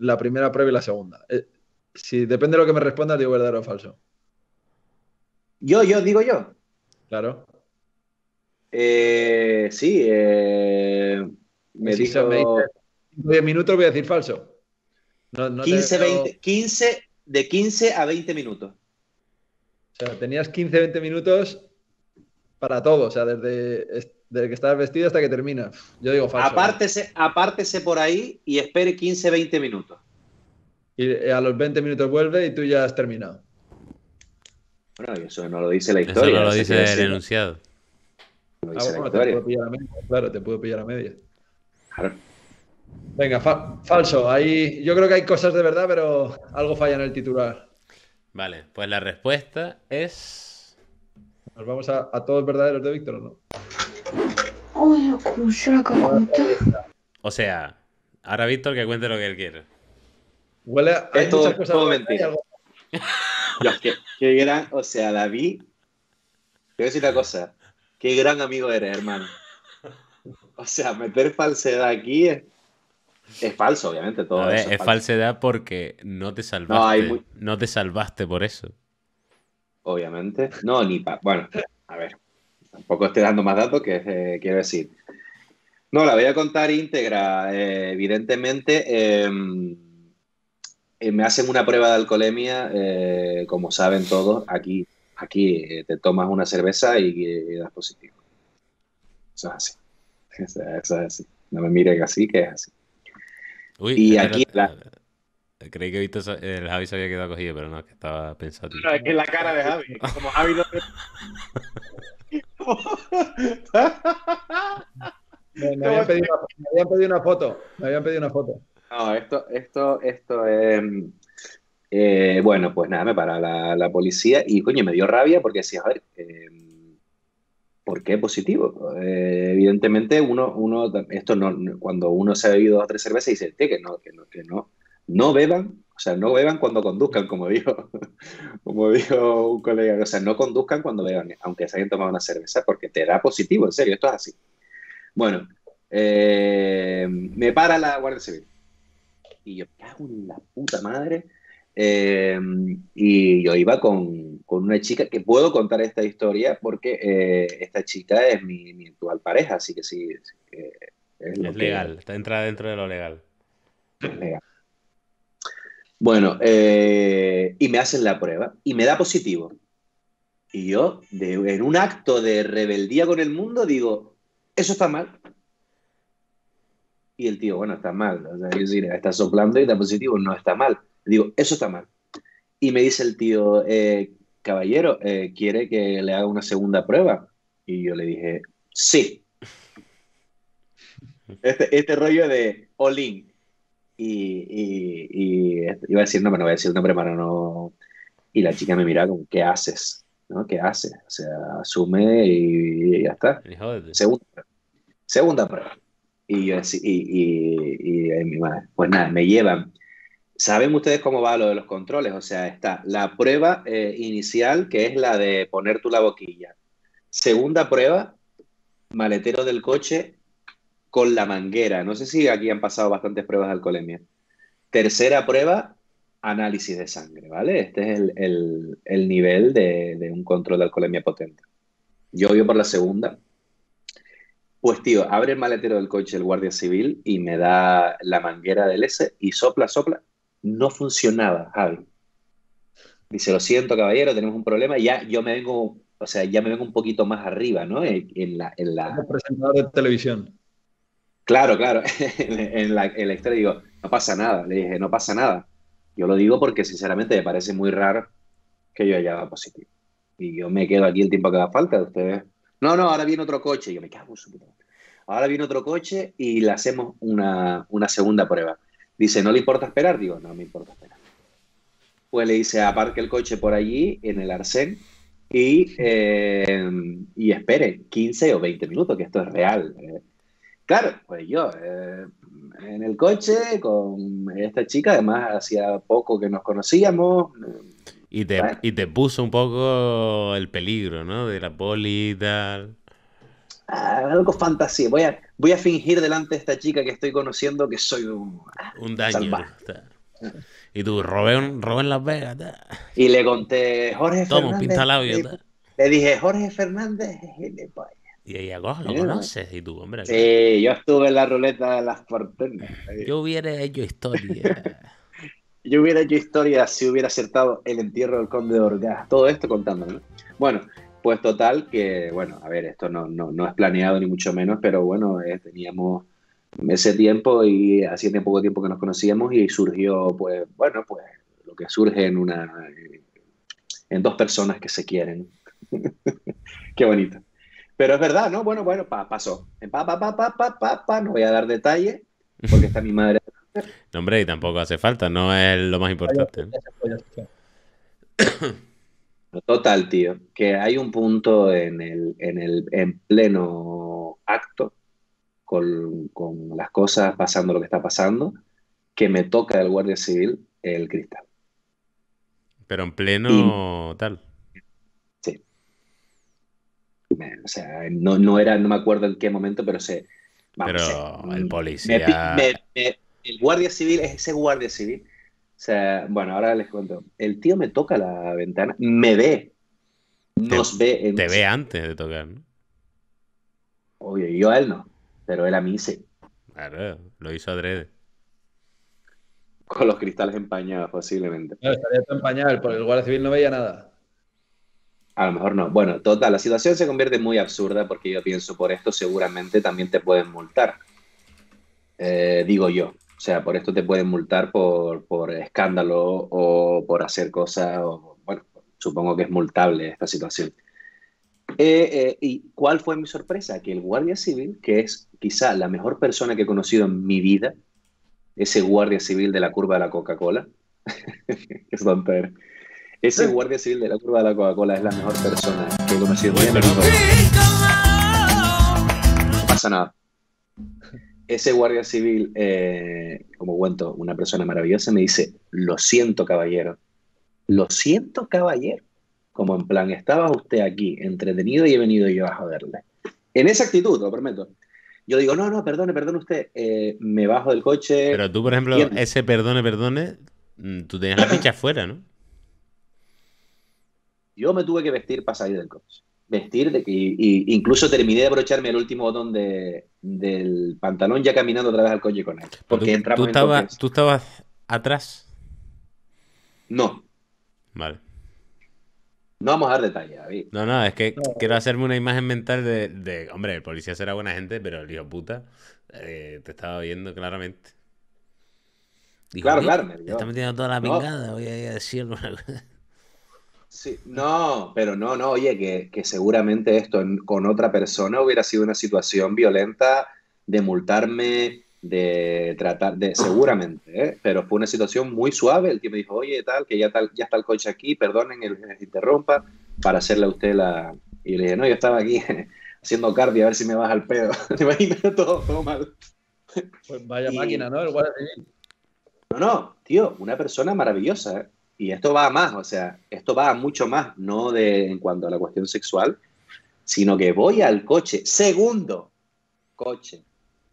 la primera prueba y la segunda? Eh, si depende de lo que me respondas, digo verdadero o falso. Yo, yo, digo yo. Claro. Eh, sí, eh, me dijo... 10 minutos voy a decir falso. 15, 20, 15, de 15 a 20 minutos. O sea, tenías 15, 20 minutos para todo, o sea, desde, que estás vestido hasta que termina. Yo digo falso. ¿eh? Apártese, por ahí y espere 15, 20 minutos. Y eh, a los 20 minutos vuelve y tú ya has terminado. Bueno, eso no lo dice la historia. Eso no lo dice el enunciado. ah, te puedo pillar a claro, te puedo pillar a media. Claro. Venga, falso. Ahí, yo creo que hay cosas de verdad, pero algo falla en el titular. Vale, pues la respuesta es... Nos vamos a, a todos verdaderos de Víctor, ¿o no? O sea, ahora Víctor que cuente lo que él quiere. Huele a. Hay todo, mentira. o sea, David, te voy a decir una cosa, qué gran amigo eres, hermano. O sea, meter falsedad aquí es, falso, obviamente, todo es falsedad porque no te salvaste. No te salvaste por eso obviamente. No, ni para... Bueno, a ver, tampoco estoy dando más datos que eh, quiero decir. No, la voy a contar íntegra. Eh, evidentemente, em, eh, me hacen una prueba de alcoholemia, como saben todos, aquí, aquí te tomas una cerveza y, das positivo. Eso es así. Eso, es así. No me miren así, que es así. y aquí... Creí que visto el Javi se había quedado cogido, pero no, que estaba pensando. No, es que la cara de Javi. Como Javi no. me, habían pedido, me, habían pedido, una foto. Me habían pedido una foto. No, esto, esto, esto eh, bueno, pues nada, me para la, la, policía y coño, me dio rabia porque decía, a ver, em, ¿por qué positivo? Eh, evidentemente, uno, uno, esto no, cuando uno se ha bebido dos o tres cervezas dice, que no, que no, que no, no beban, o sea, no beban cuando conduzcan, como dijo, como dijo un colega, o sea, no conduzcan cuando beban, aunque se hayan tomado una cerveza, porque te da positivo, en serio, esto es así. Bueno, eh, me para la Guardia Civil. Y yo, cago en la puta madre. Eh, y yo iba con, una chica que puedo contar esta historia porque eh, esta chica es mi, actual pareja, así que sí. Es, legal, está entra dentro de lo legal. Es legal. Bueno, eh, y me hacen la prueba y me da positivo. Y yo, en un acto de rebeldía con el mundo, digo, eso está mal. Y el tío, bueno, está mal. O sea, decir, está soplando y está positivo, no está mal. Digo, eso está mal. Y me dice el tío, eh, caballero, eh, ¿quiere que le haga una segunda prueba? Y yo le dije, sí. Este, este rollo de Olin, y, iba a decir, no, pero no voy a decir nombre para no... Y la chica me miraba como, ¿qué haces? ¿No? ¿Qué haces? O sea, asume y, ya está. Segunda, segunda prueba. Y yo decía, y, pues nada, me llevan. ¿Saben ustedes cómo va lo de los controles? O sea, está la prueba eh, inicial, que es la de poner tú la boquilla. Segunda prueba, maletero del coche, con la manguera. No sé si aquí han pasado bastantes pruebas de alcoholemia. Tercera prueba, análisis de sangre, ¿vale? Este es el, nivel de, un control de alcoholemia potente. Yo voy por la segunda. Pues tío, abre el maletero del coche del guardia civil y me da la manguera del S y sopla, sopla. No funcionaba, Javi. Dice, lo siento, caballero, tenemos un problema. Ya yo me vengo, o sea, ya me vengo un poquito más arriba, ¿no? En, la, en la... de televisión. Claro, claro, en, la, historia digo, no pasa nada, le dije, no pasa nada. Yo lo digo porque sinceramente me parece muy raro que yo haya dado positivo. Y yo me quedo aquí el tiempo que da falta. Ustedes, no, no, ahora viene otro coche. yo me cago en Ahora viene otro coche y le hacemos una, una, segunda prueba. Dice, ¿no le importa esperar? Digo, no me importa esperar. Pues le dice, aparque el coche por allí, en el arsén, y, eh, y espere 15 o 20 minutos, que esto es real. Eh". Claro, pues yo, eh, en el coche con esta chica, además hacía poco que nos conocíamos. Eh, y te, te puso un poco el peligro, ¿no? De la poli y tal. Ah, algo fantasía. Voy a, voy a fingir delante de esta chica que estoy conociendo que soy un, un daño. Y tú, robé, en Las Vegas. Y le conté, Jorge Toma, Fernández. pinta labio. Le, le dije, Jorge Fernández y ella, lo conoces. Y tú, hombre. Sí, yo estuve en la ruleta de las partenas. Yo hubiera hecho historia. yo hubiera hecho historia si hubiera acertado el entierro del conde de Orgaz. Todo esto contándome. Bueno, pues total que, bueno, a ver, esto no, es planeado ni mucho menos, pero bueno, eh, teníamos ese tiempo y hacía poco tiempo que nos conocíamos y surgió, pues, bueno, pues lo que surge en una, eh, en dos personas que se quieren. Qué bonito. Pero es verdad, ¿no? Bueno, bueno, pa, pasó. Pa, pa, pa, no voy a dar detalle porque está mi madre. no, hombre, y tampoco hace falta, no es lo más importante. Total, tío, que hay un punto en el, en el en pleno acto con, las cosas pasando lo que está pasando, que me toca el guardia civil el cristal. Pero en pleno tal o sea, no, era, no me acuerdo en qué momento, pero sé pero el policía... el guardia civil es ese guardia civil. O sea, bueno, ahora les cuento. El tío me toca la ventana, me ve, nos ve. Te ve antes de tocar, Obvio, yo a él no, pero él a mí sí. Claro, lo hizo adrede. Con los cristales empañados, posiblemente. empañado, el guardia civil no veía nada. A lo mejor no. Bueno, total, la situación se convierte muy absurda porque yo pienso por esto seguramente también te pueden multar. Eh, digo yo. O sea, por esto te pueden multar por, escándalo o por hacer cosas. bueno, supongo que es multable esta situación. Eh, eh, ¿Y cuál fue mi sorpresa? Que el guardia civil, que es quizá la mejor persona que he conocido en mi vida, ese guardia civil de la curva de la Coca-Cola, que es ese guardia civil de la curva de la Coca-Cola es la mejor persona que he conocido No pasa nada. Ese guardia civil, eh, como cuento, una persona maravillosa, me dice, lo siento, caballero. Lo siento, caballero. Como en plan, estaba usted aquí entretenido y he venido yo a joderle. En esa actitud, lo prometo. Yo digo, no, no, perdone, perdone usted, eh, me bajo del coche. Pero tú, por ejemplo, ese perdone, perdone, mm, tú tenías la ficha afuera, ¿no? Yo me tuve que vestir para salir del coche. Vestir, de que, incluso terminé de abrocharme el último botón del pantalón ya caminando otra vez al coche con él. Porque ¿Tú, tú, estabas atrás? No. Vale. No vamos a dar detalles, David. No, no, es que quiero hacerme una imagen mental de, Hombre, el policía será buena gente, pero el hijo puta eh, te estaba viendo claramente. claro, claro. te está metiendo toda la pingada, voy a decir a decirlo no, pero no, no, oye, que, seguramente esto con otra persona hubiera sido una situación violenta de multarme, de tratar, de seguramente, ¿eh? pero fue una situación muy suave. El tío me dijo, oye, tal, que ya, tal, ya está el coche aquí, perdonen, el, interrumpa, para hacerle a usted la. Y le dije, no, yo estaba aquí haciendo cardio, a ver si me baja el pedo. Te imaginas todo, todo mal. Pues vaya máquina, ¿no? El No, no, tío, una persona maravillosa, ¿eh? y esto va a más, o sea, esto va a mucho más, no de, en cuanto a la cuestión sexual, sino que voy al coche, segundo coche.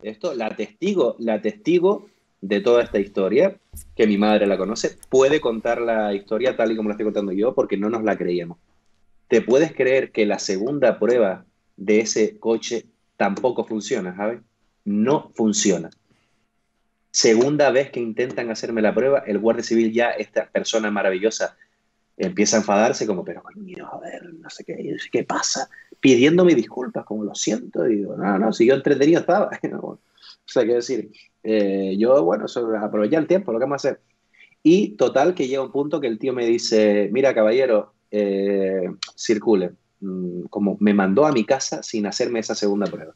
Esto la testigo, la testigo de toda esta historia, que mi madre la conoce, puede contar la historia tal y como la estoy contando yo, porque no nos la creíamos. ¿Te puedes creer que la segunda prueba de ese coche tampoco funciona, ¿sabes? No funciona. Segunda vez que intentan hacerme la prueba, el guardia civil ya, esta persona maravillosa, empieza a enfadarse como, pero coño, a ver, no sé qué, qué pasa, pidiéndome disculpas, como lo siento, y digo, no, no, si yo entretenido estaba. o sea, quiero decir, eh, yo, bueno, aproveché el tiempo, lo que vamos a hacer. Y total, que llega un punto que el tío me dice, mira, caballero, eh, circule. Mm, como me mandó a mi casa sin hacerme esa segunda prueba.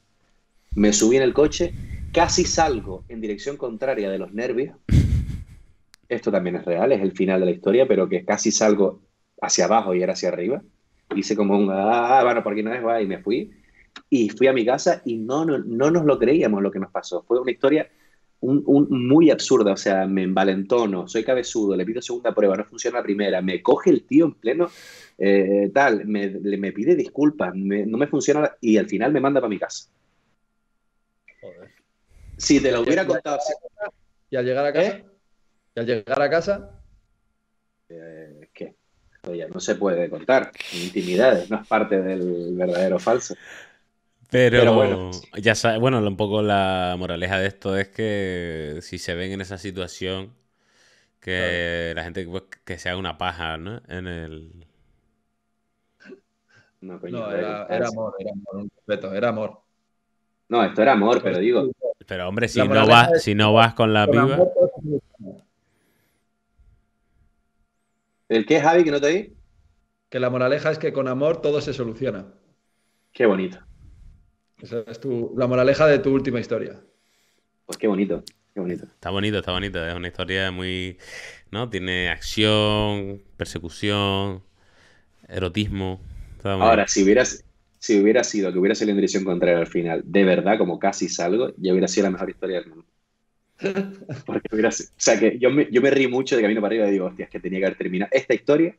Me subí en el coche casi salgo en dirección contraria de los nervios. Esto también es real, es el final de la historia, pero que casi salgo hacia abajo y era hacia arriba. Hice como un, ah, bueno, por aquí no es, va, y me fui. Y fui a mi casa y no, no, nos lo creíamos lo que nos pasó. Fue una historia un, muy absurda, o sea, me envalentono, soy cabezudo, le pido segunda prueba, no funciona la primera, me coge el tío en pleno eh, tal, me, pide disculpas, no me funciona y al final me manda para mi casa. Si te lo hubiera contado ¿Y al llegar a casa? ¿Eh? ¿Y al llegar a casa? Eh, ya llegar a casa qué Oye, no se puede contar. Intimidades, no es parte del verdadero falso. Pero, bueno, ya sabes, bueno, un poco la moraleja de esto es que si se ven en esa situación, que la gente pues, que se una paja, ¿no? En el... No, era, amor, era amor, era amor. No, esto era amor, pero digo, pero hombre, si no, vas, si no vas con la piba. ¿El qué, Javi, que no te di Que la moraleja es que con amor todo se soluciona. Qué bonito. Esa es tu, la moraleja de tu última historia. Pues qué bonito, qué bonito. Está bonito, está bonito. Es una historia muy. ¿No? Tiene acción, persecución, erotismo. Ahora, si hubieras, si hubiera sido que hubiera salido en dirección contraria al final, de verdad, como casi salgo, ya hubiera sido la mejor historia del mundo. o sea, que yo me, yo mucho de camino para arriba y digo, hostia, que tenía que haber terminado. Esta historia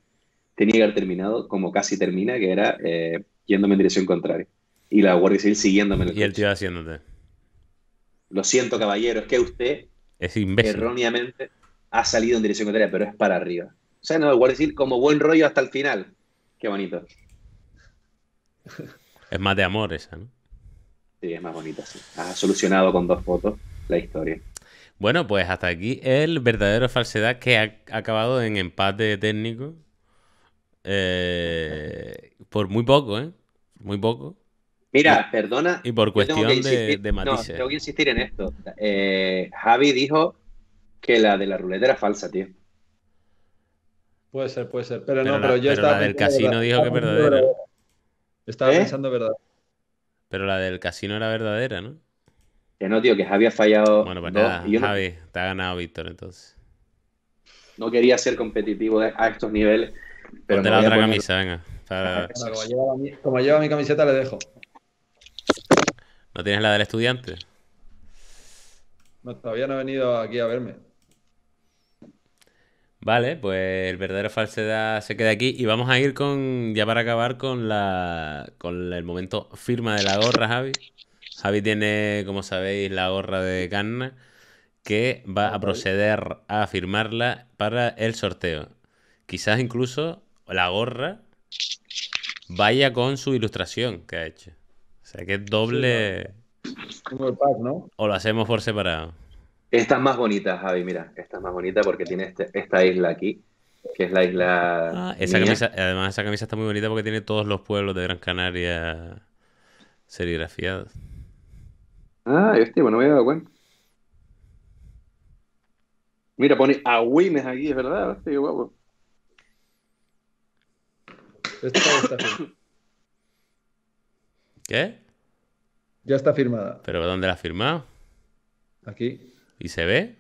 tenía que haber terminado como casi termina, que era eh, yéndome en dirección contraria. Y la Guardia siguiéndome. En el y haciéndote. Lo siento, caballero, es que usted erróneamente ha salido en dirección contraria, pero es para arriba. O sea, no, el Guardia como buen rollo hasta el final. Qué bonito. Es más de amor esa, ¿no? Sí, es más bonita, sí. Ha solucionado con dos fotos la historia. Bueno, pues hasta aquí el verdadero falsedad que ha acabado en empate técnico. Eh, por muy poco, ¿eh? Muy poco. Mira, perdona. Y por cuestión de, matices. No, tengo que insistir en esto. Eh, Javi dijo que la de la ruleta era falsa, tío. Puede ser, puede ser. Pero, no, pero yo estaba. del casino dijo que es verdadera. Estaba ¿Eh? pensando verdad. Pero la del casino era verdadera, ¿no? Que no, tío, que Javi ha fallado. Bueno, pues nada, Javi, te ha ganado Víctor, entonces. No quería ser competitivo a estos niveles. Pero Ponte la otra camisa, venga. como, lleva mi, camiseta, le dejo. ¿No tienes la del estudiante? No, todavía no ha venido aquí a verme. Vale, pues el verdadero falsedad se queda aquí y vamos a ir con, ya para acabar con la con el momento firma de la gorra, Javi. Javi tiene, como sabéis, la gorra de Canna que va a proceder a firmarla para el sorteo. Quizás incluso la gorra vaya con su ilustración que ha hecho. O sea que es doble. ¿no? O lo hacemos por separado. Esta es más bonita, Javi, mira, esta es más bonita porque tiene este, esta isla aquí, que es la isla... Ah, además esa camisa está muy bonita porque tiene todos los pueblos de Gran Canaria serigrafiados. Ah, este, bueno, me había dado cuenta. Mira, pone a Winnes aquí, es verdad, qué guapo. ¿Qué? Ya está firmada. ¿Pero dónde la ha firmado? Aquí. ¿Y se ve?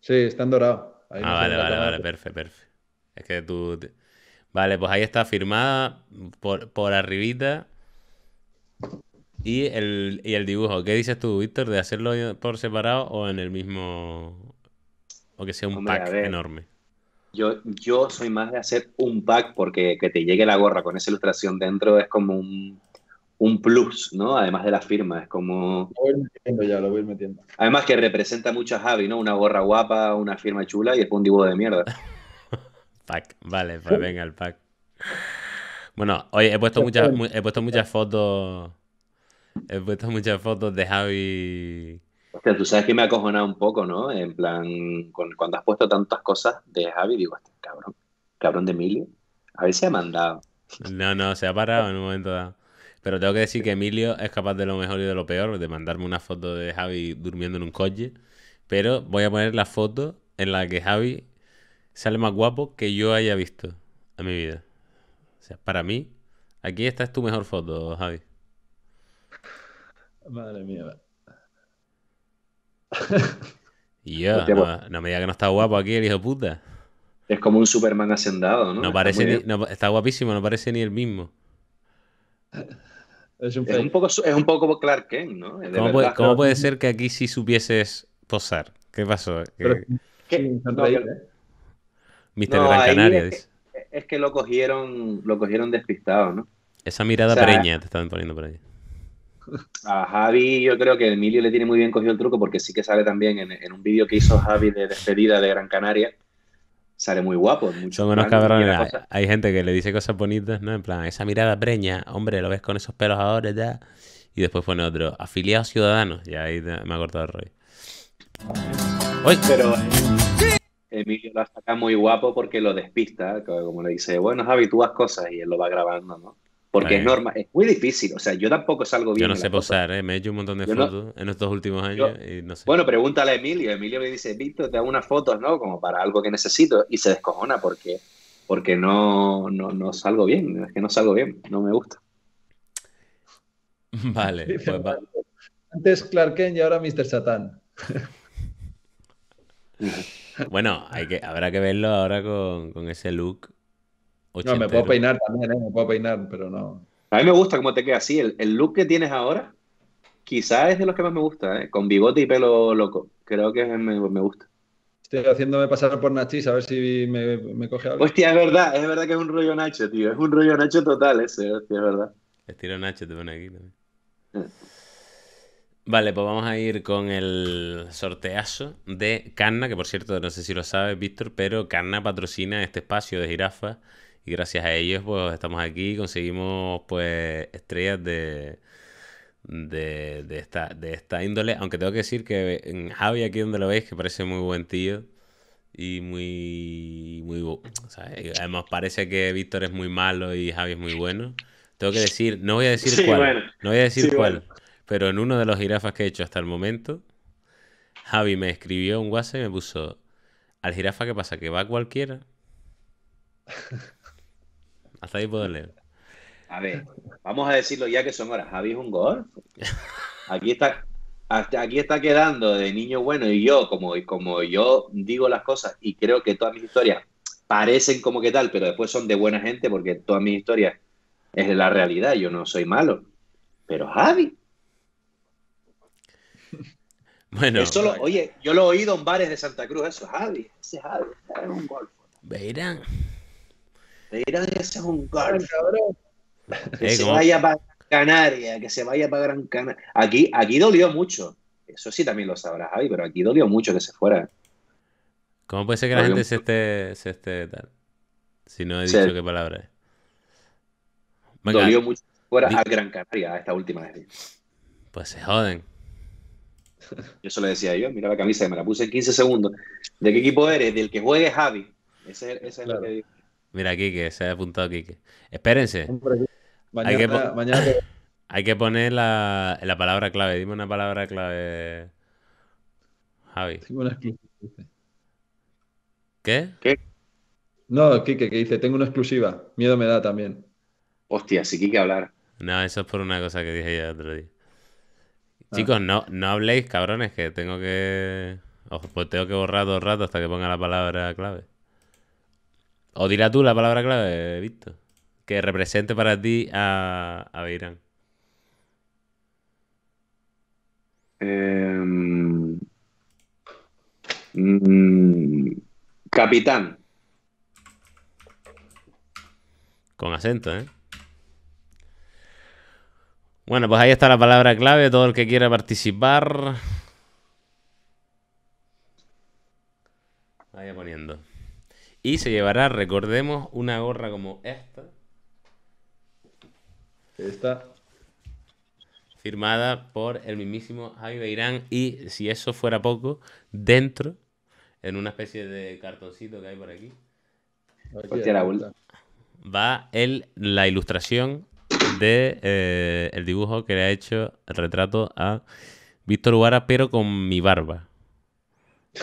Sí, está en dorado. ah, vale, vale, vale, perfecto, perfecto. Es que tú... Vale, pues ahí está firmada por, por arribita. Y el, y el, dibujo, ¿qué dices tú, Víctor, de hacerlo por separado o en el mismo... o que sea un pack enorme? Yo, yo soy más de hacer un pack porque que te llegue la gorra con esa ilustración dentro es como un un plus, ¿no? Además de la firma, es como... Lo voy metiendo ya, lo voy metiendo. Además que representa mucho a Javi, ¿no? Una gorra guapa, una firma chula y después un dibujo de mierda. pack, vale, pues venga el pack. Bueno, hoy he puesto, muchas, he puesto muchas fotos... He puesto muchas fotos de Javi... Hostia, tú sabes que me ha acojonado un poco, ¿no? En plan, cuando has puesto tantas cosas de Javi, digo, este cabrón, cabrón de Emilio, a ver si ha mandado. No, no, se ha parado en un momento dado. Pero tengo que decir que Emilio es capaz de lo mejor y de lo peor, de mandarme una foto de Javi durmiendo en un coche. Pero voy a poner la foto en la que Javi sale más guapo que yo haya visto en mi vida. O sea, para mí, aquí esta es tu mejor foto, Javi. Madre mía. Y yo, pues. no, me digas que no está guapo aquí el hijo puta. Es como un Superman hacendado, ¿no? parece no, está guapísimo, no parece ni el mismo. Es un, poco, es un poco Clark Kent, ¿no? ¿Cómo, puede, ser que aquí sí supieses posar? ¿Qué pasó? ¿Qué? Mister Gran Canaria, es, que, lo cogieron, lo cogieron despistado, ¿no? Esa mirada preña te estaban poniendo por ahí. A Javi, yo creo que Emilio le tiene muy bien cogido el truco porque sí que sale también en, en un vídeo que hizo Javi de despedida de Gran Canaria sale muy guapo. Son menos cabrones. Hay, gente que le dice cosas bonitas, ¿no? En plan, esa mirada preña, hombre, lo ves con esos pelos ahora ya. Y después pone otro, afiliado ciudadano. Y ahí me ha cortado el rollo. Pero eh, Emilio lo saca muy guapo porque lo despista, ¿eh? como le dice, bueno, habituas cosas y él lo va grabando, ¿no? Porque es normal, es muy difícil. O sea, yo tampoco salgo bien. Yo no sé posar, ¿eh? me he hecho un montón de fotos en estos últimos años y no sé. Bueno, pregúntale a Emilio. Emilio me dice, Víctor, te hago unas fotos, ¿no? Como para algo que necesito. Y se descojona porque, porque no, no, salgo bien. Es que no salgo bien, no me gusta. Vale, pues Antes Clark Kent y ahora Mr. Satan. bueno, hay que, habrá que verlo ahora con ese look no, me puedo peinar también, ¿eh? me puedo peinar, pero no. A mí me gusta cómo te queda así. El, look que tienes ahora, quizás es de los que más me gusta, ¿eh? con bigote y pelo loco. Creo que me, gusta. Estoy haciéndome pasar por Nachi, a ver si me, me coge algo. Hostia, es verdad, es verdad que es un rollo Nacho, tío. Es un rollo Nacho total ese, hostia, es verdad. Estilo Nacho te pone aquí también. Eh. Vale, pues vamos a ir con el sorteazo de Canna, que por cierto, no sé si lo sabes, Víctor, pero Canna patrocina este espacio de jirafas y gracias a ellos pues estamos aquí, conseguimos pues estrellas de, de, esta, de esta índole, aunque tengo que decir que Javi aquí donde lo veis que parece muy buen tío y muy, muy además parece que Víctor es muy malo y Javi es muy bueno. Tengo que decir, no voy a decir cuál, no voy a decir pero en uno de los jirafas que he hecho hasta el momento, Javi me escribió un WhatsApp y me puso, al jirafa, ¿qué pasa? ¿Que va cualquiera? Hasta ahí puedo leer. A ver, vamos a decirlo ya que son horas. Javi es un gol Aquí está, aquí está quedando de niño bueno y yo, como, como yo digo las cosas y creo que todas mis historias parecen como que tal, pero después son de buena gente porque todas mis historias es de la realidad, yo no soy malo. Pero Javi. Bueno. oye, yo lo he oído en bares de Santa Cruz, eso, Javi, ese Javi, es un golfo. Verán ese es un Que se vaya para Canarias, que se vaya para Gran Canaria. Aquí, aquí dolió mucho. Eso sí también lo sabrás, Javi, pero aquí dolió mucho que se fuera. ¿Cómo puede ser que la gente se esté, se esté tal? Si no he dicho qué palabra es. dolió mucho que se fuera a Gran Canaria a esta última vez. Pues se joden. Yo se lo decía yo, mira la camisa que me la puse en 15 segundos. ¿De qué equipo eres? Del que juegue Javi. Ese, es lo que digo. Mira, Kike, se ha apuntado Kike. Espérense. hay, que poner la, palabra clave. Dime una palabra clave, Javi. Tengo una exclusiva. ¿Qué? ¿Qué? No, Kike, que dice, tengo una exclusiva. Miedo me da también. Hostia, si Kike, hablar. No, eso es por una cosa que dije yo el otro día. Ah. Chicos, no, no habléis, cabrones, que tengo que... Pues tengo que borrar dos ratos hasta que ponga la palabra clave. O dirá tú la palabra clave, Víctor, que represente para ti a, Beirán. Em, mm, capitán. Con acento, ¿eh? Bueno, pues ahí está la palabra clave. Todo el que quiera participar. Vaya poniendo. Y se llevará, recordemos, una gorra como esta. Esta. Firmada por el mismísimo Javi Beirán. Y si eso fuera poco, dentro, en una especie de cartoncito que hay por aquí. Va el, la ilustración de eh, el dibujo que le ha hecho el retrato a Víctor Ubara, pero con mi barba.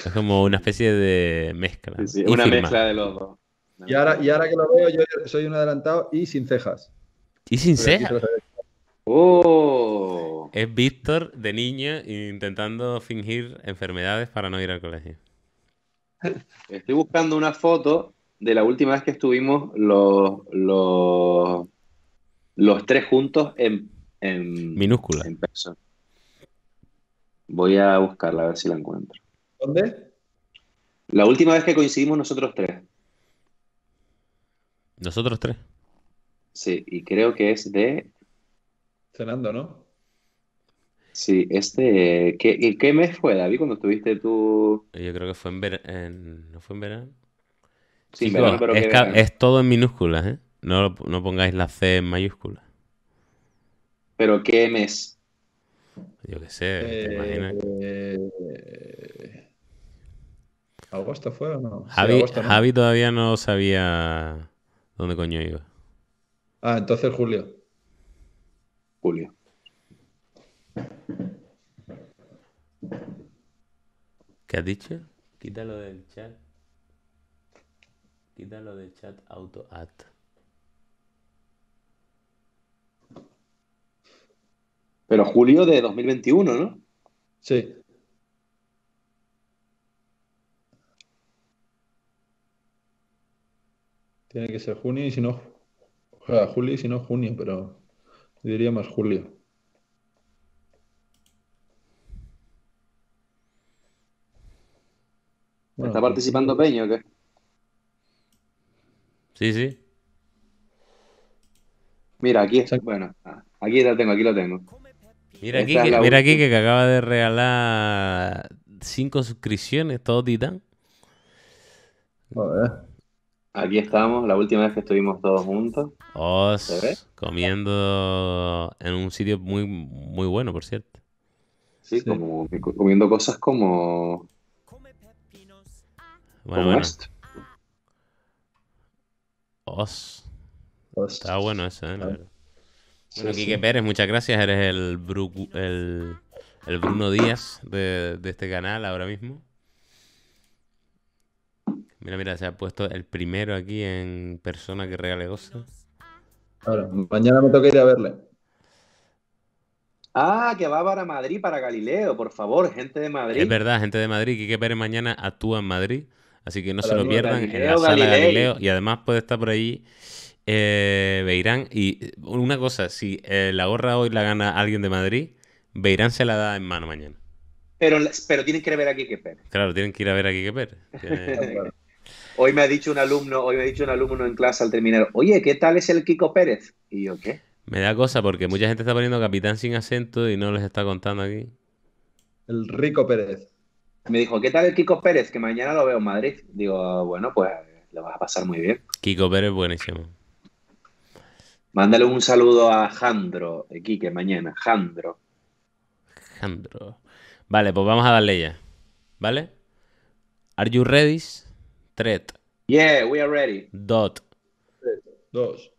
Es como una especie de mezcla. una mezcla de los dos. Y ahora, que lo veo, yo soy un adelantado y sin cejas. ¿Y sin cejas? Oh. Es Víctor de niña intentando fingir enfermedades para no ir al colegio. Estoy buscando una foto de la última vez que estuvimos los, los, tres juntos en, en minúscula. En Voy a buscarla a ver si la encuentro. ¿Dónde? La última vez que coincidimos nosotros tres. Nosotros tres. Sí, y creo que es de. Cenando, ¿no? Sí, este. ¿Qué, ¿Qué mes fue, David, cuando estuviste tú? Yo creo que fue en verano. ¿No fue en verano? Sí, pero es, todo en minúsculas, ¿eh? No, pongáis la C en mayúsculas. ¿Pero qué mes? Yo qué sé, ¿te imaginas? Eh, ¿Agosto fue o no? Javi, todavía no sabía dónde coño iba. Ah, entonces Julio. Julio. ¿Qué has dicho? Quítalo del chat. Quítalo del chat auto at. Pero julio de 2021, ¿no? Sí. Tiene que ser junio y si no, o sea, julio y si no, junio, pero diría más julio. ¿Está pues, participando pues, Peña o qué? Sí, sí. Mira, aquí está. Bueno, ah, aquí la tengo, aquí lo tengo. Mira aquí, que, mira aquí que acaba de regalar cinco suscripciones, todo titán. A Aquí estamos, la última vez que estuvimos todos juntos. Os comiendo en un sitio muy, muy bueno, por cierto. Sí, como comiendo cosas como. Bueno, bueno. Os. Os. Está bueno eso, ¿eh? Bueno, Quique Pérez, muchas gracias. Eres el, el, Bruno Díaz de este canal ahora mismo. Mira, mira, se ha puesto el primero aquí en persona que regale gozo. Ahora, mañana me toca ir a verle. Ah, que va para Madrid, para Galileo, por favor, gente de Madrid. Es verdad, gente de Madrid. que Pérez mañana actúa en Madrid, así que no se lo pierdan en la sala Galileo. Y además puede estar por ahí eh, Beirán. Y eh, una cosa, si eh, la gorra hoy la gana alguien de Madrid, Beirán se la da en mano mañana. Pero, pero tienen que ir a ver a Quique Claro, tienen que ir a ver a Quique Pérez. Hoy me ha dicho un alumno, hoy me ha dicho un alumno en clase al terminar, oye, ¿qué tal es el Kiko Pérez? Y yo, ¿qué? Me da cosa porque mucha gente está poniendo capitán sin acento y no les está contando aquí. El Rico Pérez. Me dijo, ¿qué tal el Kiko Pérez? Que mañana lo veo en Madrid. Digo, ah, bueno, pues le vas a pasar muy bien. Kiko Pérez, buenísimo. Mándale un saludo a Jandro, Kike mañana. Jandro. Jandro. Vale, pues vamos a darle ya. ¿Vale? Are you ready? Tret. Yeah, we are ready. Dot. Dos.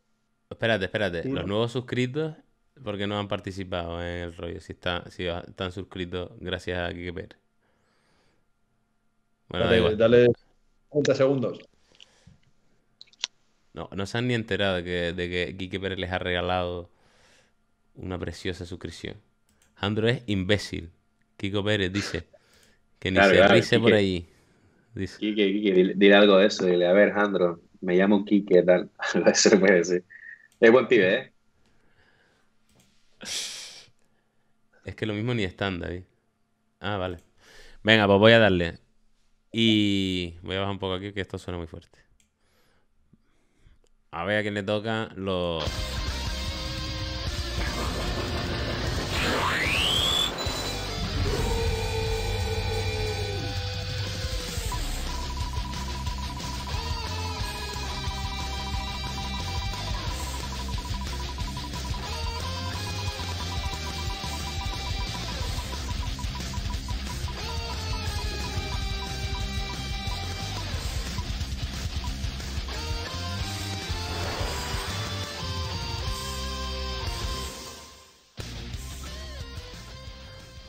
Espérate, espérate. Los nuevos suscritos, porque no han participado en el rollo. Si, está, si están suscritos, gracias a Kike Pérez. Bueno, dale, 30 segundos. No, no se han ni enterado de que, de que Pérez les ha regalado una preciosa suscripción. Andro es imbécil. Kiko Pérez dice que ni se ríe por ahí. Dice. Quique, dile, algo de eso. Dile, a ver, Jandro, me llamo Quique, tal. eso puede decir. Es buen pibe, ¿eh? Es que lo mismo ni estándar, David. ¿eh? Ah, vale. Venga, pues voy a darle. Y voy a bajar un poco aquí que esto suena muy fuerte. A ver a quién le toca los...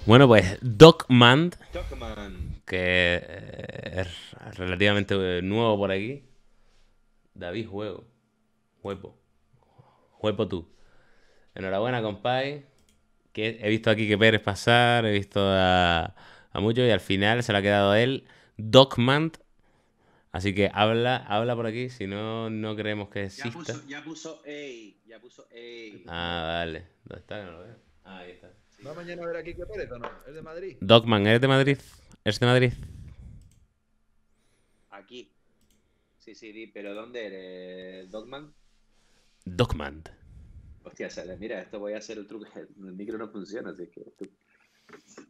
Bueno, pues Docman, que eh, es relativamente eh, nuevo por aquí. David Juego. Huepo. Huepo tú. Enhorabuena, compay, Que he visto aquí que Pérez pasar, he visto a, muchos y al final se lo ha quedado a él. Docman. Así que habla, habla por aquí, si no, no creemos que exista. Ya puso, ya puso, Ah, vale. ¿Dónde está? Ah, ahí está. ¿Va mañana a ver a Kike Pérez o no? ¿Es de Madrid? Dogman, ¿eres de Madrid? ¿Es de Madrid? Aquí. Sí, sí, di, pero ¿dónde eres? ¿Dogman? Dogman. Hostia, sale, mira, esto voy a hacer el truco. El micro no funciona, así que.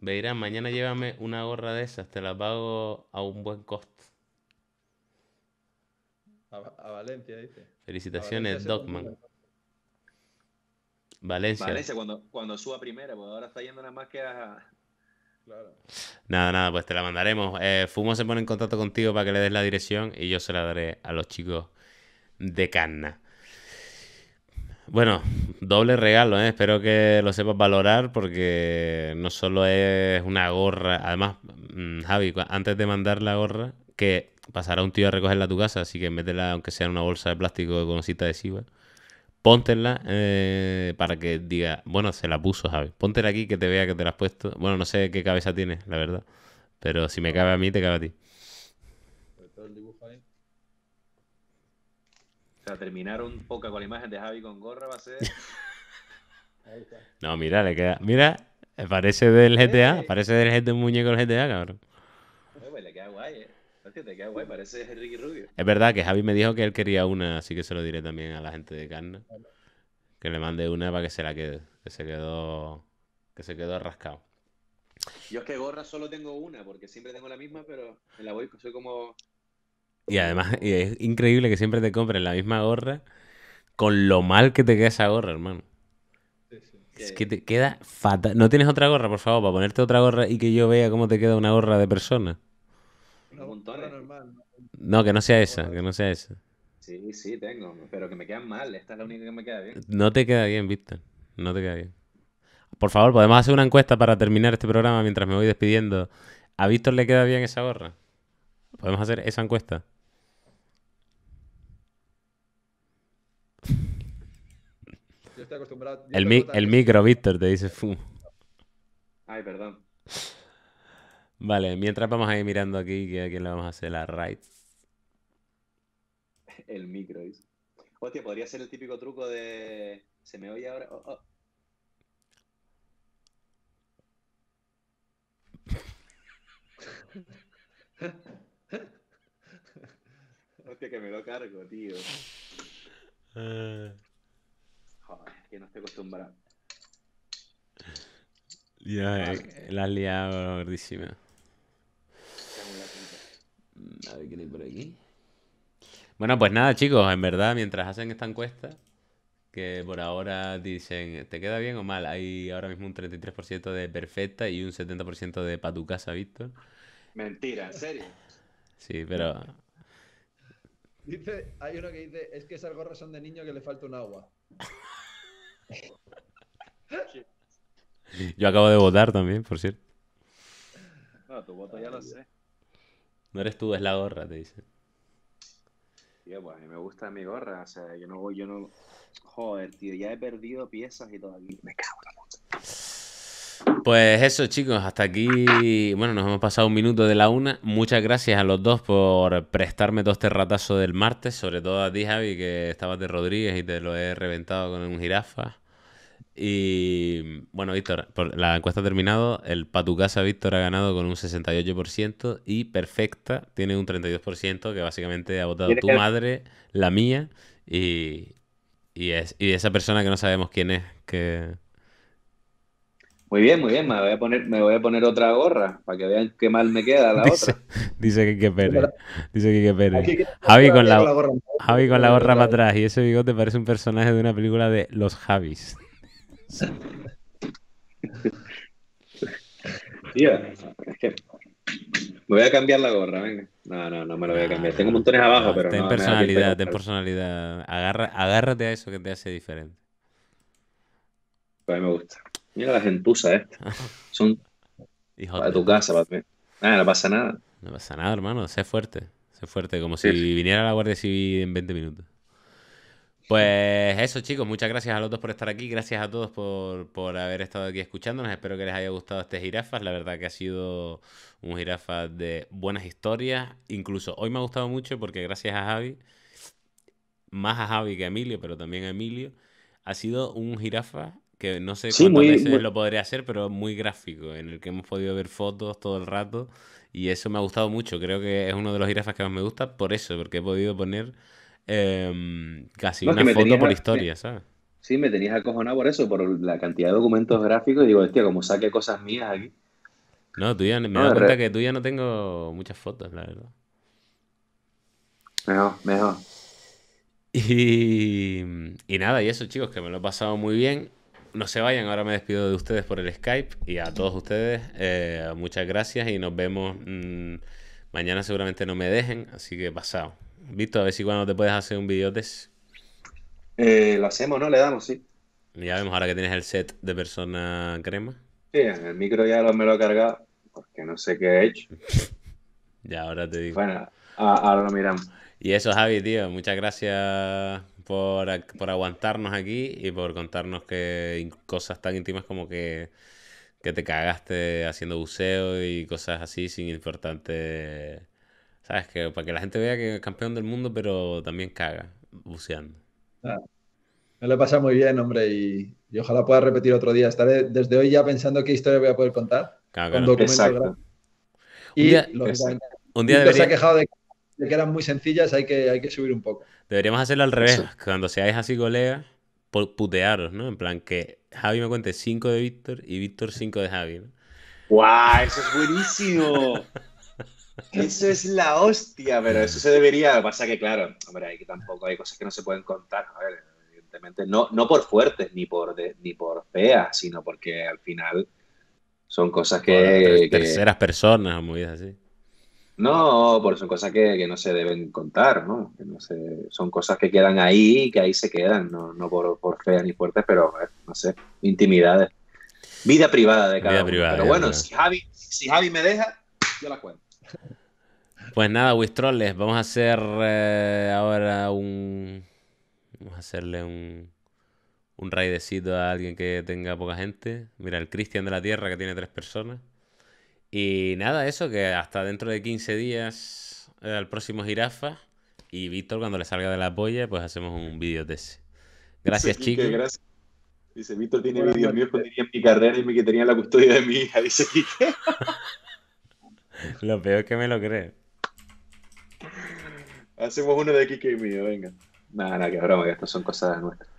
Veirán, mañana llévame una gorra de esas, te la pago a un buen costo. A, Valencia, dice. Felicitaciones, Dogman. Valencia. Valencia cuando, cuando suba primera, pues ahora está yendo nada más que a... Claro. Nada, nada, pues te la mandaremos. Eh, Fumo se pone en contacto contigo para que le des la dirección y yo se la daré a los chicos de Canna. Bueno, doble regalo, eh. espero que lo sepas valorar porque no solo es una gorra, además, mm, Javi, antes de mandar la gorra, que pasará un tío a recogerla a tu casa, así que métela aunque sea en una bolsa de plástico con cita adhesiva póntela eh, para que diga, bueno, se la puso Javi. Póntela aquí que te vea que te la has puesto. Bueno, no sé qué cabeza tiene, la verdad. Pero si me cabe a mí, te cabe a ti. el O sea, terminar un poco con la imagen de Javi con gorra va a ser... ahí está. No, mira, le queda... Mira, parece del GTA, eh. parece del GTA, un muñeco del GTA, cabrón parece Rubio. Es verdad que Javi me dijo que él quería una, así que se lo diré también a la gente de Carna. Que le mande una para que se la quede. Que se quedó. Que se quedó rascado. Yo es que gorra solo tengo una, porque siempre tengo la misma, pero me la voy, soy como. Y además, es increíble que siempre te compren la misma gorra con lo mal que te queda esa gorra, hermano. Es que te queda fatal. ¿No tienes otra gorra, por favor, para ponerte otra gorra y que yo vea cómo te queda una gorra de persona? no, Normal. No, que no sea esa, que no sea esa. Sí, sí, tengo, pero que me quedan mal. Esta es la única que me queda bien. No te queda bien, Víctor. No te queda bien. Por favor, podemos hacer una encuesta para terminar este programa mientras me voy despidiendo. ¿A Víctor le queda bien esa gorra? ¿Podemos hacer esa encuesta? Yo estoy acostumbrado. el, el micro, Víctor, te dice Fu. Ay, perdón. Vale, mientras vamos a ir mirando aquí que a quién le vamos a hacer la raid. El micro, dice. Hostia, podría ser el típico truco de. ¿Se me oye ahora? Oh, oh. Hostia, que me lo cargo, tío. Ah. Joder, que no estoy acostumbrado. Ya, eh, la has liado gordísima. A ver qué por aquí. Bueno, pues nada, chicos, en verdad, mientras hacen esta encuesta, que por ahora dicen, ¿te queda bien o mal? Hay ahora mismo un 33% de perfecta y un 70% de pa' tu casa, Víctor. Mentira, ¿en serio? Sí, pero... Dice, hay uno que dice, es que es algo razón de niño que le falta un agua. Yo acabo de votar también, por cierto. No, tu voto ya lo sé. No eres tú, es la gorra, te dice Tío, pues a mí me gusta mi gorra, o sea, yo no voy, yo no... Joder, tío, ya he perdido piezas y todo aquí. me cago en la puta. Pues eso, chicos, hasta aquí, bueno, nos hemos pasado un minuto de la una. Muchas gracias a los dos por prestarme todo este ratazo del martes, sobre todo a ti, Javi, que estabas de Rodríguez y te lo he reventado con un jirafa. Y bueno, Víctor, por la encuesta ha terminado. El casa Víctor ha ganado con un 68% y Perfecta tiene un 32%, que básicamente ha votado tu madre, la mía y, y, es, esa persona que no sabemos quién es. que Muy bien, muy bien. Me voy a poner, me voy a poner otra gorra para que vean qué mal me queda la dice, otra. Dice que pere Dice Javi con la, Javi con la gorra para atrás y ese bigote parece un personaje de una película de Los Javis me voy a cambiar la gorra, venga. No, no, no me lo voy a cambiar. Tengo montones abajo, pero ten personalidad, ten personalidad. Agarra, agárrate a eso que te hace diferente. A mí me gusta. Mira la gentusa Son para tu casa, ah, no pasa nada. No pasa nada, hermano. Sé fuerte. Sé fuerte. Como si viniera la Guardia Civil en 20 minutos. Pues eso, chicos, muchas gracias a los dos por estar aquí, gracias a todos por, por, haber estado aquí escuchándonos. Espero que les haya gustado este jirafa. La verdad que ha sido un jirafa de buenas historias. Incluso hoy me ha gustado mucho porque gracias a Javi, más a Javi que a Emilio, pero también a Emilio, ha sido un jirafa que no sé cuántas lo podría hacer, pero muy gráfico, en el que hemos podido ver fotos todo el rato. Y eso me ha gustado mucho. Creo que es uno de los jirafas que más me gusta por eso, porque he podido poner Em, casi una foto por historia, ¿sabes? Sí, me tenías acojonado por eso, por la cantidad de documentos gráficos. Y digo, hostia, como saque cosas mías aquí. No, tú ya, me he cuenta que tú ya no tengo muchas fotos, la verdad. Mejor, mejor. Y, nada, y eso, chicos, que me lo he pasado muy bien no se vayan, ahora me despido de ustedes por el Skype y a todos ustedes eh, muchas gracias y nos vemos mm, mañana seguramente no me dejen, así que pasado. Visto, a ver si cuando te puedes hacer un videotest. Eh, lo hacemos, ¿no? Le damos, sí. Ya vemos ahora que tienes el set de persona crema. Sí, en el micro ya me lo he cargado porque no sé qué he hecho. ya ahora te digo. Bueno, ahora lo miramos. Y eso, Javi, tío, muchas gracias por, aguantarnos aquí y por contarnos que cosas tan íntimas como que, que te cagaste haciendo buceo y cosas así sin importante ¿Sabes? Que, para que la gente vea que es campeón del mundo, pero también caga, buceando. No ah. me lo pasa muy bien, hombre, y, ojalá pueda repetir otro día. Estaré desde hoy ya pensando qué historia voy a poder contar. con Exacto. Y un día, los, Un día se ha quejado de, que eran muy sencillas, hay que, hay que subir un poco. Deberíamos hacerlo al revés. Cuando seáis así colega, putearos, ¿no? En plan, que Javi me cuente 5 de Víctor y Víctor 5 de Javi, ¿no? ¡Guau! eso es buenísimo. Eso es la hostia, pero eso se debería. Pasa que, claro, hombre, tampoco hay cosas que no se pueden contar. evidentemente, no, no por fuertes ni por, ni por feas, sino porque al final son cosas que. terceras personas, muy así. No, porque son cosas que, no se deben contar, ¿no? son cosas que quedan ahí, que ahí se quedan, no, por, por feas ni fuertes, pero, no sé, intimidades. Vida privada de cada uno. pero bueno, si si Javi me deja, yo la cuento. Pues nada, Wistroles, vamos a hacer eh, ahora un. Vamos a hacerle un. Un raidecito a alguien que tenga poca gente. Mira, el Cristian de la Tierra que tiene tres personas. Y nada, eso, que hasta dentro de 15 días el eh, próximo Jirafa. Y Víctor, cuando le salga de la polla, pues hacemos un vídeo de ese. Gracias, Dice, chicos. Dice, Víctor tiene vídeos míos que tenía mi carrera y me tenía la custodia de mi hija. Dice, Lo peor es que me lo cree. Hacemos uno de Kike y mío, venga. Nada, nada, que broma, que estas son cosas nuestras.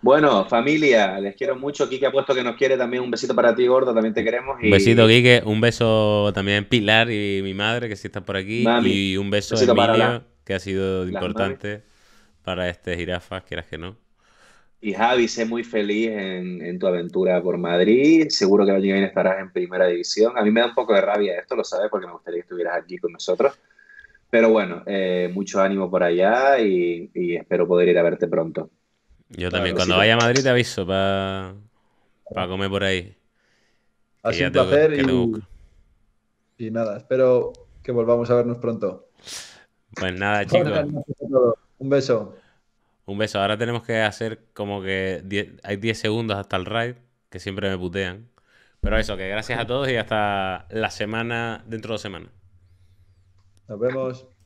Bueno, familia, les quiero mucho. Kike ha puesto que nos quiere también. Un besito para ti, gordo, también te queremos. Un besito, Kike. Un beso también Pilar y mi madre, que si está por aquí. Y un beso a Emilio, que ha sido importante para este jirafa, quieras que no. Y Javi, sé muy feliz en, tu aventura por Madrid. Seguro que el año que viene estarás en primera división. A mí me da un poco de rabia esto, lo sabes, porque me gustaría que estuvieras aquí con nosotros. Pero bueno, eh, mucho ánimo por allá y, espero poder ir a verte pronto. Yo también, cuando vaya a Madrid te aviso para comer por ahí. Ha sido un placer y, y, nada, espero que volvamos a vernos pronto. Pues nada, chicos. Un beso. Un beso. Ahora tenemos que hacer como que hay 10 segundos hasta el raid, que siempre me putean. Pero eso, que gracias a todos y hasta la semana, dentro de dos semanas. Nos vemos.